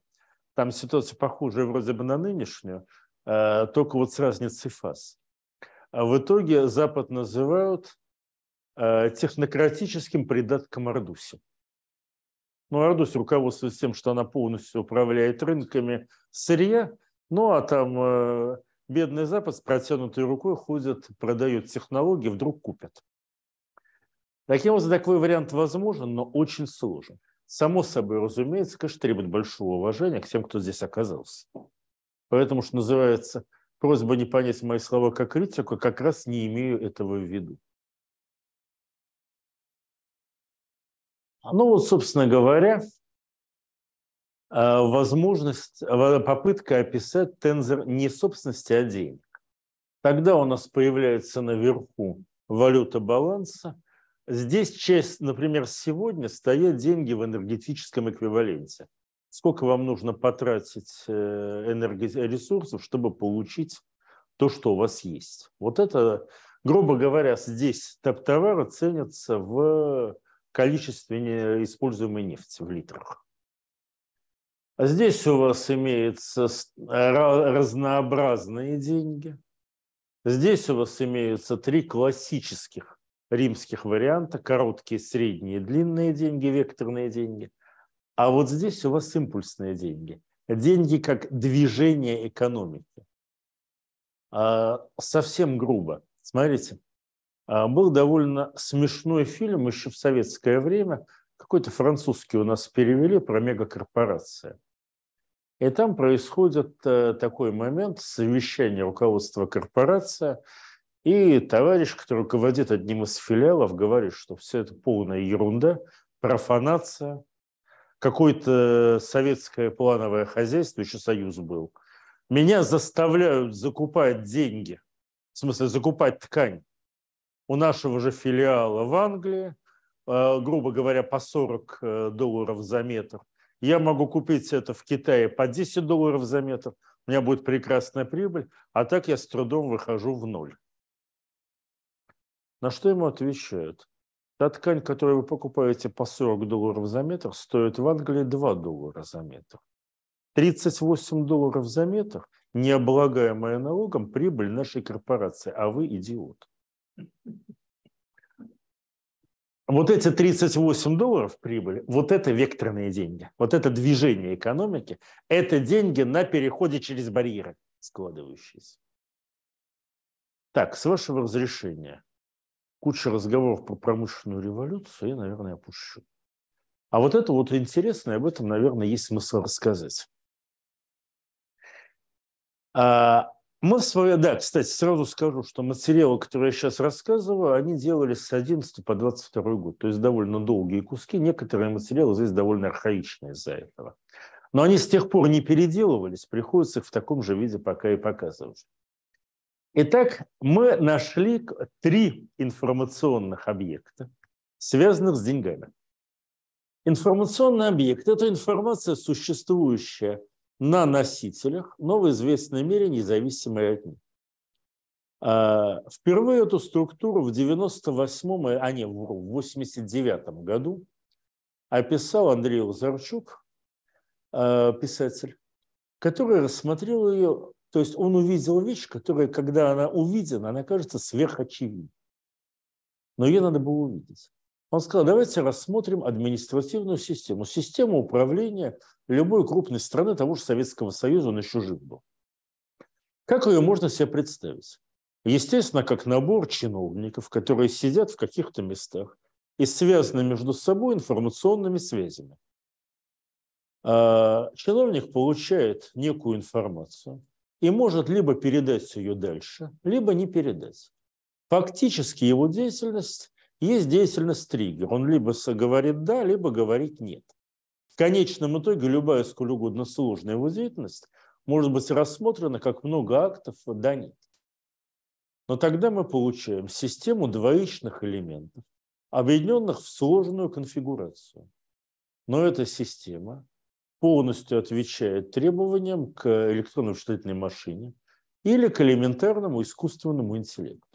Там ситуация похуже вроде бы на нынешнюю, а, только вот с разницей фаз. А в итоге Запад называют технократическим придатком Ардуси. Ну, Ардусь руководствуется тем, что она полностью управляет рынками сырья, ну а там э, бедный Запад с протянутой рукой ходит, продает технологии, вдруг купят. Таким образом, такой вариант возможен, но очень сложен. Само собой, разумеется, конечно, требует большого уважения к тем, кто здесь оказался. Поэтому, что называется, просьба не понять мои слова как критику, как раз не имею этого в виду. Ну вот, собственно говоря, Э, возможность, э, попытка описать тензор не собственности, а денег. Тогда у нас появляется наверху валюта баланса. Здесь часть, например, сегодня стоят деньги в энергетическом эквиваленте. Сколько вам нужно потратить э, энергоресурсов, чтобы получить то, что у вас есть. Вот это, грубо говоря, здесь топ-товары ценятся в количестве используемой нефти в литрах. А здесь у вас имеются э, разнообразные деньги. Здесь у вас имеются три классических римских варианта. Короткие, средние, длинные деньги, векторные деньги. А вот здесь у вас импульсные деньги. Деньги как движение экономики. А, совсем грубо. Смотрите, а, был довольно смешной фильм еще в советское время – какой-то французский у нас перевели про мегакорпорации. И там происходит э, такой момент совещания руководства корпорации, и товарищ, который руководит одним из филиалов, говорит, что все это полная ерунда, профанация, какое-то советское плановое хозяйство, еще союз был. Меня заставляют закупать деньги, в смысле закупать ткань у нашего же филиала в Англии, а, грубо говоря, по 40 э, долларов за метр. Я могу купить это в Китае по 10 долларов за метр, у меня будет прекрасная прибыль, а так я с трудом выхожу в ноль. На что ему отвечают? Та ткань, которую вы покупаете по 40 долларов за метр, стоит в Англии 2 доллара за метр. 38 долларов за метр, не облагаемая налогом, прибыль нашей корпорации, а вы идиот вот эти 38 долларов прибыли, вот это векторные деньги, вот это движение экономики, это деньги на переходе через барьеры складывающиеся. Так, с вашего разрешения, куча разговоров про промышленную революцию я, наверное, опущу. А вот это вот интересно, и об этом, наверное, есть смысл рассказать. А, мы свое, да, кстати, сразу скажу, что материалы, которые я сейчас рассказываю, они делались с 11 по 22 год, то есть довольно долгие куски. Некоторые материалы здесь довольно архаичные из-за этого. Но они с тех пор не переделывались, приходится их в таком же виде пока и показывать. Итак, мы нашли три информационных объекта, связанных с деньгами. Информационный объект – это информация, существующая на носителях известной мере независимые от них. А, впервые эту структуру в 98-м, а не в 89-м году описал Андрей Лазарчук, а, писатель, который рассмотрел ее, то есть он увидел вещь, которая, когда она увидена, она кажется сверхочевидной. Но ее надо было увидеть. Он сказал, давайте рассмотрим административную систему, систему управления любой крупной страны, того же Советского Союза, он еще жив был. Как ее можно себе представить? Естественно, как набор чиновников, которые сидят в каких-то местах и связаны между собой информационными связями. А, чиновник получает некую информацию и может либо передать ее дальше, либо не передать. Фактически его деятельность есть деятельность триггер. Он либо говорит «да», либо говорит «нет». В конечном итоге любая сколь угодно сложная его деятельность может быть рассмотрена как много актов «да» «нет». Но тогда мы получаем систему двоичных элементов, объединенных в сложную конфигурацию. Но эта система полностью отвечает требованиям к электронной вычислительной машине или к элементарному искусственному интеллекту.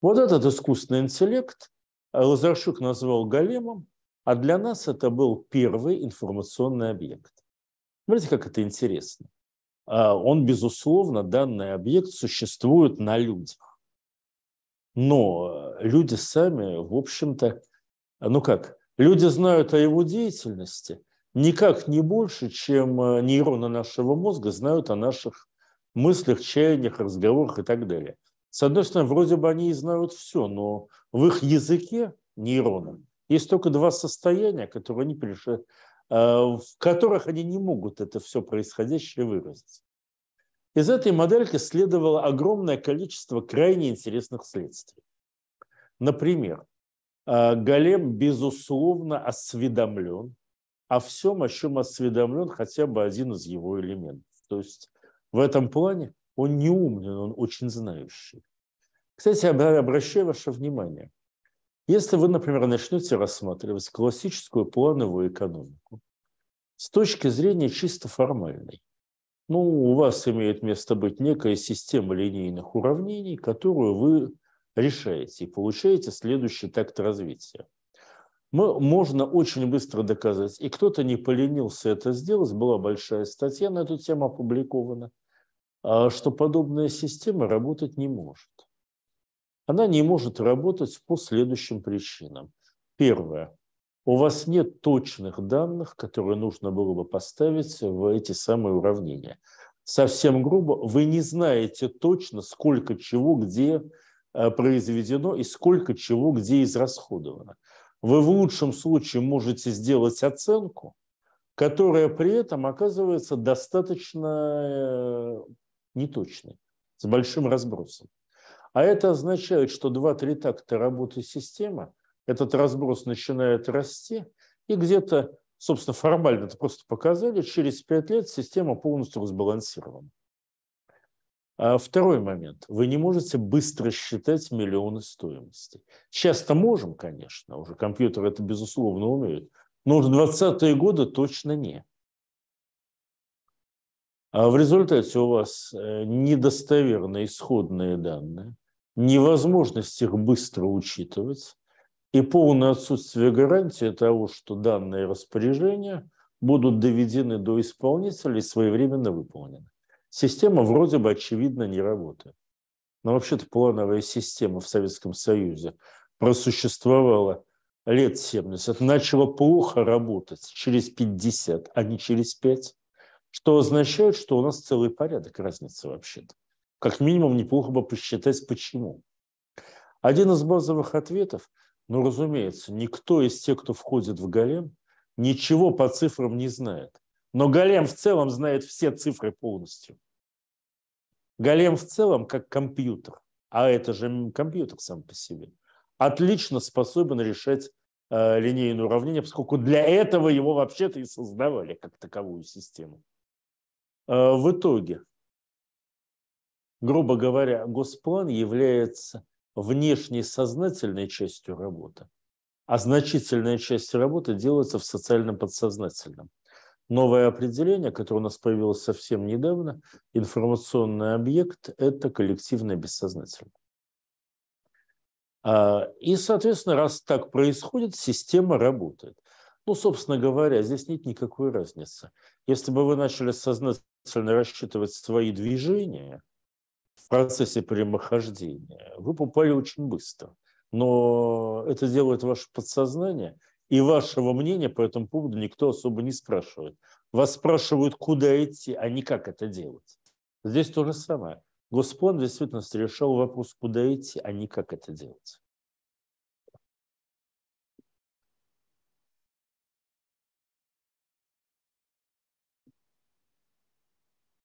Вот этот искусственный интеллект э, Лазаршук назвал големом, а для нас это был первый информационный объект. Смотрите, как это интересно. А, он, безусловно, данный объект существует на людях. Но э, люди сами, в общем-то, ну как, люди знают о его деятельности никак не больше, чем э, нейроны нашего мозга знают о наших мыслях, чаяниях, разговорах и так далее. С одной стороны, вроде бы они и знают все, но в их языке нейронов есть только два состояния, которые они пришли, э, в которых они не могут это все происходящее выразить. Из этой модельки следовало огромное количество крайне интересных следствий. Например, э, Голем, безусловно, осведомлен о всем, о чем осведомлен хотя бы один из его элементов. То есть в этом плане он не умный, но он очень знающий. Кстати, обращаю ваше внимание. Если вы, например, начнете рассматривать классическую плановую экономику с точки зрения чисто формальной, ну, у вас имеет место быть некая система линейных уравнений, которую вы решаете и получаете следующий такт развития. Мы, можно очень быстро доказать, и кто-то не поленился это сделать, была большая статья на эту тему опубликована – а, что подобная система работать не может. Она не может работать по следующим причинам. Первое. У вас нет точных данных, которые нужно было бы поставить в эти самые уравнения. Совсем грубо, вы не знаете точно, сколько чего где а, произведено и сколько чего где израсходовано. Вы в лучшем случае можете сделать оценку, которая при этом оказывается достаточно э, неточный, с большим разбросом. А это означает, что 2-3 такта работы системы, этот разброс начинает расти, и где-то, собственно, формально это просто показали, через 5 лет система полностью разбалансирована. А второй момент. Вы не можете быстро считать миллионы стоимости. Часто можем, конечно, уже компьютеры это безусловно умеют, но в 20-е годы точно не. А в результате у вас э, недостоверные исходные данные, невозможность их быстро учитывать и полное отсутствие гарантии того, что данные распоряжения будут доведены до исполнителя и своевременно выполнены. Система вроде бы очевидно не работает. Но вообще-то плановая система в Советском Союзе просуществовала лет 70, начала плохо работать через 50, а не через 5. Что означает, что у нас целый порядок разницы вообще-то. Как минимум, неплохо бы посчитать, почему. Один из базовых ответов, ну, разумеется, никто из тех, кто входит в голем, ничего по цифрам не знает. Но голем в целом знает все цифры полностью. Голем в целом, как компьютер, а это же компьютер сам по себе, отлично способен решать э, линейные уравнения, поскольку для этого его вообще-то и создавали как таковую систему. Э, в итоге, грубо говоря, госплан является внешней сознательной частью работы, а значительная часть работы делается в социальном подсознательном. Новое определение, которое у нас появилось совсем недавно, информационный объект – это коллективное бессознательное. А, и, соответственно, раз так происходит, система работает. Ну, собственно говоря, здесь нет никакой разницы. Если бы вы начали сознательно рассчитывать свои движения в процессе прямохождения, вы попали очень быстро. Но это делает ваше подсознание, и вашего мнения по этому поводу никто особо не спрашивает. Вас спрашивают, куда идти, а не как это делать. Здесь то же самое. Госплан в действительности решал вопрос, куда идти, а не как это делать.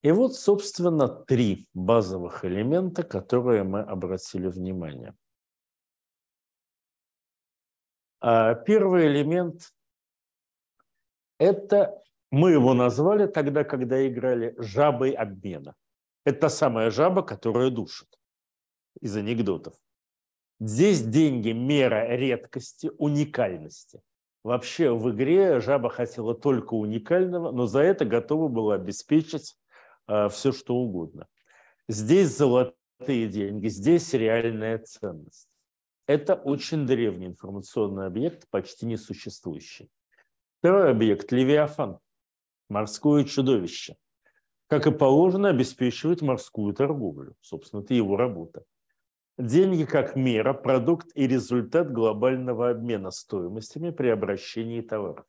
И вот, собственно, три базовых элемента, которые мы обратили внимание. А, первый элемент – это мы его назвали тогда, когда играли жабой обмена. Это та самая жаба, которая душит из анекдотов. Здесь деньги – мера редкости, уникальности. Вообще в игре жаба хотела только уникального, но за это готова была обеспечить Э, все что угодно. Здесь золотые деньги, здесь реальная ценность. Это очень древний информационный объект, почти несуществующий. Второй объект – Левиафан, морское чудовище. Как и положено, обеспечивает морскую торговлю. Собственно, это его работа. Деньги как мера, продукт и результат глобального обмена стоимостями при обращении товаров.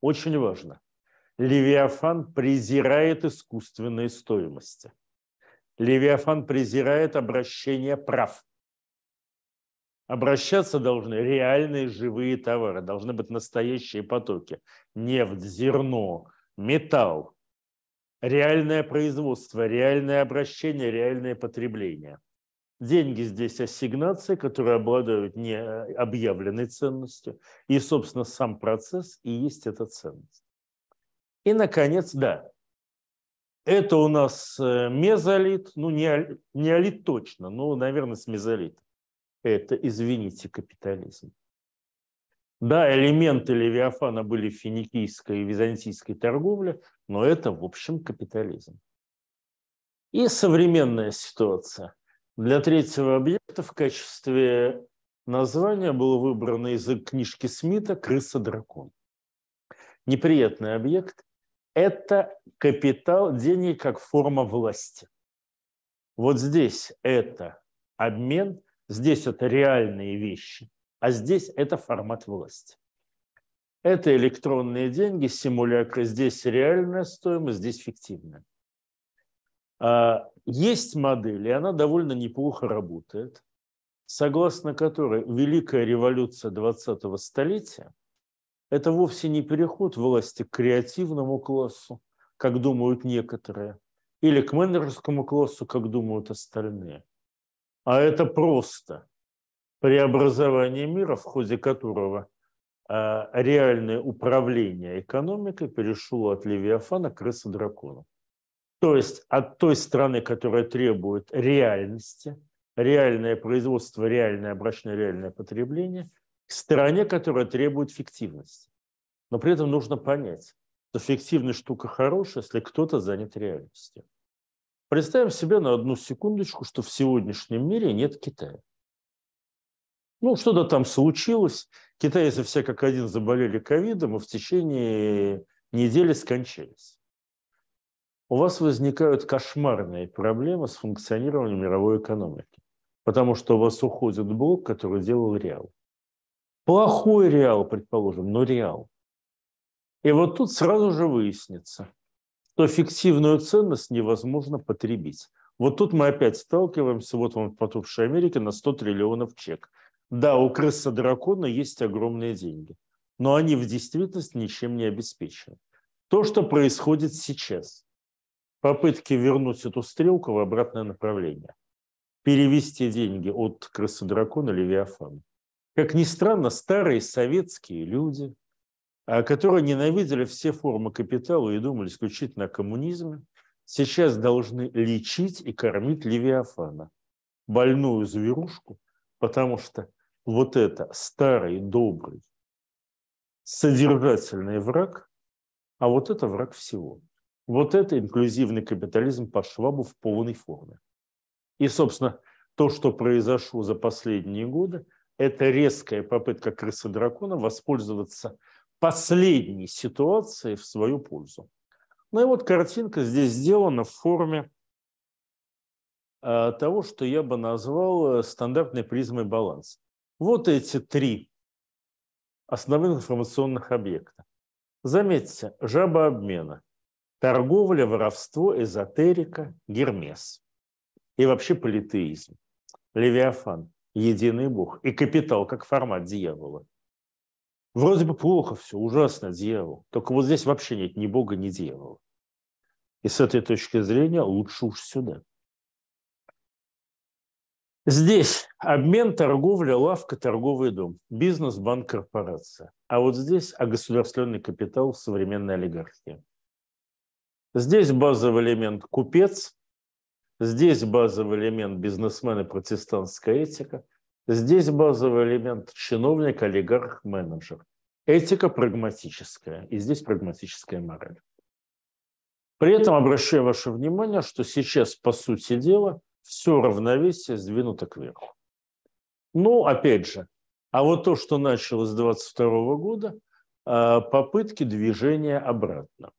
Очень важно. Левиафан презирает искусственные стоимости. Левиафан презирает обращение прав. Обращаться должны реальные живые товары, должны быть настоящие потоки. Нефть, зерно, металл, реальное производство, реальное обращение, реальное потребление. Деньги здесь ассигнации, которые обладают необъявленной ценностью. И, собственно, сам процесс и есть эта ценность. И, наконец, да, это у нас э, мезолит, ну, не неолит точно, но, наверное, с мезолит. Это, извините, капитализм. Да, элементы Левиафана были финикийской и византийской торговли, но это, в общем, капитализм. И современная ситуация. Для третьего объекта в качестве названия было выбрано из книжки Смита «Крыса-дракон». Неприятный объект, это капитал денег как форма власти. Вот здесь это обмен, здесь это реальные вещи, а здесь это формат власти. Это электронные деньги, симулякры. Здесь реальная стоимость, здесь фиктивная. А, есть модель, и она довольно неплохо работает, согласно которой Великая революция 20-го столетия это вовсе не переход власти к креативному классу, как думают некоторые, или к менеджерскому классу, как думают остальные. А это просто преобразование мира, в ходе которого э, реальное управление экономикой перешло от Левиафана к крысы дракону. То есть от той страны, которая требует реальности, реальное производство, реальное обращение, реальное потребление – к стороне, которая требует фиктивности. Но при этом нужно понять, что фиктивная штука хорошая, если кто-то занят реальностью. Представим себе на одну секундочку, что в сегодняшнем мире нет Китая. Ну, что-то там случилось. Китайцы все как один заболели ковидом и в течение недели скончались. У вас возникают кошмарные проблемы с функционированием мировой экономики, потому что у вас уходит блок, который делал Реал. Плохой реал, предположим, но реал. И вот тут сразу же выяснится, что фиктивную ценность невозможно потребить. Вот тут мы опять сталкиваемся, вот вам потухшей Америке на 100 триллионов чек. Да, у крыса дракона есть огромные деньги, но они в действительности ничем не обеспечены. То, что происходит сейчас, попытки вернуть эту стрелку в обратное направление, перевести деньги от крысы дракона Левиафана. Как ни странно, старые советские люди, а, которые ненавидели все формы капитала и думали исключительно о коммунизме, сейчас должны лечить и кормить Левиафана, больную зверушку, потому что вот это старый, добрый, содержательный враг, а вот это враг всего. Вот это инклюзивный капитализм по швабу в полной форме. И, собственно, то, что произошло за последние годы – это резкая попытка крысы дракона воспользоваться последней ситуацией в свою пользу. Ну и вот картинка здесь сделана в форме э, того, что я бы назвал э, стандартной призмой баланс. Вот эти три основных информационных объекта. Заметьте, жаба обмена, торговля, воровство, эзотерика, гермес и вообще политеизм, левиафан единый Бог. И капитал как формат дьявола. Вроде бы плохо все, ужасно дьявол. Только вот здесь вообще нет ни Бога, ни дьявола. И с этой точки зрения лучше уж сюда. Здесь обмен, торговля, лавка, торговый дом, бизнес, банк, корпорация. А вот здесь государственный капитал в современной олигархии. Здесь базовый элемент – купец, Здесь базовый элемент бизнесмена протестантская этика. Здесь базовый элемент чиновник, олигарх, менеджер. Этика прагматическая, и здесь прагматическая мораль. При этом обращаю ваше внимание, что сейчас, по сути дела, все равновесие сдвинуто кверху. Ну, опять же, а вот то, что началось с 22 года, а, попытки движения обратно.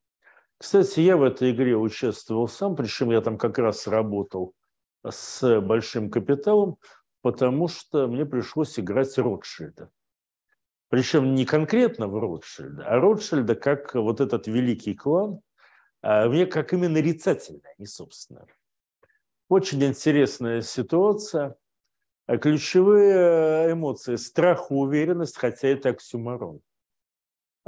Кстати, я в этой игре участвовал сам, причем я там как раз работал с большим капиталом, потому что мне пришлось играть Ротшильда. Причем не конкретно в Ротшильда, а Ротшильда как вот этот великий клан, а мне как именно рицательное, а не собственно. Очень интересная ситуация. А ключевые э, эмоции – страх и уверенность, хотя это оксюмарон.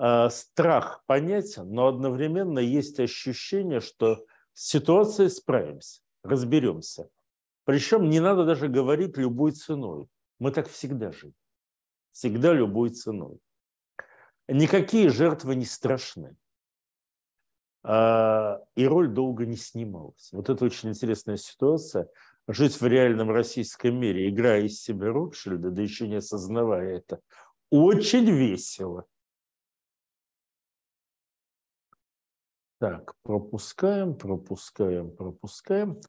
Э, страх понятен, но одновременно есть ощущение, что с ситуацией справимся, разберемся. Причем не надо даже говорить любой ценой. Мы так всегда живем, Всегда любой ценой. Никакие жертвы не страшны. А, и роль долго не снималась. Вот это очень интересная ситуация. Жить в реальном российском мире, играя из себя Ротшильда, да еще не осознавая это, очень весело. Так, пропускаем, пропускаем, пропускаем.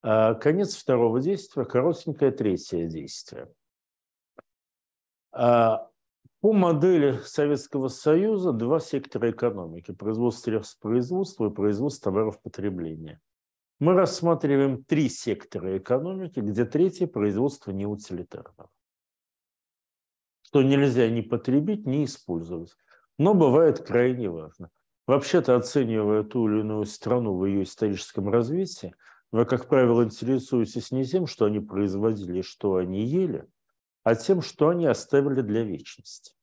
А, конец второго действия, коротенькое третье действие. А, по модели Советского Союза два сектора экономики – производство сельхозпроизводства и производство товаров потребления. Мы рассматриваем три сектора экономики, где третье – производство неутилитарного, что нельзя ни потребить, ни использовать, но бывает крайне важно – Вообще-то, оценивая ту или иную страну в ее историческом развитии, вы, как правило, интересуетесь не тем, что они производили, что они ели, а тем, что они оставили для вечности.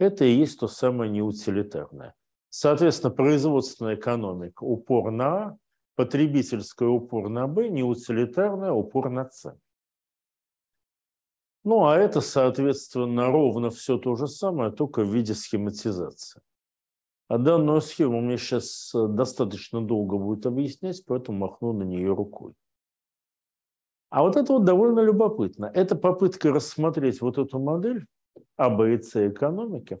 Это и есть то самое неутилитарное. Соответственно, производственная экономика – упор на А, потребительская – упор на Б, неутилитарная – упор на С. Ну, а это, соответственно, ровно все то же самое, только в виде схематизации. А данную схему мне сейчас э, достаточно долго будет объяснять, поэтому махну на нее рукой. А вот это вот довольно любопытно. Это попытка рассмотреть вот эту модель А, Б, И, АБЦ экономики э,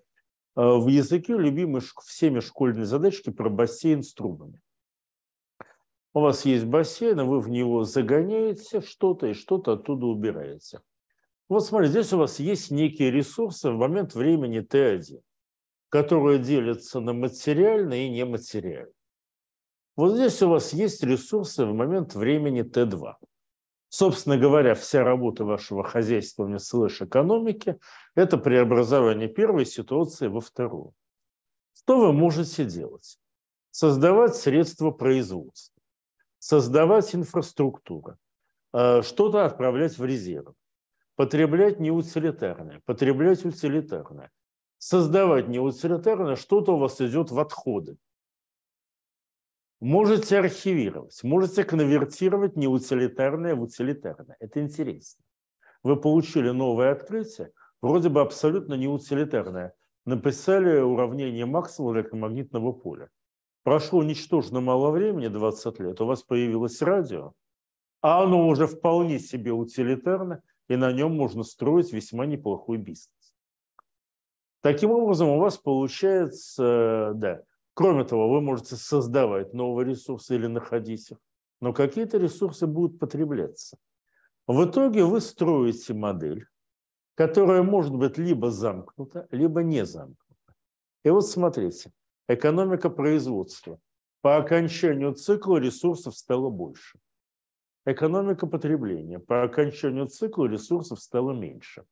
в языке любимой всеми школьной задачки про бассейн с трубами. У вас есть бассейн, и вы в него загоняете что-то, и что-то оттуда убираете. Вот смотрите, здесь у вас есть некие ресурсы в момент времени Т1 которое делится на материальное и нематериальное. Вот здесь у вас есть ресурсы в момент времени Т2. Собственно говоря, вся работа вашего хозяйства, не слышь экономики, это преобразование первой ситуации во вторую. Что вы можете делать? Создавать средства производства, создавать инфраструктуру, э, что-то отправлять в резерв, потреблять неутилитарное, потреблять утилитарное, создавать неутилитарно, что-то у вас идет в отходы. Можете архивировать, можете конвертировать неутилитарное в утилитарное. Это интересно. Вы получили новое открытие, вроде бы абсолютно неутилитарное. Написали уравнение Максвелла электромагнитного поля. Прошло ничтожно мало времени, 20 лет, у вас появилось радио, а оно уже вполне себе утилитарно, и на нем можно строить весьма неплохой бизнес. Таким образом, у вас получается, да, кроме того, вы можете создавать новые ресурсы или находить их, но какие-то ресурсы будут потребляться. В итоге вы строите модель, которая может быть либо замкнута, либо не замкнута. И вот смотрите, экономика производства. По окончанию цикла ресурсов стало больше. Экономика потребления. По окончанию цикла ресурсов стало меньше.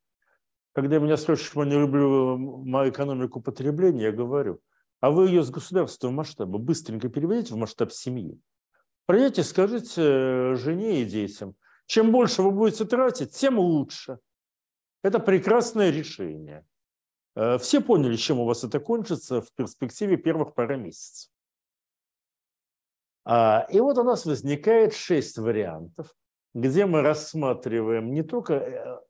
Когда меня спрашивают, почему я не люблю э, мою экономику потребления, я говорю, а вы ее с государственного масштаба быстренько переведите в масштаб семьи. Пройдите, скажите э, жене и детям, чем больше вы будете тратить, тем лучше. Это прекрасное решение. Э, все поняли, чем у вас это кончится в перспективе первых пары месяцев. А, и вот у нас возникает шесть вариантов, где мы рассматриваем не только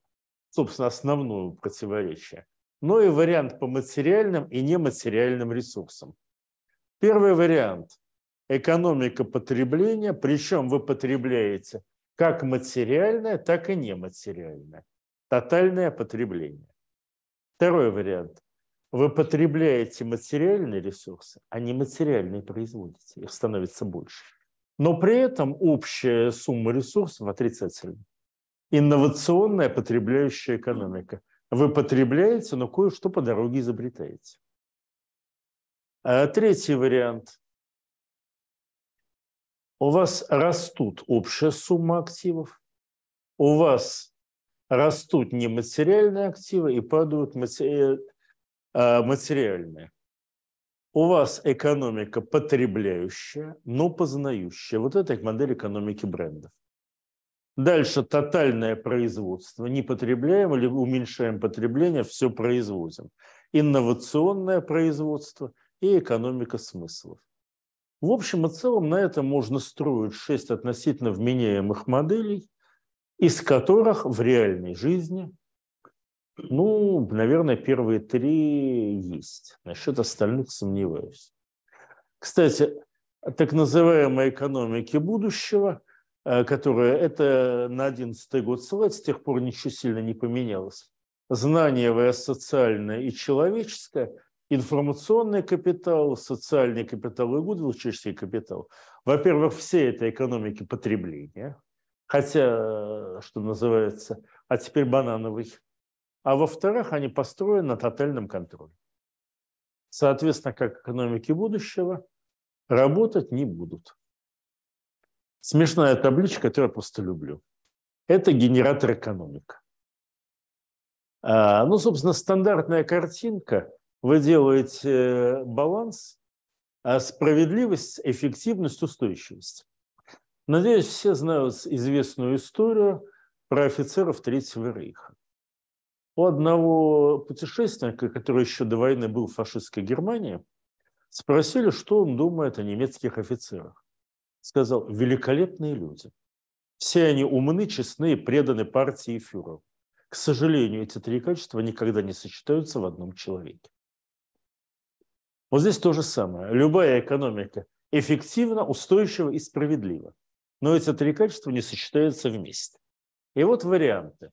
собственно, основное противоречие, но и вариант по материальным и нематериальным ресурсам. Первый вариант – экономика потребления, причем вы потребляете как материальное, так и нематериальное. Тотальное потребление. Второй вариант – вы потребляете материальные ресурсы, а нематериальные производите. Их становится больше. Но при этом общая сумма ресурсов отрицательна инновационная потребляющая экономика. Вы потребляете, но кое-что по дороге изобретаете. А третий вариант. У вас растут общая сумма активов, у вас растут нематериальные активы и падают э, а, материальные. У вас экономика потребляющая, но познающая. Вот это модель экономики брендов. Дальше тотальное производство. Не потребляем или уменьшаем потребление, все производим. Инновационное производство и экономика смыслов. В общем и целом на этом можно строить шесть относительно вменяемых моделей, из которых в реальной жизни, ну, наверное, первые три есть. Насчет остальных сомневаюсь. Кстати, так называемой экономики будущего – Э, которая это на 11 год ссылается, с тех пор ничего сильно не поменялось. Знаниевое, социальное и человеческое, информационный капитал, социальный капитал и гудвилческий капитал. Во-первых, все это экономики потребления, хотя, э, что называется, а теперь банановый. А во-вторых, они построены на тотальном контроле. Соответственно, как экономики будущего работать не будут. Смешная табличка, которую я просто люблю. Это генератор экономик. А, ну, собственно, стандартная картинка. Вы делаете э, баланс, а справедливость, эффективность, устойчивость. Надеюсь, все знают известную историю про офицеров Третьего Рейха. У одного путешественника, который еще до войны был в фашистской Германии, спросили, что он думает о немецких офицерах сказал, великолепные люди. Все они умны, честны и преданы партии и фюреру. К сожалению, эти три качества никогда не сочетаются в одном человеке. Вот здесь то же самое. Любая экономика эффективна, устойчива и справедлива. Но эти три качества не сочетаются вместе. И вот варианты.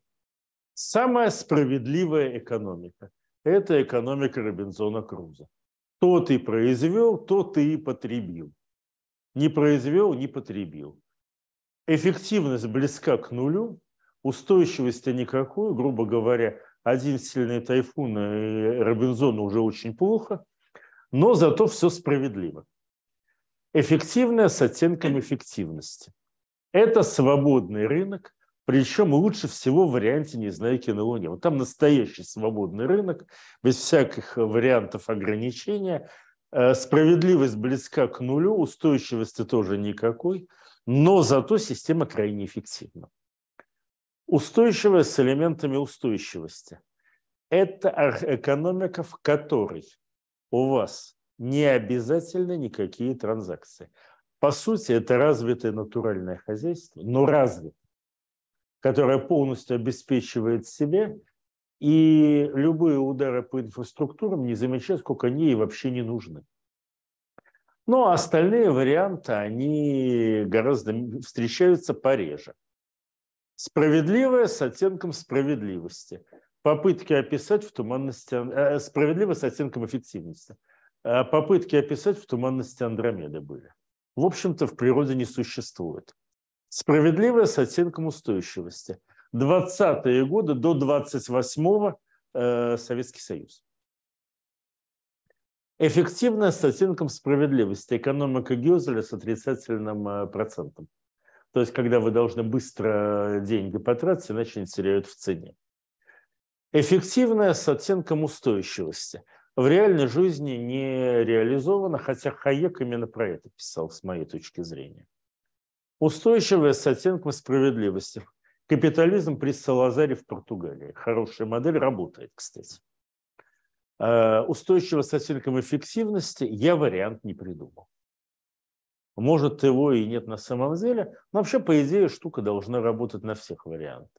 Самая справедливая экономика – это экономика Робинзона Круза. То ты произвел, то ты и потребил не произвел, не потребил. Эффективность близка к нулю, устойчивости никакой, грубо говоря, один сильный тайфун и э, Робинзон уже очень плохо, но зато все справедливо. Эффективное с оттенком эффективности. Это свободный рынок, причем лучше всего в варианте «Незнайки на Луне». Вот там настоящий свободный рынок, без всяких вариантов ограничения – Э, справедливость близка к нулю, устойчивости тоже никакой, но зато система крайне эффективна. Устойчивая с элементами устойчивости. Это экономика, в которой у вас не обязательно никакие транзакции. По сути, это развитое натуральное хозяйство, но развитое, которое полностью обеспечивает себе и любые удары по инфраструктурам не замечают, сколько они ей вообще не нужны. Но остальные варианты, они гораздо встречаются пореже. Справедливое с оттенком справедливости. Попытки описать в туманности... Э, Справедливое с оттенком эффективности. Э, попытки описать в туманности Андромеды были. В общем-то, в природе не существует. Справедливое с оттенком устойчивости. 20-е годы до 28-го э, Советский Союз. Эффективная с оттенком справедливости. Экономика Гёзеля с отрицательным э, процентом. То есть, когда вы должны быстро э, деньги потратить, иначе они теряют в цене. Эффективная с оттенком устойчивости. В реальной жизни не реализована, хотя Хаек именно про это писал, с моей точки зрения. Устойчивая с оттенком справедливости. Капитализм при Салазаре в Португалии. Хорошая модель, работает, кстати. Э, устойчиво с оттенком эффективности я вариант не придумал. Может, его и нет на самом деле. Но вообще, по идее, штука должна работать на всех вариантах.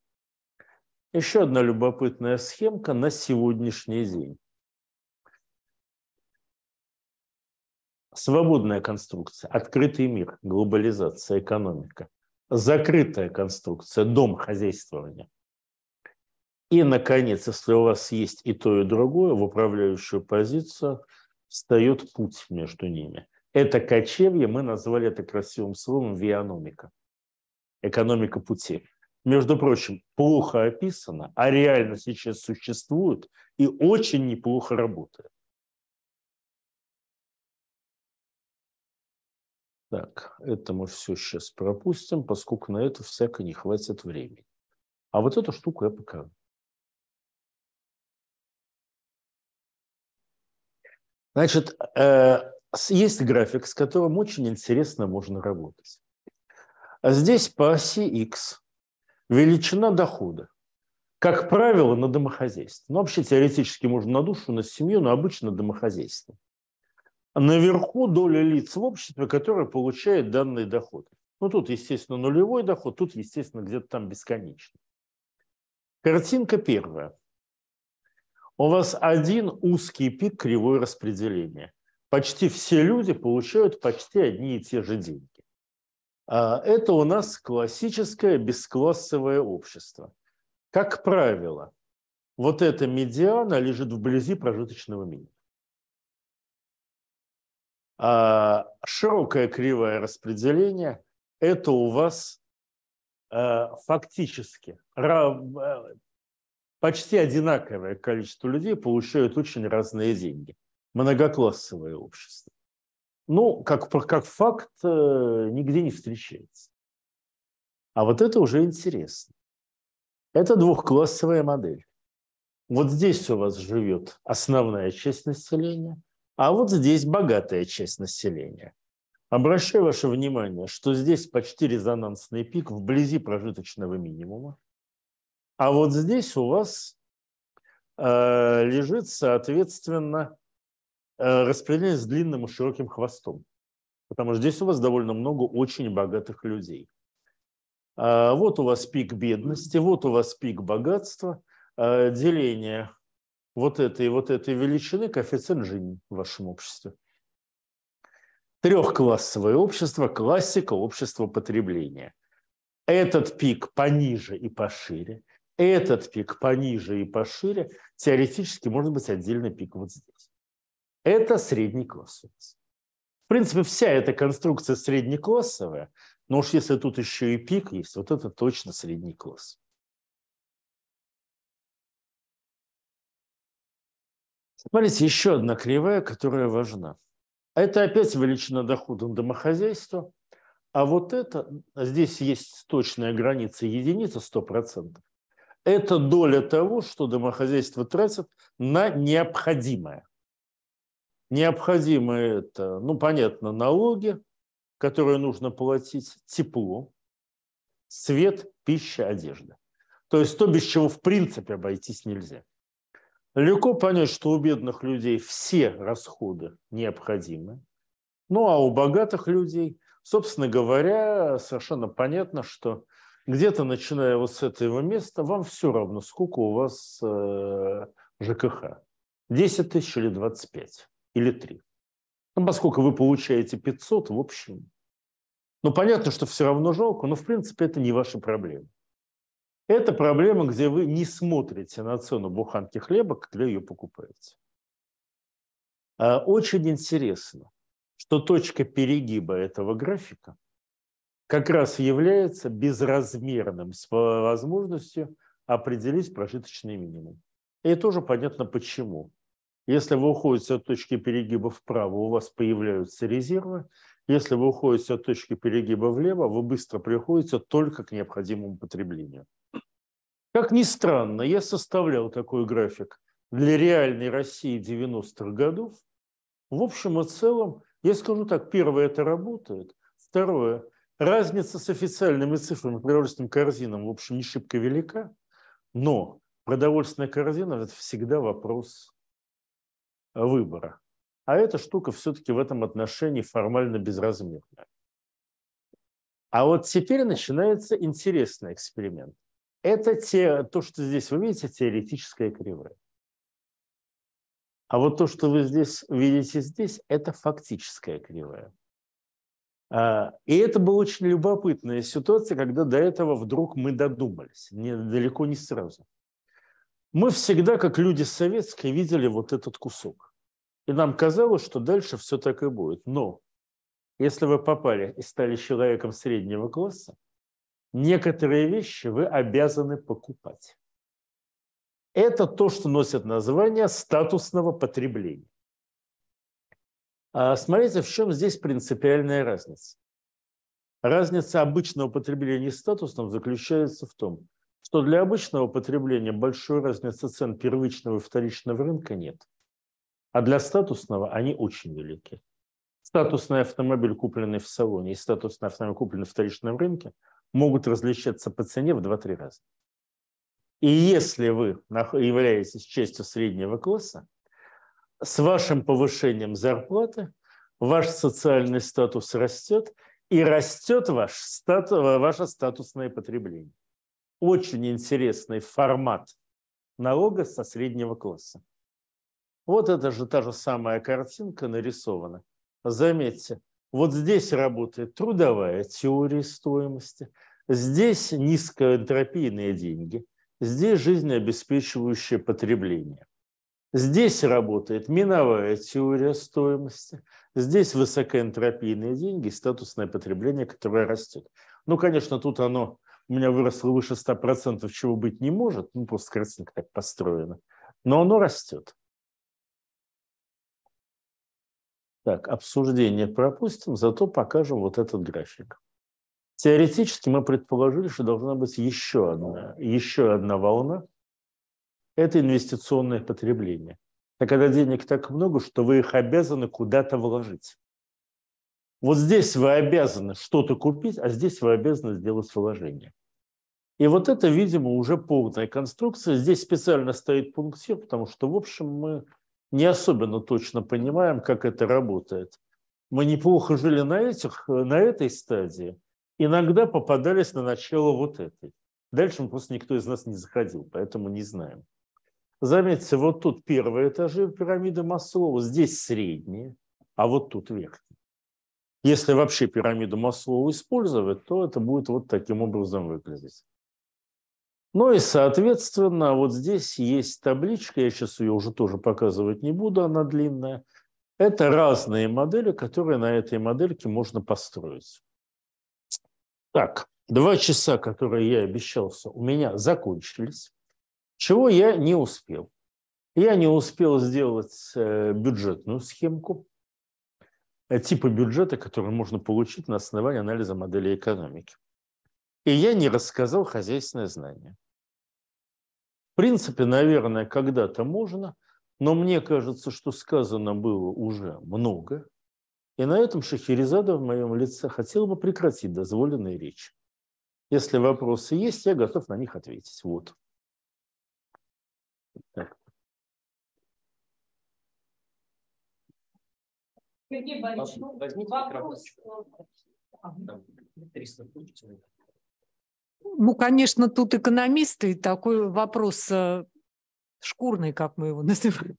Еще одна любопытная схемка на сегодняшний день. Свободная конструкция, открытый мир, глобализация, экономика закрытая конструкция, дом хозяйствования. И, наконец, если у вас есть и то, и другое, в управляющую позицию встает путь между ними. Это кочевье, мы назвали это красивым словом вианомика, экономика пути. Между прочим, плохо описано, а реально сейчас существует и очень неплохо работает. Так, это мы все сейчас пропустим, поскольку на это всяко не хватит времени. А вот эту штуку я покажу. Значит, э, есть график, с которым очень интересно можно работать. здесь по оси x величина дохода. Как правило, на домохозяйство. Ну, вообще теоретически можно на душу, на семью, но обычно на домохозяйство наверху доля лиц в обществе, которая получает данный доход. Ну, тут, естественно, нулевой доход, тут, естественно, где-то там бесконечный. Картинка первая. У вас один узкий пик кривой распределения. Почти все люди получают почти одни и те же деньги. А, это у нас классическое бесклассовое общество. Как правило, вот эта медиана лежит вблизи прожиточного минимума. А, широкое кривое распределение – это у вас а, фактически а, почти одинаковое количество людей получают очень разные деньги. Многоклассовое общество. Ну, как, как факт, э, нигде не встречается. А вот это уже интересно. Это двухклассовая модель. Вот здесь у вас живет основная часть населения, а вот здесь богатая часть населения. Обращаю ваше внимание, что здесь почти резонансный пик вблизи прожиточного минимума. А вот здесь у вас э, лежит, соответственно, э, распределение с длинным и широким хвостом. Потому что здесь у вас довольно много очень богатых людей. Э, вот у вас пик бедности, вот у вас пик богатства. Э, деление вот этой, вот этой величины коэффициент жизни в вашем обществе. Трехклассовое общество, классика общество потребления. Этот пик пониже и пошире, этот пик пониже и пошире, теоретически может быть отдельный пик вот здесь. Это средний класс у нас. В принципе, вся эта конструкция среднеклассовая, но уж если тут еще и пик есть, вот это точно средний класс. Смотрите, еще одна кривая, которая важна. это опять величина доходом домохозяйства. А вот это, здесь есть точная граница единица 100%. Это доля того, что домохозяйство тратит на необходимое. Необходимое это, ну, понятно, налоги, которые нужно платить, тепло, свет, пища, одежда. То есть то, без чего в принципе обойтись нельзя – Легко понять, что у бедных людей все расходы необходимы. Ну а у богатых людей, собственно говоря, совершенно понятно, что где-то начиная вот с этого места, вам все равно, сколько у вас э, ЖКХ. 10 тысяч или 25, или 3. Ну, поскольку вы получаете 500, в общем, ну, понятно, что все равно жалко, но, в принципе, это не ваша проблема. Это проблема, где вы не смотрите на цену буханки хлеба, когда ее покупаете. А, очень интересно, что точка перегиба этого графика как раз является безразмерным с возможностью определить прожиточный минимум. И тоже понятно почему. Если вы уходите от точки перегиба вправо, у вас появляются резервы. Если вы уходите от точки перегиба влево, вы быстро приходите только к необходимому потреблению. Как ни странно, я составлял такой график для реальной России 90-х годов. В общем и целом, я скажу так, первое, это работает. Второе, разница с официальными цифрами продовольственным корзинам, в общем, не шибко велика. Но продовольственная корзина – это всегда вопрос выбора. А эта штука все-таки в этом отношении формально безразмерная. А вот теперь начинается интересный эксперимент. Это те, то, что здесь вы видите, теоретическая кривая. А вот то, что вы здесь видите здесь, это фактическая кривая. И это была очень любопытная ситуация, когда до этого вдруг мы додумались, не, далеко не сразу. Мы всегда, как люди советские, видели вот этот кусок. И нам казалось, что дальше все так и будет. Но если вы попали и стали человеком среднего класса, некоторые вещи вы обязаны покупать. Это то, что носит название статусного потребления. А смотрите, в чем здесь принципиальная разница. Разница обычного потребления и статусного заключается в том, что для обычного потребления большой разницы цен первичного и вторичного рынка нет, а для статусного они очень велики. Статусный автомобиль, купленный в салоне, и статусный автомобиль, купленный в вторичном рынке – могут различаться по цене в 2-3 раза. И если вы являетесь частью среднего класса, с вашим повышением зарплаты ваш социальный статус растет, и растет ваш статус, ваше статусное потребление. Очень интересный формат налога со среднего класса. Вот это же та же самая картинка нарисована. Заметьте, вот здесь работает трудовая теория стоимости, здесь низкоэнтропийные деньги, здесь жизнеобеспечивающее потребление. Здесь работает миновая теория стоимости, здесь высокоэнтропийные деньги статусное потребление, которое растет. Ну, конечно, тут оно у меня выросло выше 100%, чего быть не может, ну, просто картинка так построена, но оно растет. Так, обсуждение пропустим, зато покажем вот этот график. Теоретически мы предположили, что должна быть еще одна, еще одна волна. Это инвестиционное потребление. Это когда денег так много, что вы их обязаны куда-то вложить. Вот здесь вы обязаны что-то купить, а здесь вы обязаны сделать вложение. И вот это, видимо, уже полная конструкция. Здесь специально стоит пунктир, потому что, в общем, мы не особенно точно понимаем, как это работает. Мы неплохо жили на, этих, на этой стадии, иногда попадались на начало вот этой. Дальше просто никто из нас не заходил, поэтому не знаем. Заметьте, вот тут первые этажи пирамиды Маслова, здесь средние, а вот тут верхние. Если вообще пирамиду Маслова использовать, то это будет вот таким образом выглядеть. Ну и, соответственно, вот здесь есть табличка, я сейчас ее уже тоже показывать не буду, она длинная. Это разные модели, которые на этой модельке можно построить. Так, два часа, которые я обещался, у меня закончились, чего я не успел. Я не успел сделать э, бюджетную схемку, э, типа бюджета, который можно получить на основании анализа модели экономики. И я не рассказал хозяйственное знание принципе, наверное, когда-то можно, но мне кажется, что сказано было уже много. И на этом Шахерезада в моем лице хотела бы прекратить дозволенные речи. Если вопросы есть, я готов на них ответить. Вот. Так. Сергей Борисович, ну, вопрос. 300 э, ну, конечно, тут экономисты, такой вопрос э, шкурный, как мы его называем.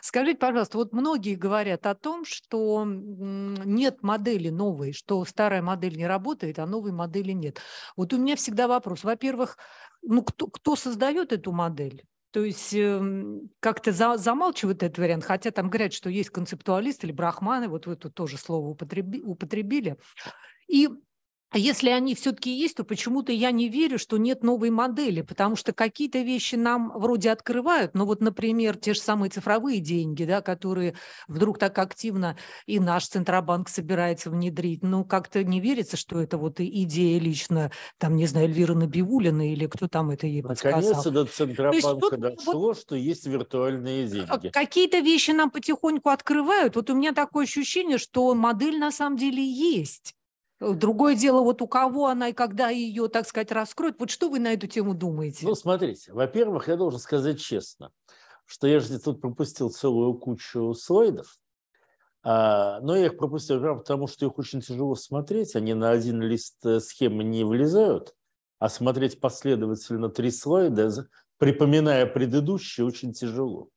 Скажите, пожалуйста, вот многие говорят о том, что нет модели новой, что старая модель не работает, а новой модели нет. Вот у меня всегда вопрос. Во-первых, ну, кто, кто создает эту модель? То есть эм, как-то за, замалчивают этот вариант, хотя там говорят, что есть концептуалисты или брахманы, вот вы тут тоже слово употреби, употребили. И а если они все-таки есть, то почему-то я не верю, что нет новой модели, потому что какие-то вещи нам вроде открывают, но вот, например, те же самые цифровые деньги, да, которые вдруг так активно и наш Центробанк собирается внедрить, ну, как-то не верится, что это вот идея лично, там, не знаю, Эльвира Набиулина или кто там это ей подсказал. Наконец-то до Центробанка дошло, вот, что есть виртуальные а деньги. Какие-то вещи нам потихоньку открывают. Вот у меня такое ощущение, что модель на самом деле есть. Э, другое дело, вот у кого она и когда ее, так сказать, раскроют. Вот что вы на эту тему думаете? Ну, смотрите, во-первых, я должен сказать честно, что я же тут пропустил целую кучу слайдов, а, но я их пропустил, потому что их очень тяжело смотреть, они на один лист э, схемы не влезают, а смотреть последовательно три слайда, припоминая предыдущие, очень тяжело.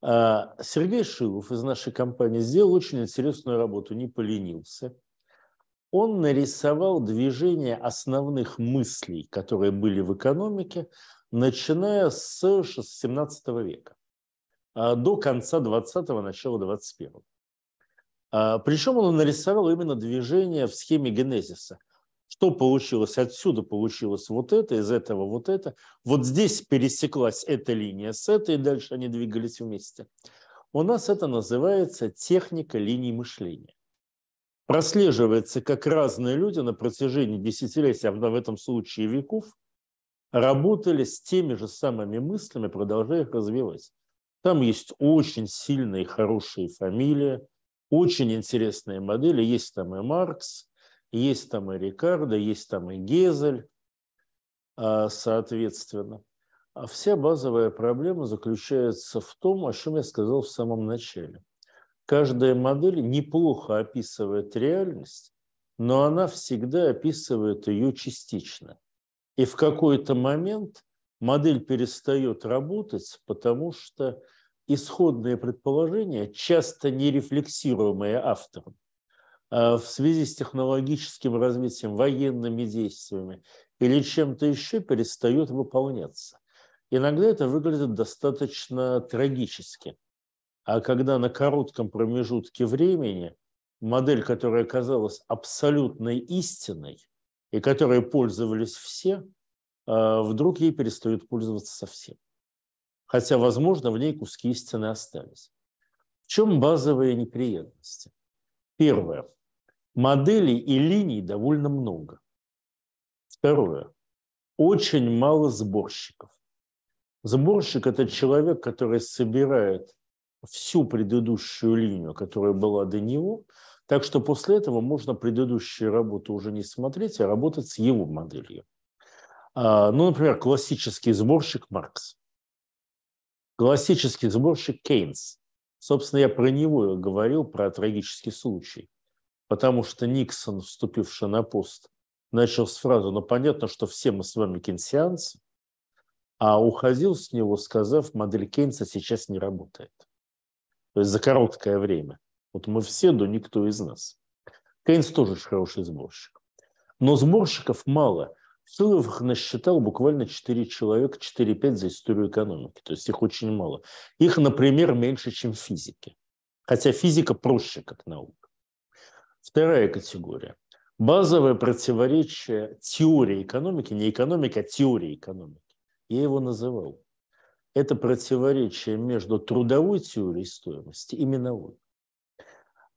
А, Сергей Шилов из нашей компании сделал очень интересную работу, не поленился – он нарисовал движение основных мыслей, которые были в экономике, начиная с 17 века а, до конца 20-го, начала 21-го. А, Причем он нарисовал именно движение в схеме генезиса. Что получилось? Отсюда получилось вот это, из этого вот это. Вот здесь пересеклась эта линия с этой, и дальше они двигались вместе. У нас это называется техника линий мышления прослеживается, как разные люди на протяжении десятилетий, а в этом случае веков, работали с теми же самыми мыслями, продолжая их развивать. Там есть очень сильные, хорошие фамилии, очень интересные модели. Есть там и Маркс, есть там и Рикардо, есть там и Гезель, а, соответственно. А вся базовая проблема заключается в том, о чем я сказал в самом начале. Каждая модель неплохо описывает реальность, но она всегда описывает ее частично. И в какой-то момент модель перестает работать, потому что исходные предположения, часто нерефлексируемые автором, а в связи с технологическим развитием, военными действиями или чем-то еще перестают выполняться. Иногда это выглядит достаточно трагически – а когда на коротком промежутке времени модель, которая оказалась абсолютной истиной и которой пользовались все, а, вдруг ей перестают пользоваться совсем. Хотя, возможно, в ней куски истины остались. В чем базовые неприятности? Первое. Моделей и линий довольно много. Второе. Очень мало сборщиков. Сборщик – это человек, который собирает всю предыдущую линию, которая была до него. Так что после этого можно предыдущие работы уже не смотреть, а работать с его моделью. А, ну, например, классический сборщик Маркс, классический сборщик Кейнс. Собственно, я про него говорил, про трагический случай. Потому что Никсон, вступивший на пост, начал с фразы «Ну, понятно, что все мы с вами кейнсианцы», а уходил с него, сказав «Модель Кейнса сейчас не работает». То есть за короткое время. Вот мы все, да никто из нас. Кейнс тоже очень хороший сборщик. Но сборщиков мало. Сыловых насчитал буквально 4 человека, 4-5 за историю экономики. То есть их очень мало. Их, например, меньше, чем физики. Хотя физика проще как наука. Вторая категория. Базовое противоречие теории экономики, не экономика, а теории экономики. Я его называл это противоречие между трудовой теорией стоимости и миновой.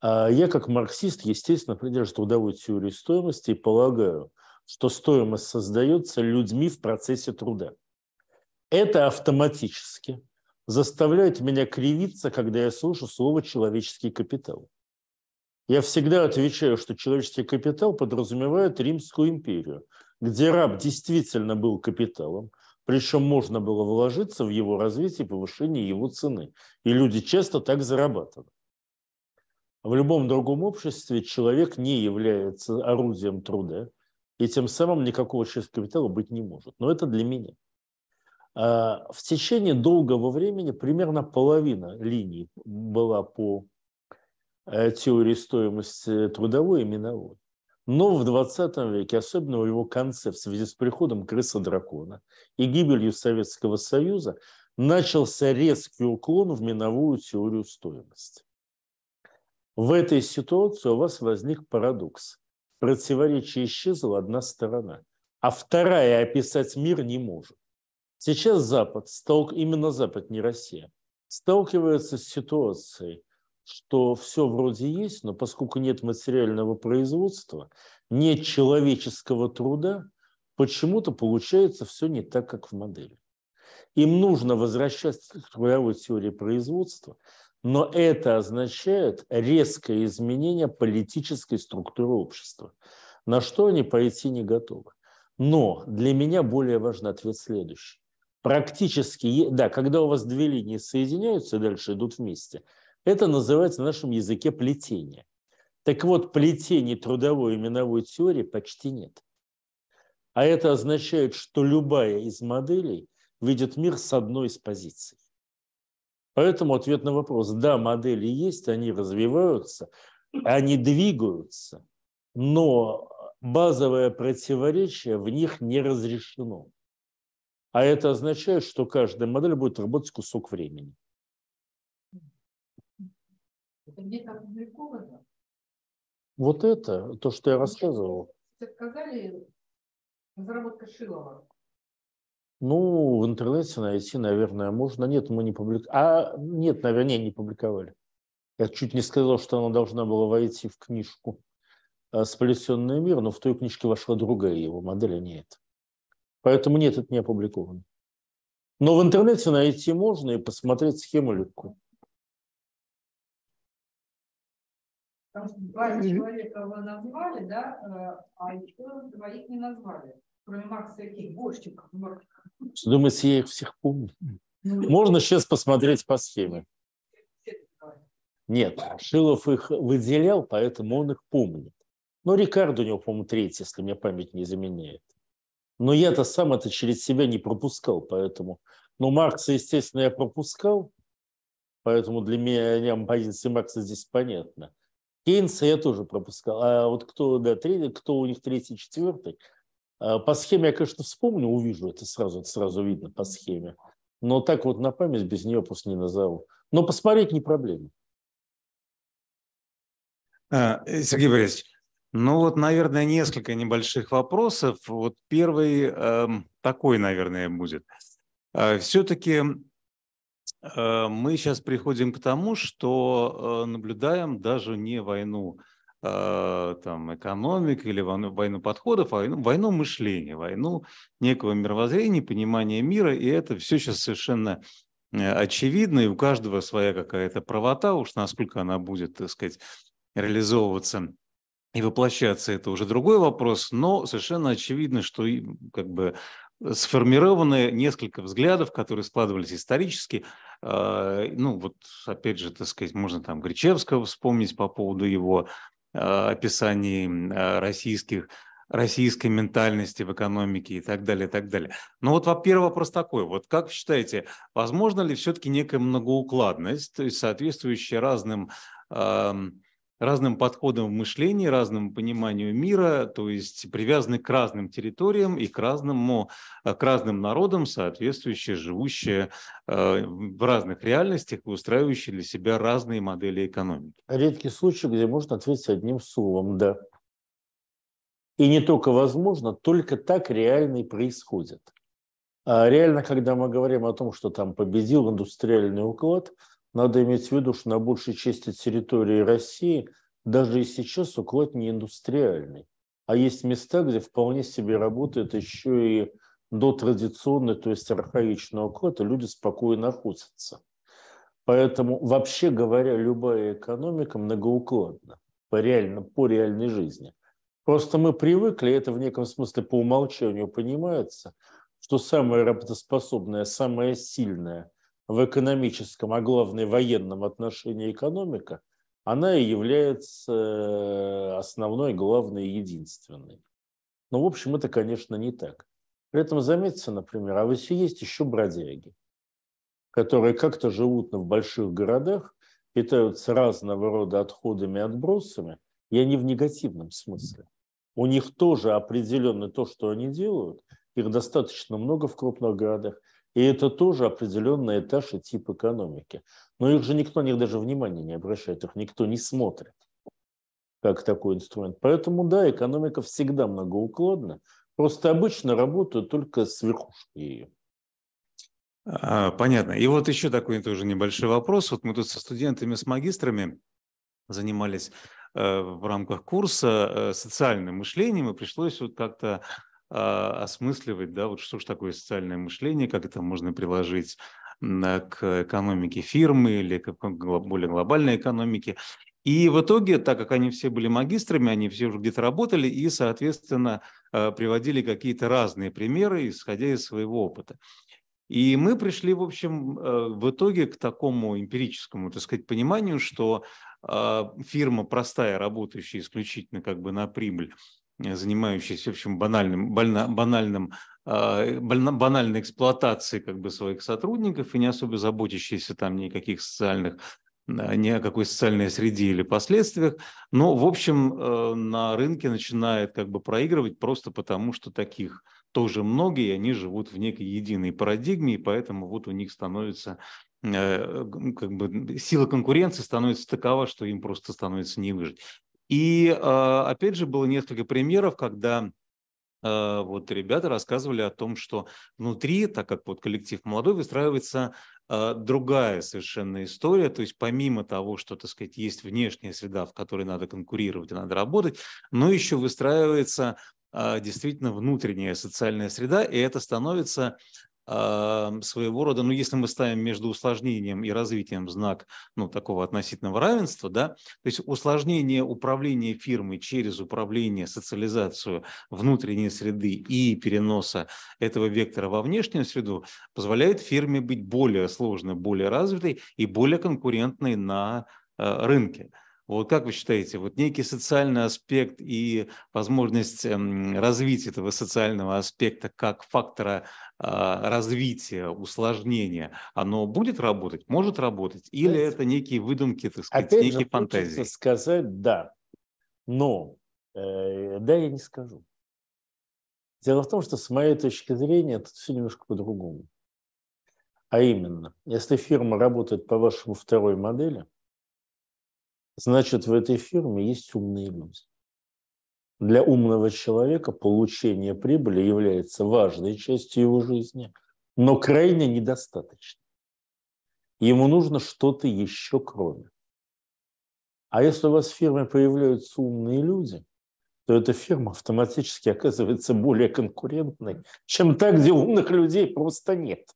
А я как марксист, естественно, придерживаюсь трудовой теории стоимости и полагаю, что стоимость создается людьми в процессе труда. Это автоматически заставляет меня кривиться, когда я слышу слово «человеческий капитал». Я всегда отвечаю, что человеческий капитал подразумевает Римскую империю, где раб действительно был капиталом, причем можно было вложиться в его развитие повышение его цены. И люди часто так зарабатывали. В любом другом обществе человек не является орудием труда, и тем самым никакого чистого капитала быть не может. Но это для меня. А, в течение долгого времени примерно половина линий была по э, теории стоимости трудовой и миновой. Но в 20 веке, особенно в его конце, в связи с приходом крыса дракона и гибелью Советского Союза, начался резкий уклон в миновую теорию стоимости. В этой ситуации у вас возник парадокс. Противоречие исчезла одна сторона, а вторая описать мир не может. Сейчас Запад, именно Запад, не Россия, сталкивается с ситуацией, что все вроде есть, но поскольку нет материального производства, нет человеческого труда, почему-то получается все не так, как в модели. Им нужно возвращаться к трудовой теории производства, но это означает резкое изменение политической структуры общества, на что они пойти не готовы. Но для меня более важен ответ следующий. Практически, да, когда у вас две линии соединяются и дальше идут вместе – это называется на нашем языке плетение. Так вот, плетений трудовой и именовой теории почти нет. А это означает, что любая из моделей видит мир с одной из позиций. Поэтому ответ на вопрос, да, модели есть, они развиваются, они двигаются, но базовое противоречие в них не разрешено. А это означает, что каждая модель будет работать кусок времени. Это не так далеко Вот это, то, что я рассказывал. Сказали, разработка Шилова. Ну, в интернете найти, наверное, можно. Нет, мы не публиковали. А нет, наверное, не публиковали. Я чуть не сказал, что она должна была войти в книжку э, «Сплетенный мир», но в той книжке вошла другая его модель, а не эта. Поэтому нет, это не опубликовано. Но в интернете найти можно и посмотреть схему легко. Потому что два человека вы назвали, да, э, а еще двоих не назвали. Кроме Маркса и Борщиков. Думаете, я их всех помню? Ну, Можно сейчас посмотреть по схеме. Нет, Шилов их выделял, поэтому он их помнит. Но ну, Рикард у него, по-моему, третий, если меня память не заменяет. Но я-то сам это через себя не пропускал, поэтому... Но ну, Маркса, естественно, я пропускал, поэтому для меня позиция Маркса здесь понятна. Кейнса я тоже пропускал. А вот кто, да, третий, кто у них третий, четвертый, а, по схеме я, конечно, вспомню, увижу, это сразу, это сразу видно по схеме. Но так вот на память без нее просто не назову. Но посмотреть не проблема. А, э, Сергей Борисович, ну вот, наверное, несколько небольших вопросов. Вот первый э, такой, наверное, будет. А, Все-таки Э, мы сейчас приходим к тому, что э, наблюдаем даже не войну э, там, экономик или войну, войну подходов, а войну, войну мышления, войну некого мировоззрения, понимания мира. И это все сейчас совершенно очевидно, и у каждого своя какая-то правота, уж насколько она будет, так сказать, реализовываться и воплощаться, это уже другой вопрос, но совершенно очевидно, что как бы сформированы несколько взглядов, которые складывались исторически. А, ну, вот опять же, так сказать, можно там Гречевского вспомнить по поводу его а, описаний а, российских российской ментальности в экономике и так далее, и так далее. Но вот первый вопрос такой. Вот как вы считаете, возможно ли все-таки некая многоукладность, то есть соответствующая разным разным подходам в мышлении, разному пониманию мира, то есть привязаны к разным территориям и к, разному, э, к разным народам, соответствующие, живущие э, в разных реальностях и устраивающие для себя разные модели экономики. Редкий случай, где можно ответить одним словом «да». И не только возможно, только так реально и происходит. А реально, когда мы говорим о том, что там победил индустриальный уклад – надо иметь в виду, что на большей части территории России даже и сейчас уклад не индустриальный. А есть места, где вполне себе работает еще и до традиционной, то есть архаичного уклада, люди спокойно охотятся. Поэтому, вообще говоря, любая экономика многоукладна по, реально, по реальной жизни. Просто мы привыкли, это в неком смысле по умолчанию понимается, что самая работоспособная, самая сильная в экономическом, а главное военном отношении экономика, она и является э, основной, главной и единственной. Но, ну, в общем, это, конечно, не так. При этом заметьте, например, а все есть еще бродяги, которые как-то живут в больших городах, питаются разного рода отходами и отбросами, и они в негативном смысле. У них тоже определенно то, что они делают, их достаточно много в крупных городах – и это тоже определенный этаж и тип экономики. Но их же никто, них даже внимания не обращает, их никто не смотрит как такой инструмент. Поэтому, да, экономика всегда многоукладна, просто обычно работают только с верхушки ее. А, понятно. И вот еще такой тоже небольшой вопрос. Вот мы тут со студентами, с магистрами занимались э, в рамках курса э, социальным мышлением, и пришлось вот как-то а, осмысливать, да, вот что же такое социальное мышление, как это можно приложить к экономике фирмы или к более глобальной экономике. И в итоге, так как они все были магистрами, они все уже где-то работали и, соответственно, а, приводили какие-то разные примеры, исходя из своего опыта. И мы пришли, в общем, а, в итоге к такому эмпирическому, так сказать, пониманию, что фирма простая, работающая исключительно как бы на прибыль, Э, занимающиеся, в общем, банальным, больно, банальным, а, больно, банальной эксплуатацией как бы своих сотрудников и не особо заботящиеся там ни каких социальных а, ни о какой социальной среде или последствиях, но, в общем, э, на рынке начинает как бы проигрывать просто потому, что таких тоже много, и они живут в некой единой парадигме, и поэтому вот у них становится э, как бы сила конкуренции становится такова, что им просто становится не выжить. И а, опять же было несколько примеров, когда а, вот ребята рассказывали о том, что внутри, так как вот коллектив молодой, выстраивается а, другая совершенно история, то есть помимо того, что, так сказать, есть внешняя среда, в которой надо конкурировать и надо работать, но еще выстраивается действительно внутренняя социальная среда, и это становится своего рода, ну, если мы ставим между усложнением и развитием знак, ну, такого относительного равенства, да, то есть усложнение управления фирмой через управление, социализацию внутренней среды и переноса этого вектора во внешнюю среду позволяет фирме быть более сложной, более развитой и более конкурентной на э, рынке. Вот как вы считаете, вот некий социальный аспект и возможность эм, развития этого социального аспекта как фактора а, развития, усложнения, оно будет работать, может работать, или Знаете, это некие выдумки, так сказать, опять некие же, фантазии? сказать да, но э, да я не скажу. Дело в том, что с моей точки зрения это все немножко по-другому. А именно, если фирма работает по вашему второй модели, Значит, в этой фирме есть умные люди. Для умного человека получение прибыли является важной частью его жизни, но крайне недостаточно. Ему нужно что-то еще кроме. А если у вас в фирме появляются умные люди, то эта фирма автоматически оказывается более конкурентной, чем та, где умных людей просто нет.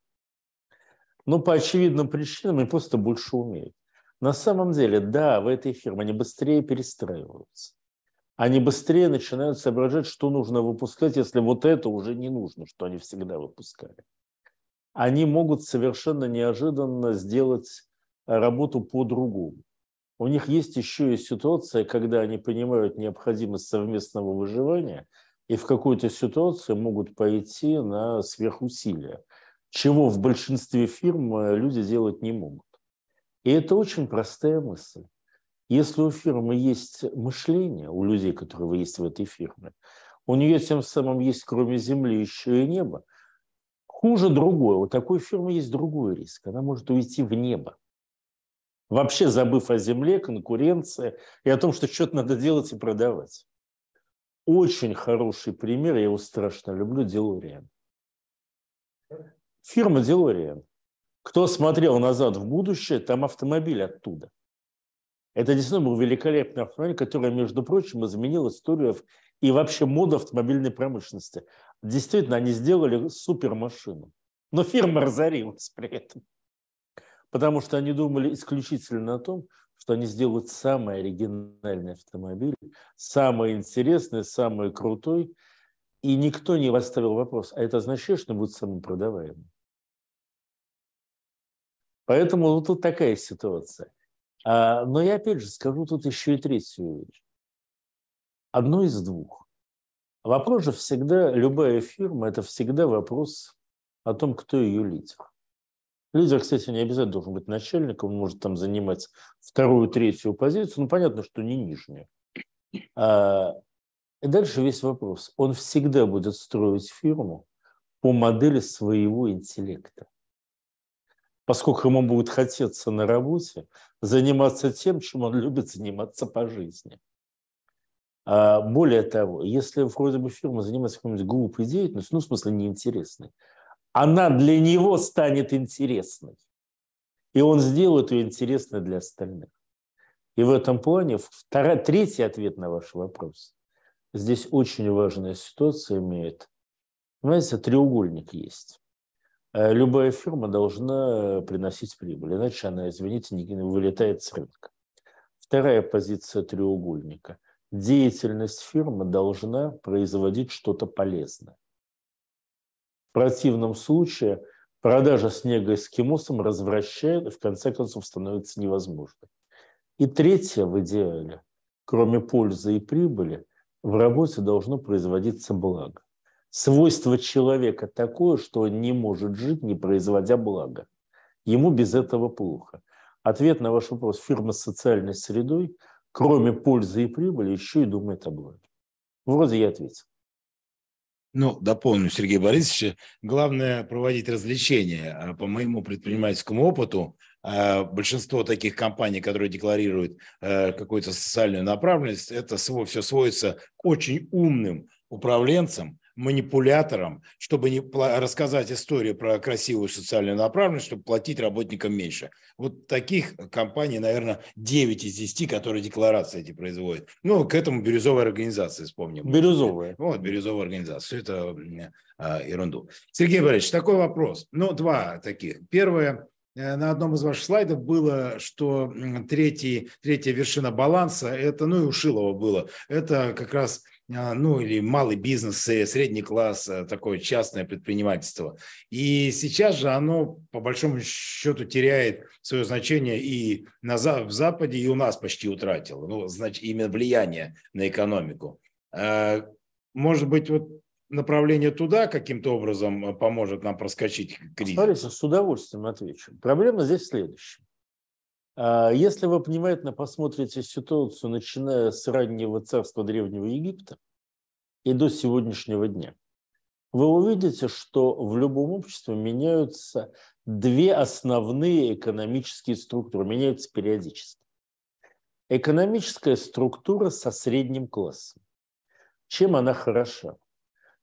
Но ну, по очевидным причинам они просто больше умеют. На самом деле, да, в этой фирме они быстрее перестраиваются. Они быстрее начинают соображать, что нужно выпускать, если вот это уже не нужно, что они всегда выпускали. Они могут совершенно неожиданно сделать э, работу по-другому. У них есть еще и ситуация, когда они понимают необходимость совместного выживания и в какую-то ситуацию могут пойти на сверхусилия, чего в большинстве фирм э, люди делать не могут. И это очень простая мысль. Если у фирмы есть мышление, у людей, которые есть в этой фирме, у нее тем самым есть, кроме земли, еще и небо. Хуже другое. У такой фирмы есть другой риск. Она может уйти в небо. Вообще забыв о земле, конкуренции и о том, что что-то надо делать и продавать. Очень хороший пример, я его страшно люблю, Делориан. Фирма Делориан. Кто смотрел назад в будущее, там автомобиль оттуда. Это действительно был великолепный автомобиль, который, между прочим, изменил историю и вообще моду автомобильной промышленности. Действительно, они сделали супермашину. Но фирма разорилась при этом. Потому что они думали исключительно о том, что они сделают самый оригинальный автомобиль, самый интересный, самый крутой. И никто не поставил вопрос, а это означает, что он будет самым продаваемым. Поэтому вот тут такая ситуация. А, но я опять же скажу тут еще и третью вещь. Одно из двух. Вопрос же всегда, любая фирма, это всегда вопрос о том, кто ее лидер. Лидер, кстати, не обязательно должен быть начальником, он может там занимать вторую, третью позицию, но понятно, что не нижнюю. А, и дальше весь вопрос. Он всегда будет строить фирму по модели своего интеллекта поскольку ему будет хотеться на работе заниматься тем, чем он любит заниматься по жизни. А более того, если вроде бы фирма занимается какой-нибудь глупой деятельностью, ну, в смысле, неинтересной, она для него станет интересной. И он сделает ее интересной для остальных. И в этом плане вторая, третий ответ на ваш вопрос. Здесь очень важная ситуация имеет. Понимаете, треугольник есть. Э, любая фирма должна э, приносить прибыль, иначе она, извините, не вылетает с рынка. Вторая позиция треугольника. Деятельность фирмы должна производить что-то полезное. В противном случае продажа снега эскимосам развращает и в конце концов становится невозможной. И третье в идеале, кроме пользы и прибыли, в работе должно производиться благо свойство человека такое, что он не может жить, не производя блага. Ему без этого плохо. Ответ на ваш вопрос. Фирма с социальной средой, кроме пользы и прибыли, еще и думает о благе. Вроде я ответил. Ну, дополню, Сергей Борисович, главное проводить развлечения. А по моему предпринимательскому опыту, а, большинство таких компаний, которые декларируют э, какую-то социальную направленность, это все сводится к очень умным управленцам, манипулятором, чтобы не рассказать историю про красивую социальную направленность, чтобы платить работникам меньше. Вот таких компаний, наверное, 9 из 10, которые декларации эти производят. Ну, к этому бирюзовая организация, вспомним. Бирюзовая. Вот, бирюзовая организация. Все это а, ерунду. Сергей Борисович, такой вопрос. Ну, два таких. Первое. Э, на одном из ваших слайдов было, что третий, третья вершина баланса, это, ну и у Шилова было, это как раз а, ну или малый бизнес, э, средний класс, э, такое частное предпринимательство. И сейчас же оно по большому счету теряет свое значение и на, в Западе, и у нас почти утратило, ну, значит, именно влияние на экономику. А, может быть, вот направление туда каким-то образом э, поможет нам проскочить кризис? Смотрите, с удовольствием отвечу. Проблема здесь следующая. А, если вы внимательно посмотрите ситуацию, начиная с раннего царства Древнего Египта и до сегодняшнего дня, вы увидите, что в любом обществе меняются две основные экономические структуры, меняются периодически. Экономическая структура со средним классом. Чем она хороша?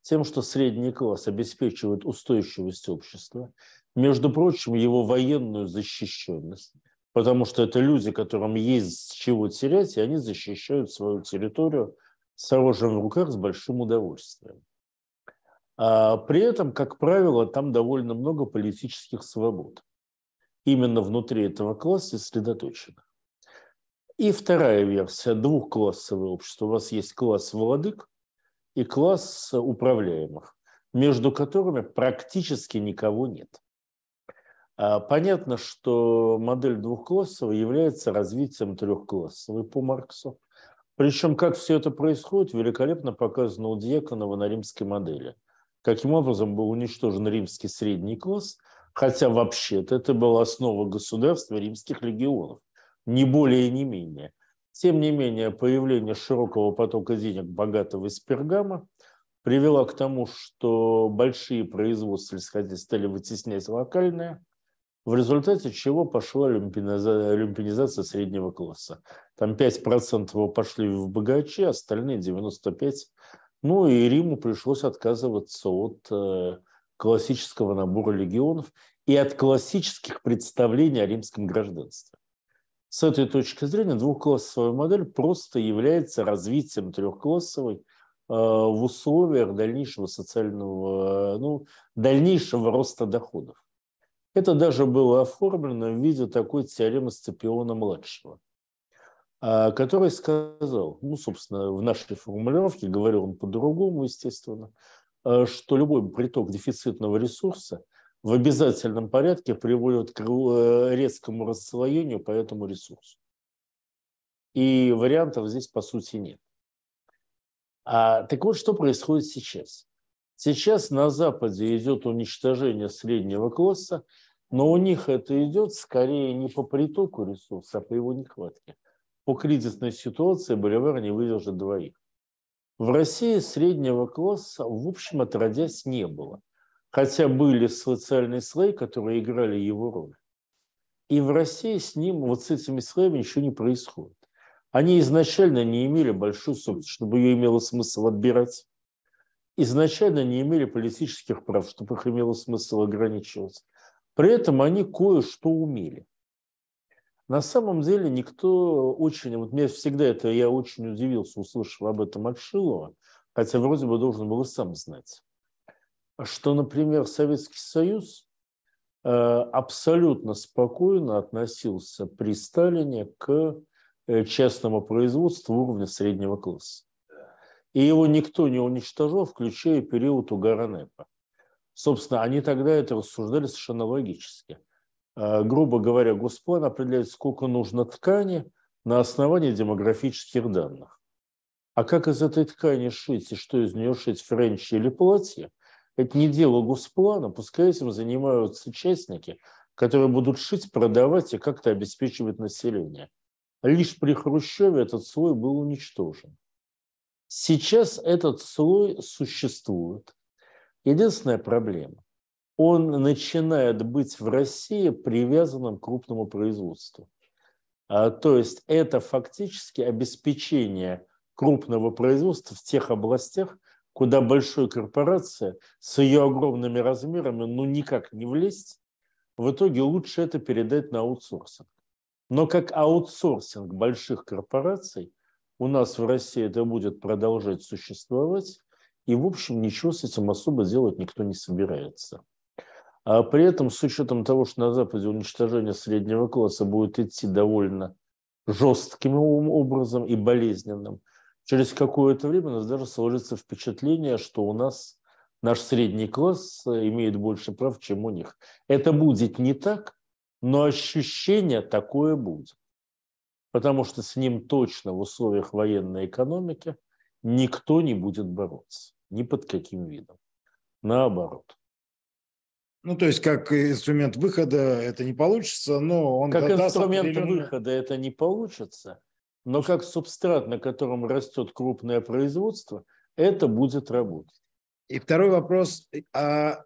Тем, что средний класс обеспечивает устойчивость общества, между прочим, его военную защищенность – потому что это люди, которым есть с чего терять, и они защищают свою территорию с оружием в руках с большим удовольствием. А при этом, как правило, там довольно много политических свобод. Именно внутри этого класса сосредоточено. И вторая версия – двухклассовое общество. У вас есть класс владык и класс управляемых, между которыми практически никого нет. А, понятно, что модель двухклассовой является развитием трехклассовой по Марксу. Причем, как все это происходит, великолепно показано у Дьяконова на римской модели. Каким образом был уничтожен римский средний класс, хотя вообще-то это была основа государства римских легионов, не более и не менее. Тем не менее, появление широкого потока денег богатого из Пергама привело к тому, что большие производства стали вытеснять локальные – в результате чего пошла люмпинизация среднего класса. Там 5% его пошли в богачи, остальные 95%. Ну и Риму пришлось отказываться от э, классического набора легионов и от классических представлений о римском гражданстве. С этой точки зрения двухклассовая модель просто является развитием трехклассовой э, в условиях дальнейшего социального, э, ну, дальнейшего роста доходов. Это даже было оформлено в виде такой теоремы Сципиона-младшего, а, который сказал, ну, собственно, в нашей формулировке, говорил он по-другому, естественно, а, что любой приток дефицитного ресурса в обязательном порядке приводит к э, резкому расслоению по этому ресурсу. И вариантов здесь, по сути, нет. А, так вот, что происходит сейчас? Сейчас на Западе идет уничтожение среднего класса, но у них это идет скорее не по притоку ресурса, а по его нехватке. По кризисной ситуации боливар не выдержит двоих. В России среднего класса, в общем, отродясь не было. Хотя были социальные слои, которые играли его роль. И в России с ним, вот с этими слоями ничего не происходит. Они изначально не имели большую собственность, чтобы ее имело смысл отбирать изначально не имели политических прав, чтобы их имело смысл ограничиваться. При этом они кое-что умели. На самом деле никто очень, вот мне всегда это, я очень удивился, услышав об этом от Шилова, хотя вроде бы должен был и сам знать, что, например, Советский Союз э, абсолютно спокойно относился при Сталине к э, частному производству уровня среднего класса. И его никто не уничтожил, включая период угара НЭПа. Собственно, они тогда это рассуждали совершенно логически. Э, грубо говоря, Госплан определяет, сколько нужно ткани на основании демографических данных. А как из этой ткани шить и что из нее шить, френч или платье, это не дело Госплана, пускай этим занимаются частники, которые будут шить, продавать и как-то обеспечивать население. Лишь при Хрущеве этот слой был уничтожен. Сейчас этот слой существует. Единственная проблема – он начинает быть в России привязанным к крупному производству. А, то есть это фактически обеспечение крупного производства в тех областях, куда большой корпорация с ее огромными размерами ну никак не влезть, в итоге лучше это передать на аутсорсинг. Но как аутсорсинг больших корпораций – у нас в России это будет продолжать существовать, и, в общем, ничего с этим особо делать никто не собирается. А при этом, с учетом того, что на Западе уничтожение среднего класса будет идти довольно жестким образом и болезненным, через какое-то время у нас даже сложится впечатление, что у нас наш средний класс э, имеет больше прав, чем у них. Это будет не так, но ощущение такое будет потому что с ним точно в условиях военной экономики никто не будет бороться, ни под каким видом. Наоборот. Ну, то есть, как инструмент выхода это не получится, но он... Как инструмент определенный... выхода это не получится, но как субстрат, на котором растет крупное производство, это будет работать. И второй вопрос. А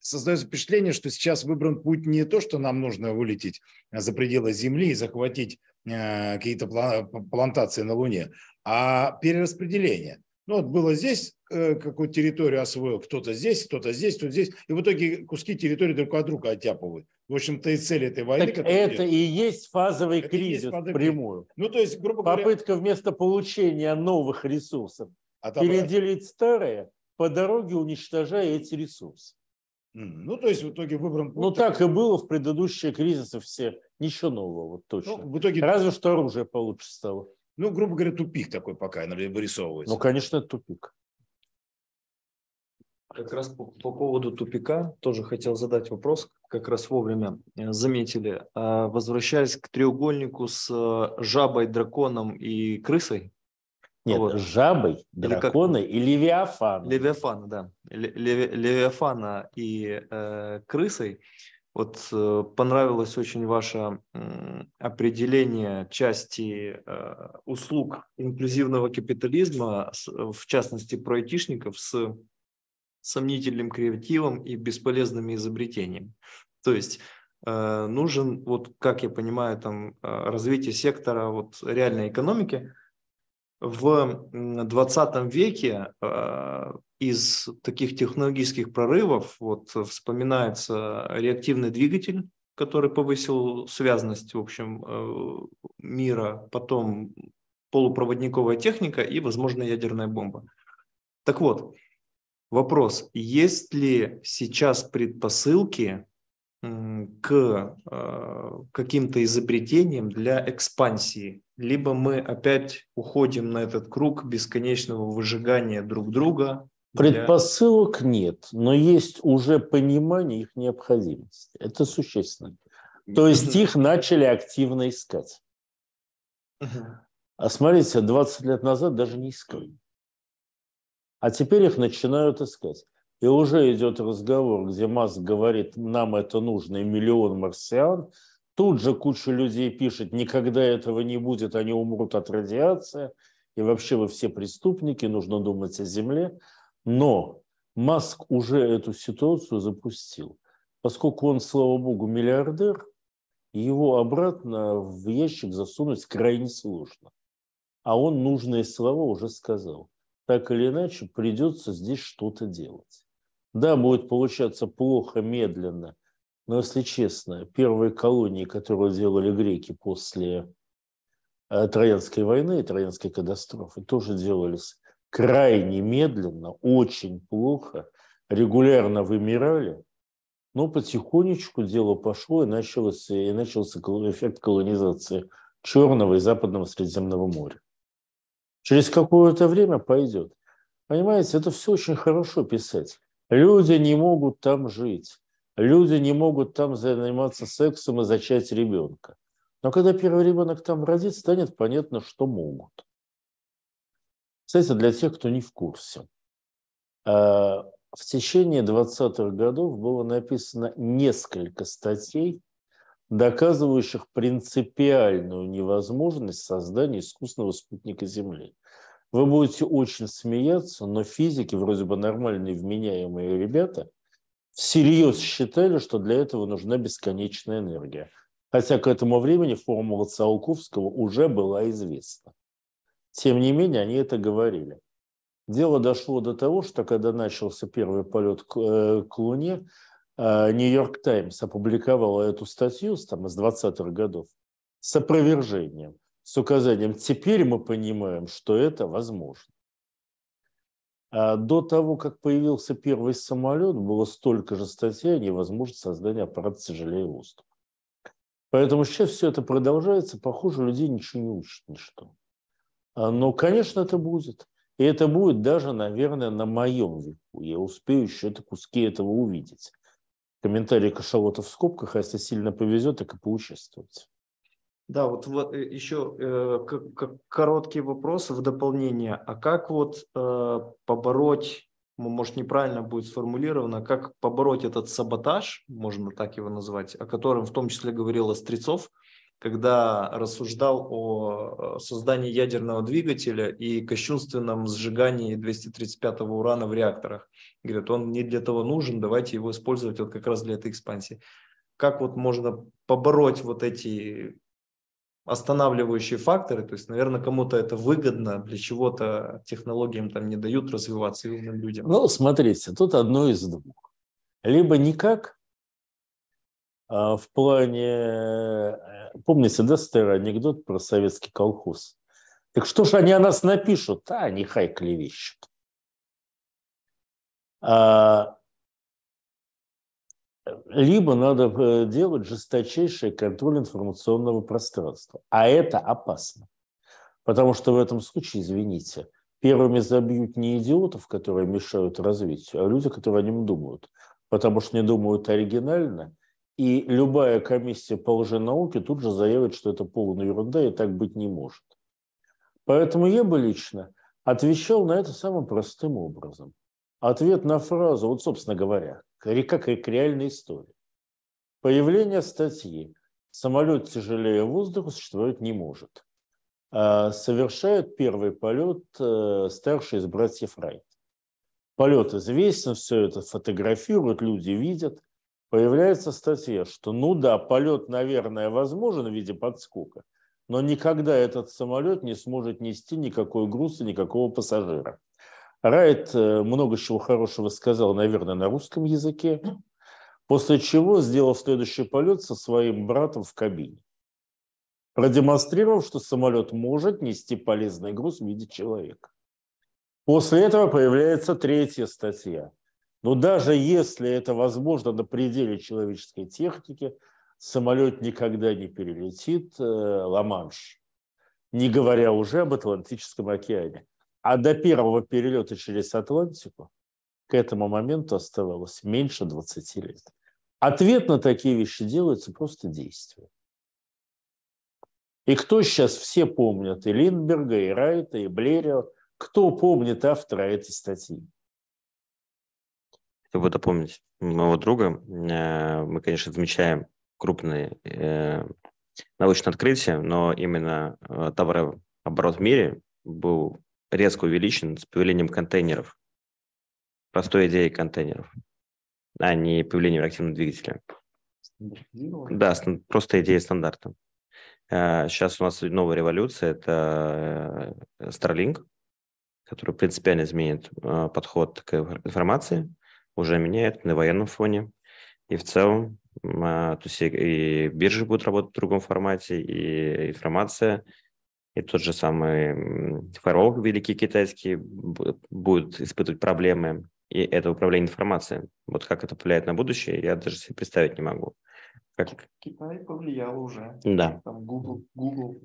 создается впечатление, что сейчас выбран путь не то, что нам нужно вылететь за пределы Земли и захватить Э, какие-то плантации на Луне, а перераспределение. Ну, вот было здесь, э, какую то территорию освоил, кто-то здесь, кто-то здесь, кто-то здесь, и в итоге куски территории друг от друга оттяпывают. В общем-то и цель этой войны... Так это и есть фазовый это кризис есть прямую. Ну, то есть, грубо Попытка говоря... Попытка вместо получения новых ресурсов Отобрать. переделить старые, по дороге уничтожая эти ресурсы. Ну, то есть в итоге выбран... Ну, так и было в предыдущие кризисы все Ничего нового, вот точно. Ну, в итоге... Разве что оружие получше стало. Ну, грубо говоря, тупик такой пока вырисовывается. Ну, конечно, тупик. Как раз по, по поводу тупика тоже хотел задать вопрос, как раз вовремя э, заметили. А возвращаясь к треугольнику с э, жабой, драконом и крысой. Нет, вот. жабой, драконой как... и левиафаном. Левиафана, да. Леви, левиафана и э, крысой. Вот э, понравилось очень ваше определение части э, услуг инклюзивного капитализма, в частности про айтишников, с сомнительным креативом и бесполезными изобретениями. То есть э, нужен, вот как я понимаю, там развитие сектора вот, реальной экономики. В 20 веке из таких технологических прорывов вот вспоминается реактивный двигатель, который повысил связность, в общем, э, мира, потом полупроводниковая техника и, возможно, ядерная бомба. Так вот, вопрос, есть ли сейчас предпосылки к э, каким-то изобретениям для экспансии? Либо мы опять уходим на этот круг бесконечного выжигания друг друга, Предпосылок нет, но есть уже понимание их необходимости. Это существенно. То есть их начали активно искать. А смотрите, 20 лет назад даже не искали. А теперь их начинают искать. И уже идет разговор, где Маск говорит, нам это нужно, и миллион марсиан. Тут же куча людей пишет, никогда этого не будет, они умрут от радиации. И вообще вы все преступники, нужно думать о Земле. Но Маск уже эту ситуацию запустил. Поскольку он, слава богу, миллиардер, его обратно в ящик засунуть крайне сложно. А он нужные слова уже сказал. Так или иначе, придется здесь что-то делать. Да, будет получаться плохо, медленно, но, если честно, первые колонии, которые делали греки после э, Троянской войны и Троянской катастрофы, тоже делались крайне медленно, очень плохо, регулярно вымирали, но потихонечку дело пошло и, началось, и начался эффект колонизации Черного и Западного Средиземного моря. Через какое-то время пойдет. Понимаете, это все очень хорошо писать. Люди не могут там жить. Люди не могут там заниматься сексом и зачать ребенка. Но когда первый ребенок там родит, станет понятно, что могут. Кстати, для тех, кто не в курсе, э, в течение 20-х годов было написано несколько статей, доказывающих принципиальную невозможность создания искусственного спутника Земли. Вы будете очень смеяться, но физики, вроде бы нормальные, вменяемые ребята, всерьез считали, что для этого нужна бесконечная энергия. Хотя к этому времени формула Циолковского уже была известна. Тем не менее, они это говорили. Дело дошло до того, что когда начался первый полет к, э, к Луне, э, Нью-Йорк Таймс опубликовала эту статью с там, с 20-х годов с опровержением, с указанием, теперь мы понимаем, что это возможно. А до того, как появился первый самолет, было столько же статей о невозможности создания аппарата тяжелее воздуха. Поэтому сейчас все это продолжается, похоже, людей ничего не учат ничто. А, Но, ну, конечно, это будет. И это будет даже, наверное, на моем веку. Я успею еще это куски этого увидеть. Комментарий кашалота в скобках, а если сильно повезет, так и поучаствовать. Да, вот, э, еще э, к, к, короткий вопрос в дополнение. А как вот э, побороть, ну, может неправильно будет сформулировано, как побороть этот саботаж, можно так его назвать, о котором в том числе говорил Острецов, когда рассуждал о э, создании ядерного двигателя и кощунственном сжигании 235-го урана в реакторах. Говорят, он не для того нужен, давайте его использовать вот как раз для этой экспансии. Как вот можно побороть вот эти останавливающие факторы, то есть, наверное, кому-то это выгодно, для чего-то технологиям там не дают развиваться умным людям. Ну, смотрите, тут одно из двух. Либо никак, а, в плане... Э, помните, да, старый анекдот про советский колхоз? Так что же они о нас напишут? А, нехай клевещут. А, либо надо э, делать жесточайший контроль информационного пространства. А это опасно. Потому что в этом случае, извините, первыми забьют не идиотов, которые мешают развитию, а люди, которые о нем думают. Потому что не думают оригинально, и любая комиссия по лженауке тут же заявит, что это полная ерунда и так быть не может. Поэтому я бы лично отвечал на это самым простым образом. Ответ на фразу, вот, собственно говоря, как реальная история. Появление статьи «Самолет тяжелее воздуха существовать не может». Э, совершает первый полет э, старший из братьев Райт. Полет известен, все это фотографируют, люди видят – появляется статья, что ну да, полет, наверное, возможен в виде подскока, но никогда этот самолет не сможет нести никакой груз и никакого пассажира. Райт э, много чего хорошего сказал, наверное, на русском языке, после чего сделал следующий полет со своим братом в кабине, продемонстрировав, что самолет может нести полезный груз в виде человека. После этого появляется третья статья – но даже если это возможно на пределе человеческой техники, самолет никогда не перелетит э, Ла-Манш, не говоря уже об Атлантическом океане. А до первого перелета через Атлантику к этому моменту оставалось меньше 20 лет. Ответ на такие вещи делается просто действием. И кто сейчас все помнят? И Линдберга, и Райта, и Блерио. Кто помнит автора этой статьи? чтобы дополнить моего друга, э, мы, конечно, замечаем крупные э, научные открытия, но именно э, товарооборот в мире был резко увеличен с появлением контейнеров, простой идеей контейнеров, а не появлением реактивного двигателя. Да, просто идея стандарта. Сейчас у нас новая революция, это Starlink, который принципиально изменит подход к информации уже меняет на военном фоне. И в целом, а, то есть и, биржи будут работать в другом формате, и информация, и тот же самый фаервол великий китайский будет испытывать проблемы, и это управление информацией. Вот как это повлияет на будущее, я даже себе представить не могу. Как... Китай повлиял уже. Да. Там Google, Google.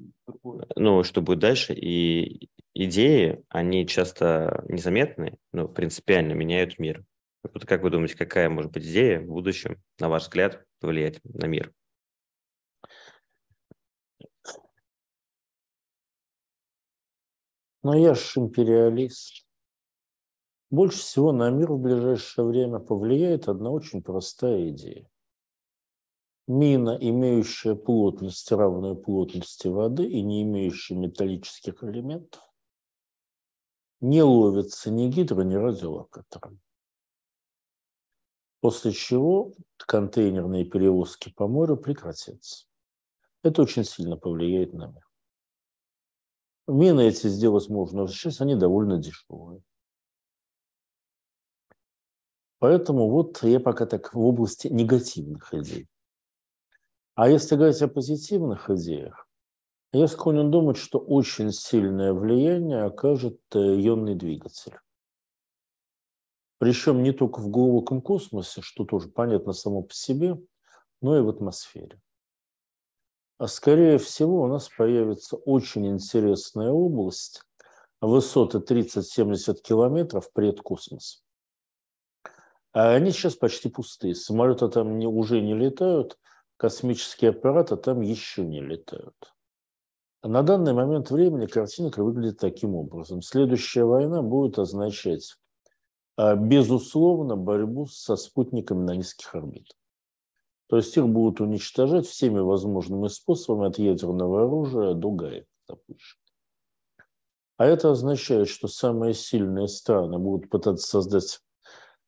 Ну, что будет дальше? И идеи, они часто незаметны, но принципиально меняют мир. Вот как вы думаете, какая может быть идея в будущем, на ваш взгляд, повлиять на мир? Но ну, я же империалист. Больше всего на мир в ближайшее время повлияет одна очень простая идея. Мина, имеющая плотность, равную плотности воды и не имеющая металлических элементов, не ловится ни гидро, ни радиолокатором после чего контейнерные перевозки по морю прекратятся. Это очень сильно повлияет на мир. Мины эти сделать можно сейчас, они довольно дешевые. Поэтому вот я пока так в области негативных идей. А если говорить о позитивных идеях, я склонен думать, что очень сильное влияние окажет э, ионный двигатель. Причем не только в глубоком космосе, что тоже понятно само по себе, но и в атмосфере. А скорее всего у нас появится очень интересная область высоты 30-70 километров предкосмос. А они сейчас почти пустые. Самолеты там не, уже не летают, космические аппараты там еще не летают. На данный момент времени картинка выглядит таким образом. Следующая война будет означать Э, безусловно, борьбу со спутниками на низких орбитах. То есть их будут уничтожать всеми возможными способами от ядерного оружия до гаек допустим. А это означает, что самые сильные страны будут пытаться создать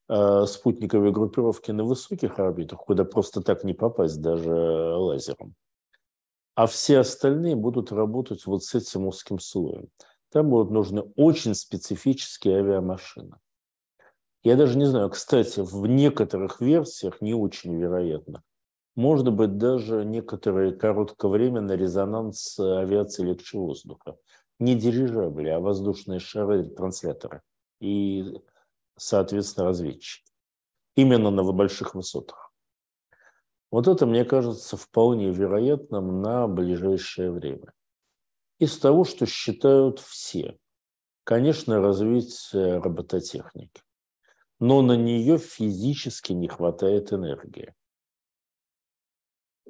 э, спутниковые группировки на высоких орбитах, куда просто так не попасть даже э, лазером. А все остальные будут работать вот с этим узким слоем. Там будут нужны очень специфические авиамашины. Я даже не знаю, кстати, в некоторых версиях не очень вероятно. Может быть, даже некоторое короткое время на резонанс э, авиации легче воздуха. Не дирижабли, а воздушные шары трансляторы и, соответственно, разведчики. Именно на больших высотах. Вот это, мне кажется, вполне вероятным на ближайшее время. Из того, что считают все, конечно, развитие робототехники но на нее физически не хватает энергии.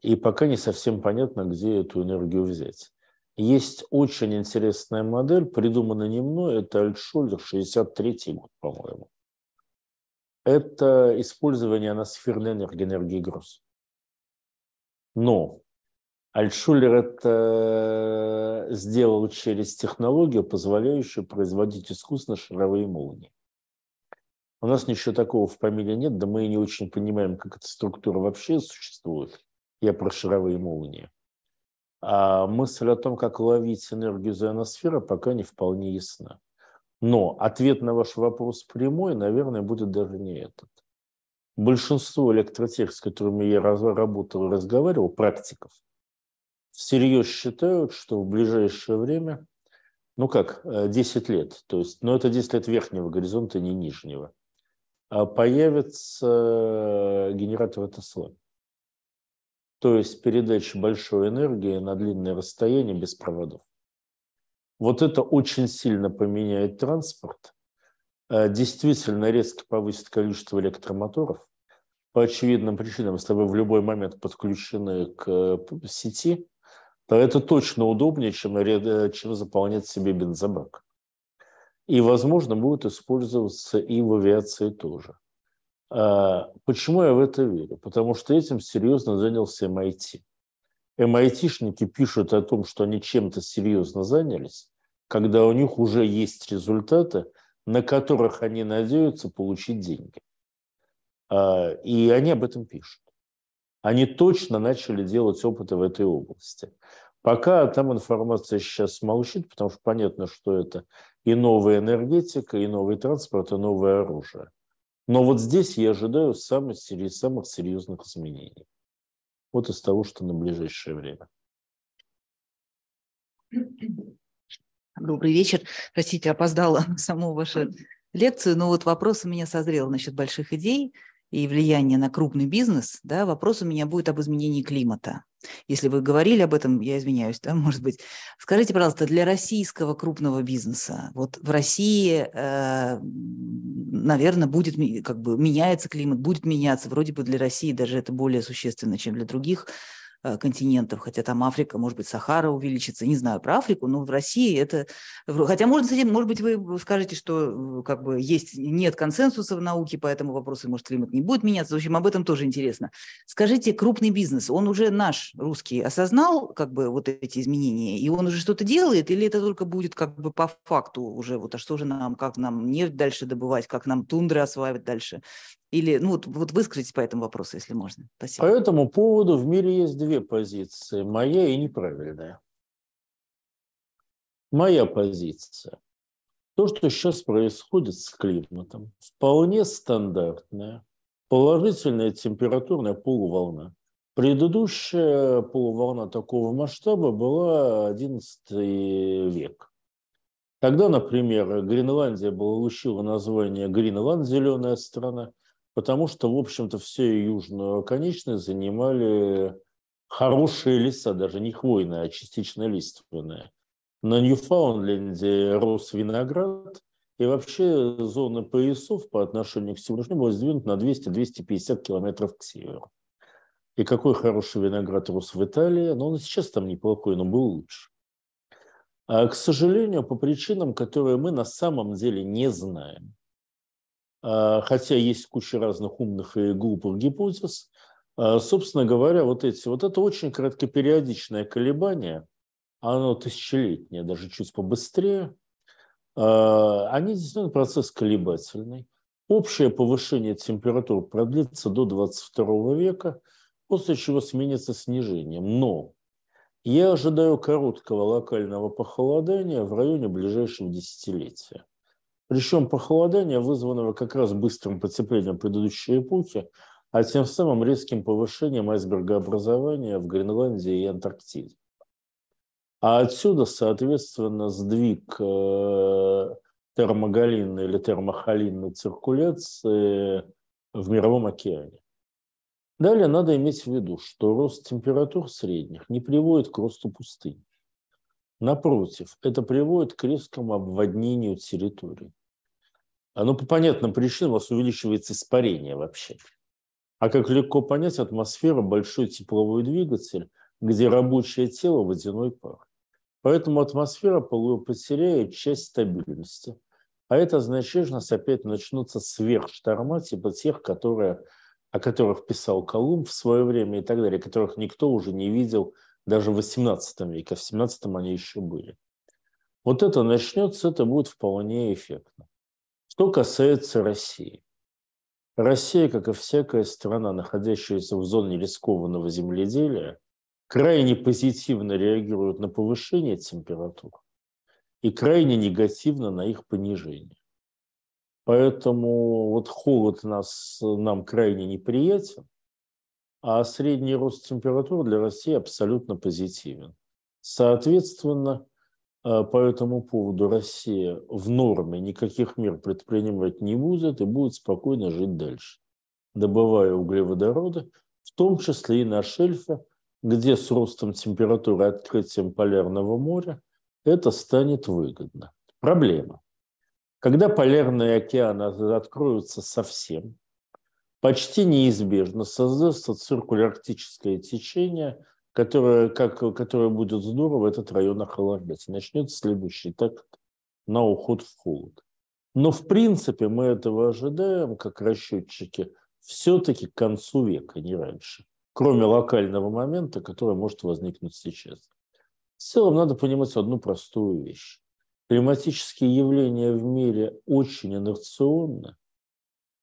И пока не совсем понятно, где эту энергию взять. Есть очень интересная модель, придумана не мной, это Альтшулер, 63-й год, по-моему. Это использование аносферной энергии, энергии груз. Но Альтшулер это э, сделал через технологию, позволяющую производить искусно шаровые молнии. У нас ничего такого в помине нет, да мы и не очень понимаем, как эта структура вообще существует. Я про шаровые молнии. А мысль о том, как ловить энергию зооносферы, пока не вполне ясна. Но ответ на ваш вопрос прямой, наверное, будет даже не этот. Большинство электротех, с которыми я работал и разговаривал, практиков, всерьез считают, что в ближайшее время, ну как, 10 э, лет, то есть, но ну это 10 лет верхнего горизонта, не нижнего, а, появится э, генератор Тесла. То есть передача большой энергии на длинное расстояние без проводов. Вот это очень сильно поменяет транспорт, а, действительно резко повысит количество электромоторов. По очевидным причинам, если вы в любой момент подключены к э, сети, то это точно удобнее, чем, э, чем заполнять себе бензобак и, возможно, будет использоваться и в авиации тоже. А, почему я в это верю? Потому что этим серьезно занялся MIT. Эм MIT-шники эм пишут о том, что они чем-то серьезно занялись, когда у них уже есть результаты, на которых они надеются получить деньги. А, и они об этом пишут. Они точно начали делать опыты в этой области. Пока там информация сейчас молчит, потому что понятно, что это и новая энергетика, и новый транспорт, и новое оружие. Но вот здесь я ожидаю самых, самых серьезных изменений. Вот из того, что на ближайшее время. Добрый вечер. Простите, опоздала на саму вашу лекцию, но вот вопрос у меня созрел насчет больших идей – и влияние на крупный бизнес, да, вопрос у меня будет об изменении климата. Если вы говорили об этом, я извиняюсь, да, может быть. Скажите, пожалуйста, для российского крупного бизнеса, вот в России, э, наверное, будет, как бы, меняется климат, будет меняться, вроде бы для России даже это более существенно, чем для других Э, континентов, хотя там Африка, может быть, Сахара увеличится, не знаю про Африку, но в России это... Хотя, можно, кстати, может быть, вы скажете, что э, как бы есть, нет консенсуса в науке по этому вопросу, может, климат не будет меняться. В общем, об этом тоже интересно. Скажите, крупный бизнес, он уже наш русский осознал как бы вот эти изменения, и он уже что-то делает, или это только будет как бы по факту уже, вот а что же нам, как нам нефть дальше добывать, как нам тундра осваивать дальше, или ну, вот, вот высказать по этому вопросу, если можно. Спасибо. По этому поводу в мире есть две позиции. Моя и неправильная. Моя позиция. То, что сейчас происходит с климатом, вполне стандартная положительная температурная полуволна. Предыдущая полуволна такого масштаба была XI век. Тогда, например, Гренландия получила название Гренланд, зеленая страна потому что, в общем-то, все южную оконечность занимали хорошие леса, даже не хвойные, а частично лиственные. На Ньюфаундленде рос виноград, и вообще зона поясов по отношению к сегодняшнему была сдвинута на 200-250 километров к северу. И какой хороший виноград рос в Италии, но он сейчас там неплохой, но был лучше. А, к сожалению, по причинам, которые мы на самом деле не знаем, а, хотя есть куча разных умных и глупых гипотез. А, собственно говоря, вот эти, вот это очень краткопериодичное колебание, оно тысячелетнее, даже чуть побыстрее, а, они действительно процесс колебательный. Общее повышение температур продлится до 22 века, после чего сменится снижением. Но я ожидаю короткого локального похолодания в районе ближайшего десятилетия. Причем похолодание, вызванного как раз быстрым подцеплением предыдущей эпохи, а тем самым резким повышением айсбергообразования в Гренландии и Антарктиде. А отсюда, соответственно, сдвиг э, термогалинной или термохалинной циркуляции в Мировом океане. Далее надо иметь в виду, что рост температур средних не приводит к росту пустынь. Напротив, это приводит к резкому обводнению территории оно по понятным причинам у вас увеличивается испарение вообще. А как легко понять, атмосфера – большой тепловой двигатель, где рабочее тело – водяной пар. Поэтому атмосфера потеряет часть стабильности. А это означает, что у нас опять начнутся сверхшторма, типа тех, которые, о которых писал Колумб в свое время и так далее, которых никто уже не видел даже в XVIII веке, а в XVII они еще были. Вот это начнется, это будет вполне эффектно. Что касается России. Россия, как и всякая страна, находящаяся в зоне рискованного земледелия, крайне позитивно реагирует на повышение температур и крайне негативно на их понижение. Поэтому вот холод нас, нам крайне неприятен, а средний рост температур для России абсолютно позитивен. Соответственно, Э, по этому поводу Россия в норме никаких мер предпринимать не будет и будет спокойно жить дальше, добывая углеводороды, в том числе и на шельфе, где с ростом температуры и открытием Полярного моря это станет выгодно. Проблема. Когда полярные океаны откроются совсем, почти неизбежно создастся циркулярктическое течение – которая, как, которая будет здорово этот район охолодать. Начнется следующий так на уход в холод. Но в принципе мы этого ожидаем, как расчетчики, все-таки к концу века, не раньше. Кроме локального момента, который может возникнуть сейчас. В целом надо понимать одну простую вещь. Климатические явления в мире очень инерционны,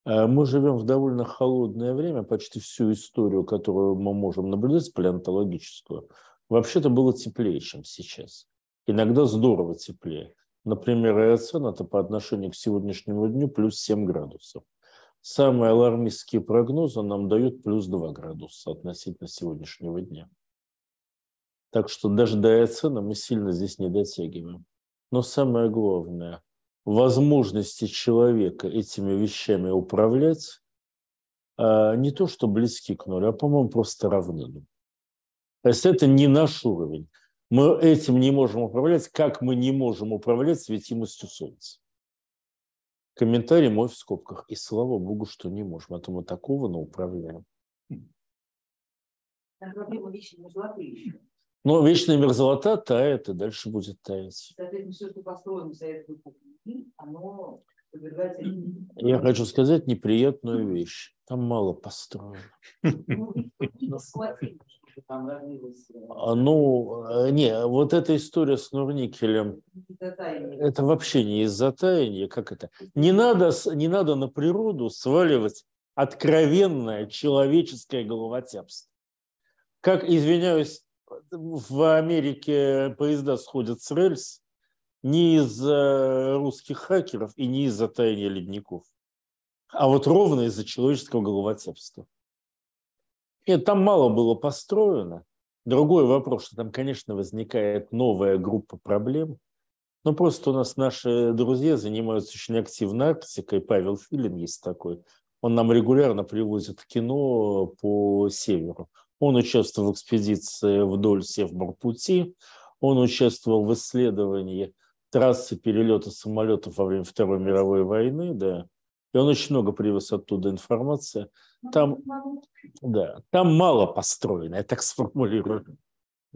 Э, мы живем в довольно холодное время, почти всю историю, которую мы можем наблюдать, палеонтологическую, вообще-то было теплее, чем сейчас. Иногда здорово теплее. Например, Эоцен – это по отношению к сегодняшнему дню плюс 7 градусов. Самые алармистские прогнозы нам дают плюс 2 градуса относительно сегодняшнего дня. Так что даже до Эоцена мы сильно здесь не дотягиваем. Но самое главное – возможности человека этими вещами управлять а, не то что близки к нулю, а, по-моему, просто равны. То есть это не наш уровень. Мы этим не можем управлять, как мы не можем управлять светимостью Солнца. Комментарий мой в скобках. И слава богу, что не можем, а то мы такого науправляем. Но вечная ну, мерзлота тает и дальше будет таять. Соответственно, все, что построено, советскую кухню оно я хочу сказать неприятную вещь. Там мало построено. Ну, э, не, вот эта история с Нурникелем, это вообще не из-за таяния, как это? Не надо, не надо на природу сваливать откровенное человеческое головотяпство. Как, извиняюсь, в Америке поезда сходят с рельс, не из-за э, русских хакеров и не из-за таяния ледников, а вот ровно из-за человеческого головотепства. Нет, там мало было построено. Другой вопрос, что там, конечно, возникает новая группа проблем. Но просто у нас наши друзья занимаются очень активно Арктикой. Павел Филин есть такой. Он нам регулярно привозит кино по северу. Он участвовал в экспедиции вдоль Севморпути. Он участвовал в исследовании – трассы перелета самолетов во время Второй мировой войны, да, и он очень много привез оттуда информации. Там, да, там мало построено, я так сформулирую.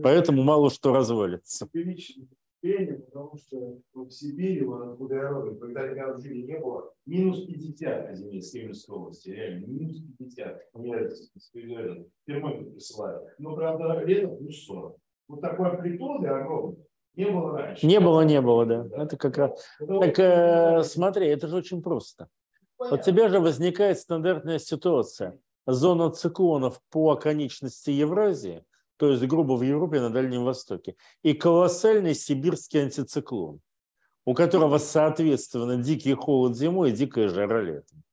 Поэтому мало что развалится. потому что в Сибири, вот откуда я родом, когда ребят в Жире не было, минус 50 на земле Кемеровской области, реально, минус 50. Я термометр присылаю. Но, правда, лето плюс 40. Вот такой притон огромный. Не было раньше. Не было, не было, да. да. Это как раз. Это так э, смотри, это же очень просто. Понятно. У тебя же возникает стандартная ситуация. Зона циклонов по оконечности Евразии, то есть, грубо, в Европе на Дальнем Востоке, и колоссальный сибирский антициклон, у которого, соответственно, дикий холод зимой и дикая жара летом.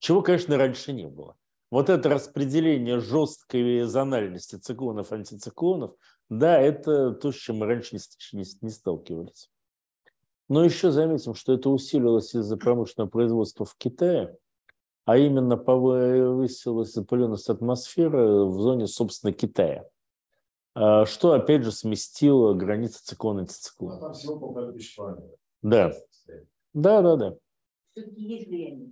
Чего, конечно, раньше не было. Вот это распределение жесткой зональности циклонов-антициклонов да, это то, с чем мы раньше не, не, сталкивались. Но еще заметим, что это усилилось из-за промышленного производства в Китае, а именно повысилась запыленность атмосферы в зоне, собственно, Китая. А, что, опять же, сместило границы циклона антициклона. А там всего полторы тысячи километров. Да. Да, да, да. Есть влияние.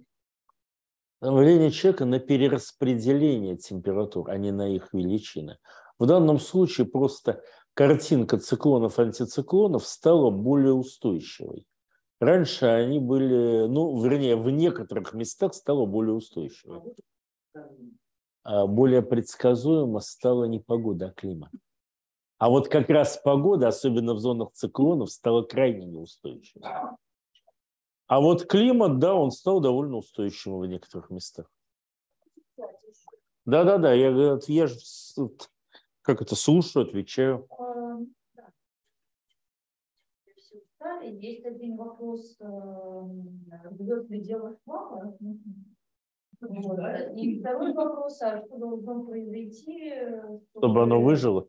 Влияние человека на перераспределение температур, а не на их величины. В данном случае просто картинка циклонов-антициклонов стала более устойчивой. Раньше они были, ну, вернее, в некоторых местах стало более устойчивой. А более предсказуемо стала не погода, а климат. А вот как раз погода, особенно в зонах циклонов, стала крайне неустойчивой. А вот климат, да, он стал довольно устойчивым в некоторых местах. Да-да-да, я, я же как это? Слушаю, отвечаю. Э, есть один вопрос в пределах плана. И второй вопрос, а что должно произойти? Э, чтобы оно выжило?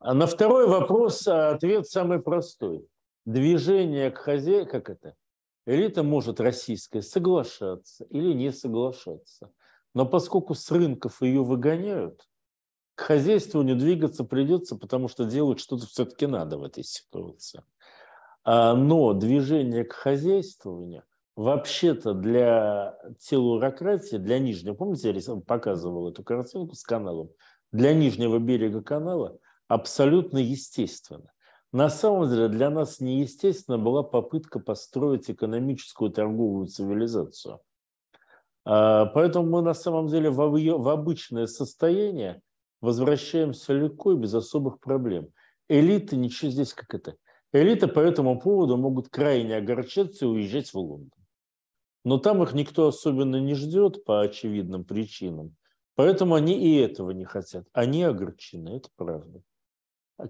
А на второй вопрос а, ответ самый простой. Движение к хозяину, как это? Элита может российская соглашаться или не соглашаться. Но поскольку с рынков ее выгоняют, к хозяйствованию двигаться придется, потому что делать что-то все-таки надо в этой ситуации. А, но движение к хозяйствованию вообще-то для телурократии, для нижнего, помните, я показывал эту картинку с каналом, для нижнего берега канала абсолютно естественно. На самом деле для нас неестественно была попытка построить экономическую торговую цивилизацию. А, поэтому мы на самом деле в, ее, в обычное состояние возвращаемся легко и без особых проблем. Элиты, ничего здесь как это. Элиты по этому поводу могут крайне огорчаться и уезжать в Лондон. Но там их никто особенно не ждет по очевидным причинам. Поэтому они и этого не хотят. Они огорчены, это правда.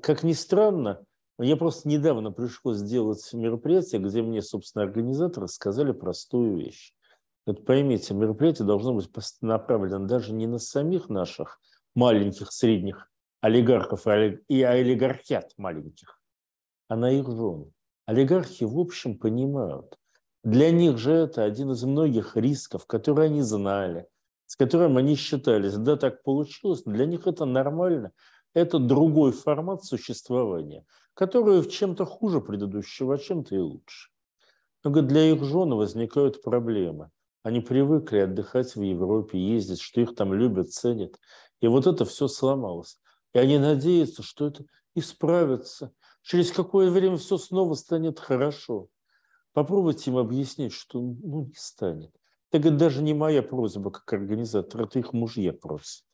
Как ни странно, мне просто недавно пришлось сделать мероприятие, где мне, собственно, организаторы сказали простую вещь. Вот поймите, мероприятие должно быть направлено даже не на самих наших маленьких, средних олигархов и олигархят маленьких, а на их жен. Олигархи, в общем, понимают. Для них же это один из многих рисков, которые они знали, с которым они считались. Да, так получилось, но для них это нормально. Это другой формат существования которые в чем-то хуже предыдущего, а чем-то и лучше. Только для их жен возникают проблемы. Они привыкли отдыхать в Европе, ездить, что их там любят, ценят. И вот это все сломалось. И они надеются, что это исправится. Через какое время все снова станет хорошо. Попробуйте им объяснить, что ну, не станет. Так это даже не моя просьба как организатор, это их мужья просят.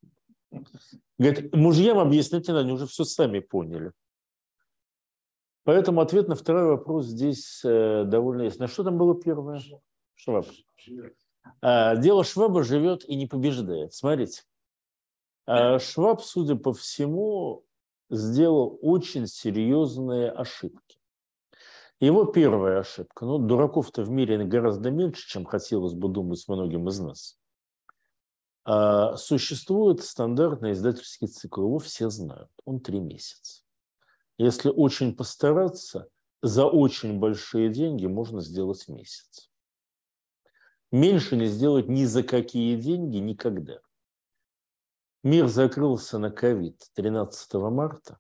Говорит, мужьям объяснить, они уже все сами поняли. Поэтому ответ на второй вопрос здесь э, довольно ясный. А что там было первое? Шваб. А, дело Шваба живет и не побеждает. Смотрите. А, Шваб, судя по всему, сделал очень серьезные ошибки. Его первая ошибка, ну, дураков-то в мире гораздо меньше, чем хотелось бы думать многим из нас. существует стандартный издательский цикл, его все знают, он три месяца. Если очень постараться, за очень большие деньги можно сделать месяц. Меньше не сделать ни за какие деньги никогда. Мир закрылся на ковид 13 марта.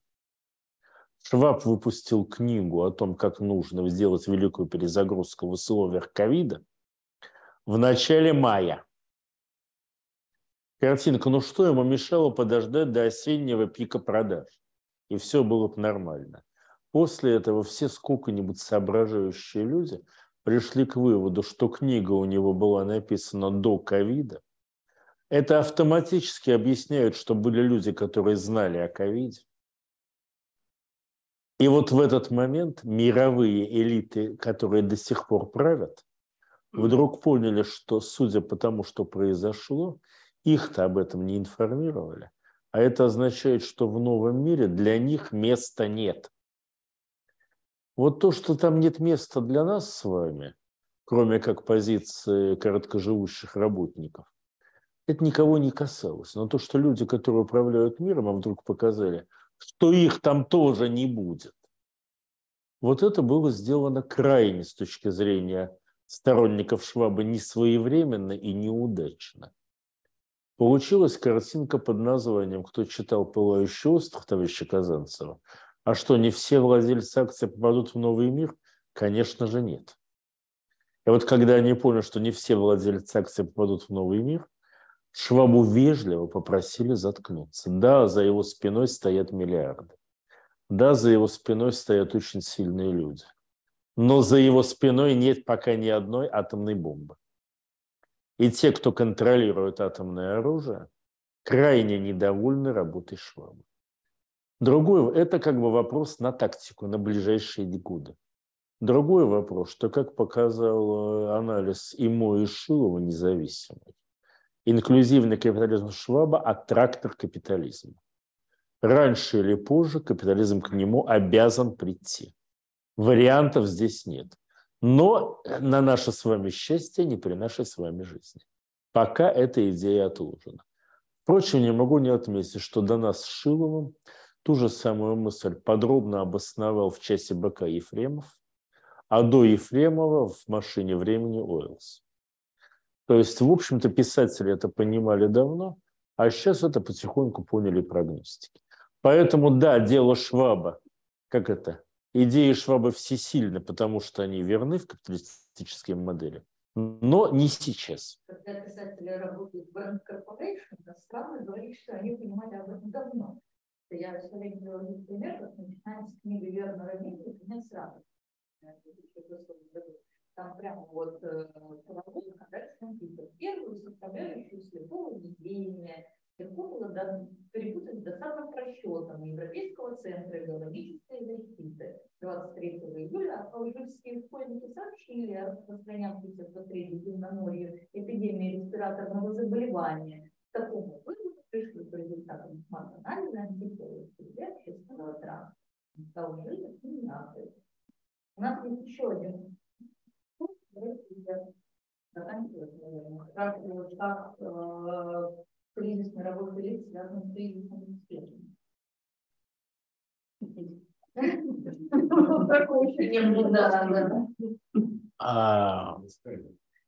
Шваб выпустил книгу о том, как нужно сделать великую перезагрузку в условиях ковида в начале мая. Картинка, ну что ему мешало подождать до осеннего пика продаж? и все было бы нормально. После этого все сколько-нибудь соображающие люди пришли к выводу, что книга у него была написана до ковида. Это автоматически объясняет, что были люди, которые знали о ковиде. И вот в этот момент мировые элиты, которые до сих пор правят, вдруг поняли, что, судя по тому, что произошло, их-то об этом не информировали – а это означает, что в новом мире для них места нет. Вот то, что там нет места для нас с вами, кроме как позиции короткоживущих работников, это никого не касалось. Но то, что люди, которые управляют миром, а вдруг показали, что их там тоже не будет, вот это было сделано крайне с точки зрения сторонников Шваба несвоевременно и неудачно. Получилась картинка под названием «Кто читал «Пылающий остров» товарища Казанцева?» А что, не все владельцы акций попадут в новый мир? Конечно же, нет. И вот когда они поняли, что не все владельцы акций попадут в новый мир, Швабу вежливо попросили заткнуться. Да, за его спиной стоят миллиарды. Да, за его спиной стоят очень сильные люди. Но за его спиной нет пока ни одной атомной бомбы. И те, кто контролирует атомное оружие, крайне недовольны работой Шваба. Другой – это как бы вопрос на тактику на ближайшие годы. Другой вопрос, что, как показал э, анализ ИМО и Шилова независимый, инклюзивный капитализм Шваба от капитализма. Раньше или позже капитализм к нему обязан прийти. Вариантов здесь нет но э, на наше с вами счастье, не при нашей с вами жизни. Пока эта идея отложена. Впрочем, не могу не отметить, что до нас Шиловым ту же самую мысль подробно обосновал в части БК Ефремов, а до Ефремова в «Машине времени» Ойлс. То есть, в общем-то, писатели это понимали давно, а сейчас это потихоньку поняли прогностики. Поэтому, да, дело Шваба, как это, идеи Шваба всесильны, потому что они верны в капиталистической модели, но не сейчас. Когда писатели работают в Brand Corporation, Слава говорит, что они понимали об этом давно. Я все время говорю пример, вот начиная с книги Верна Рамина, и конец сразу. Там прямо вот э, проводил а дальше компьютер. Первую составляющую слепого видения, легко было перепутать до самых расчетом Европейского центра биологической защиты. 23 июля алжирские школьники сообщили о распространявшейся в среде Земноморья эпидемии респираторного заболевания. К такому выводу пришли по результатам смарт-анализа антитела общественного транспорта. Алжир не У нас есть еще один пункт, как, как э, кризис мировых элит связан с кризисом успешным.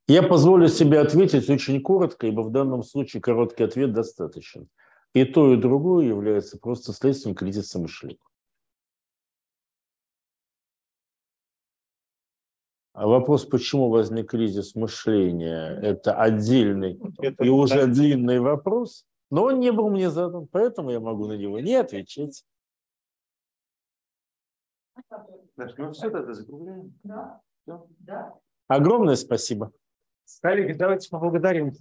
Я позволю себе ответить очень коротко, ибо в данном случае короткий ответ достаточен. И то, и другое является просто следствием кризиса мышления. А вопрос, почему возник кризис мышления, это отдельный это и уже да. длинный вопрос, но он не был мне задан, поэтому я могу на него не отвечать. Значит, мы все тогда закругляем. Да. Все. да. Огромное спасибо. Коллеги, давайте поблагодарим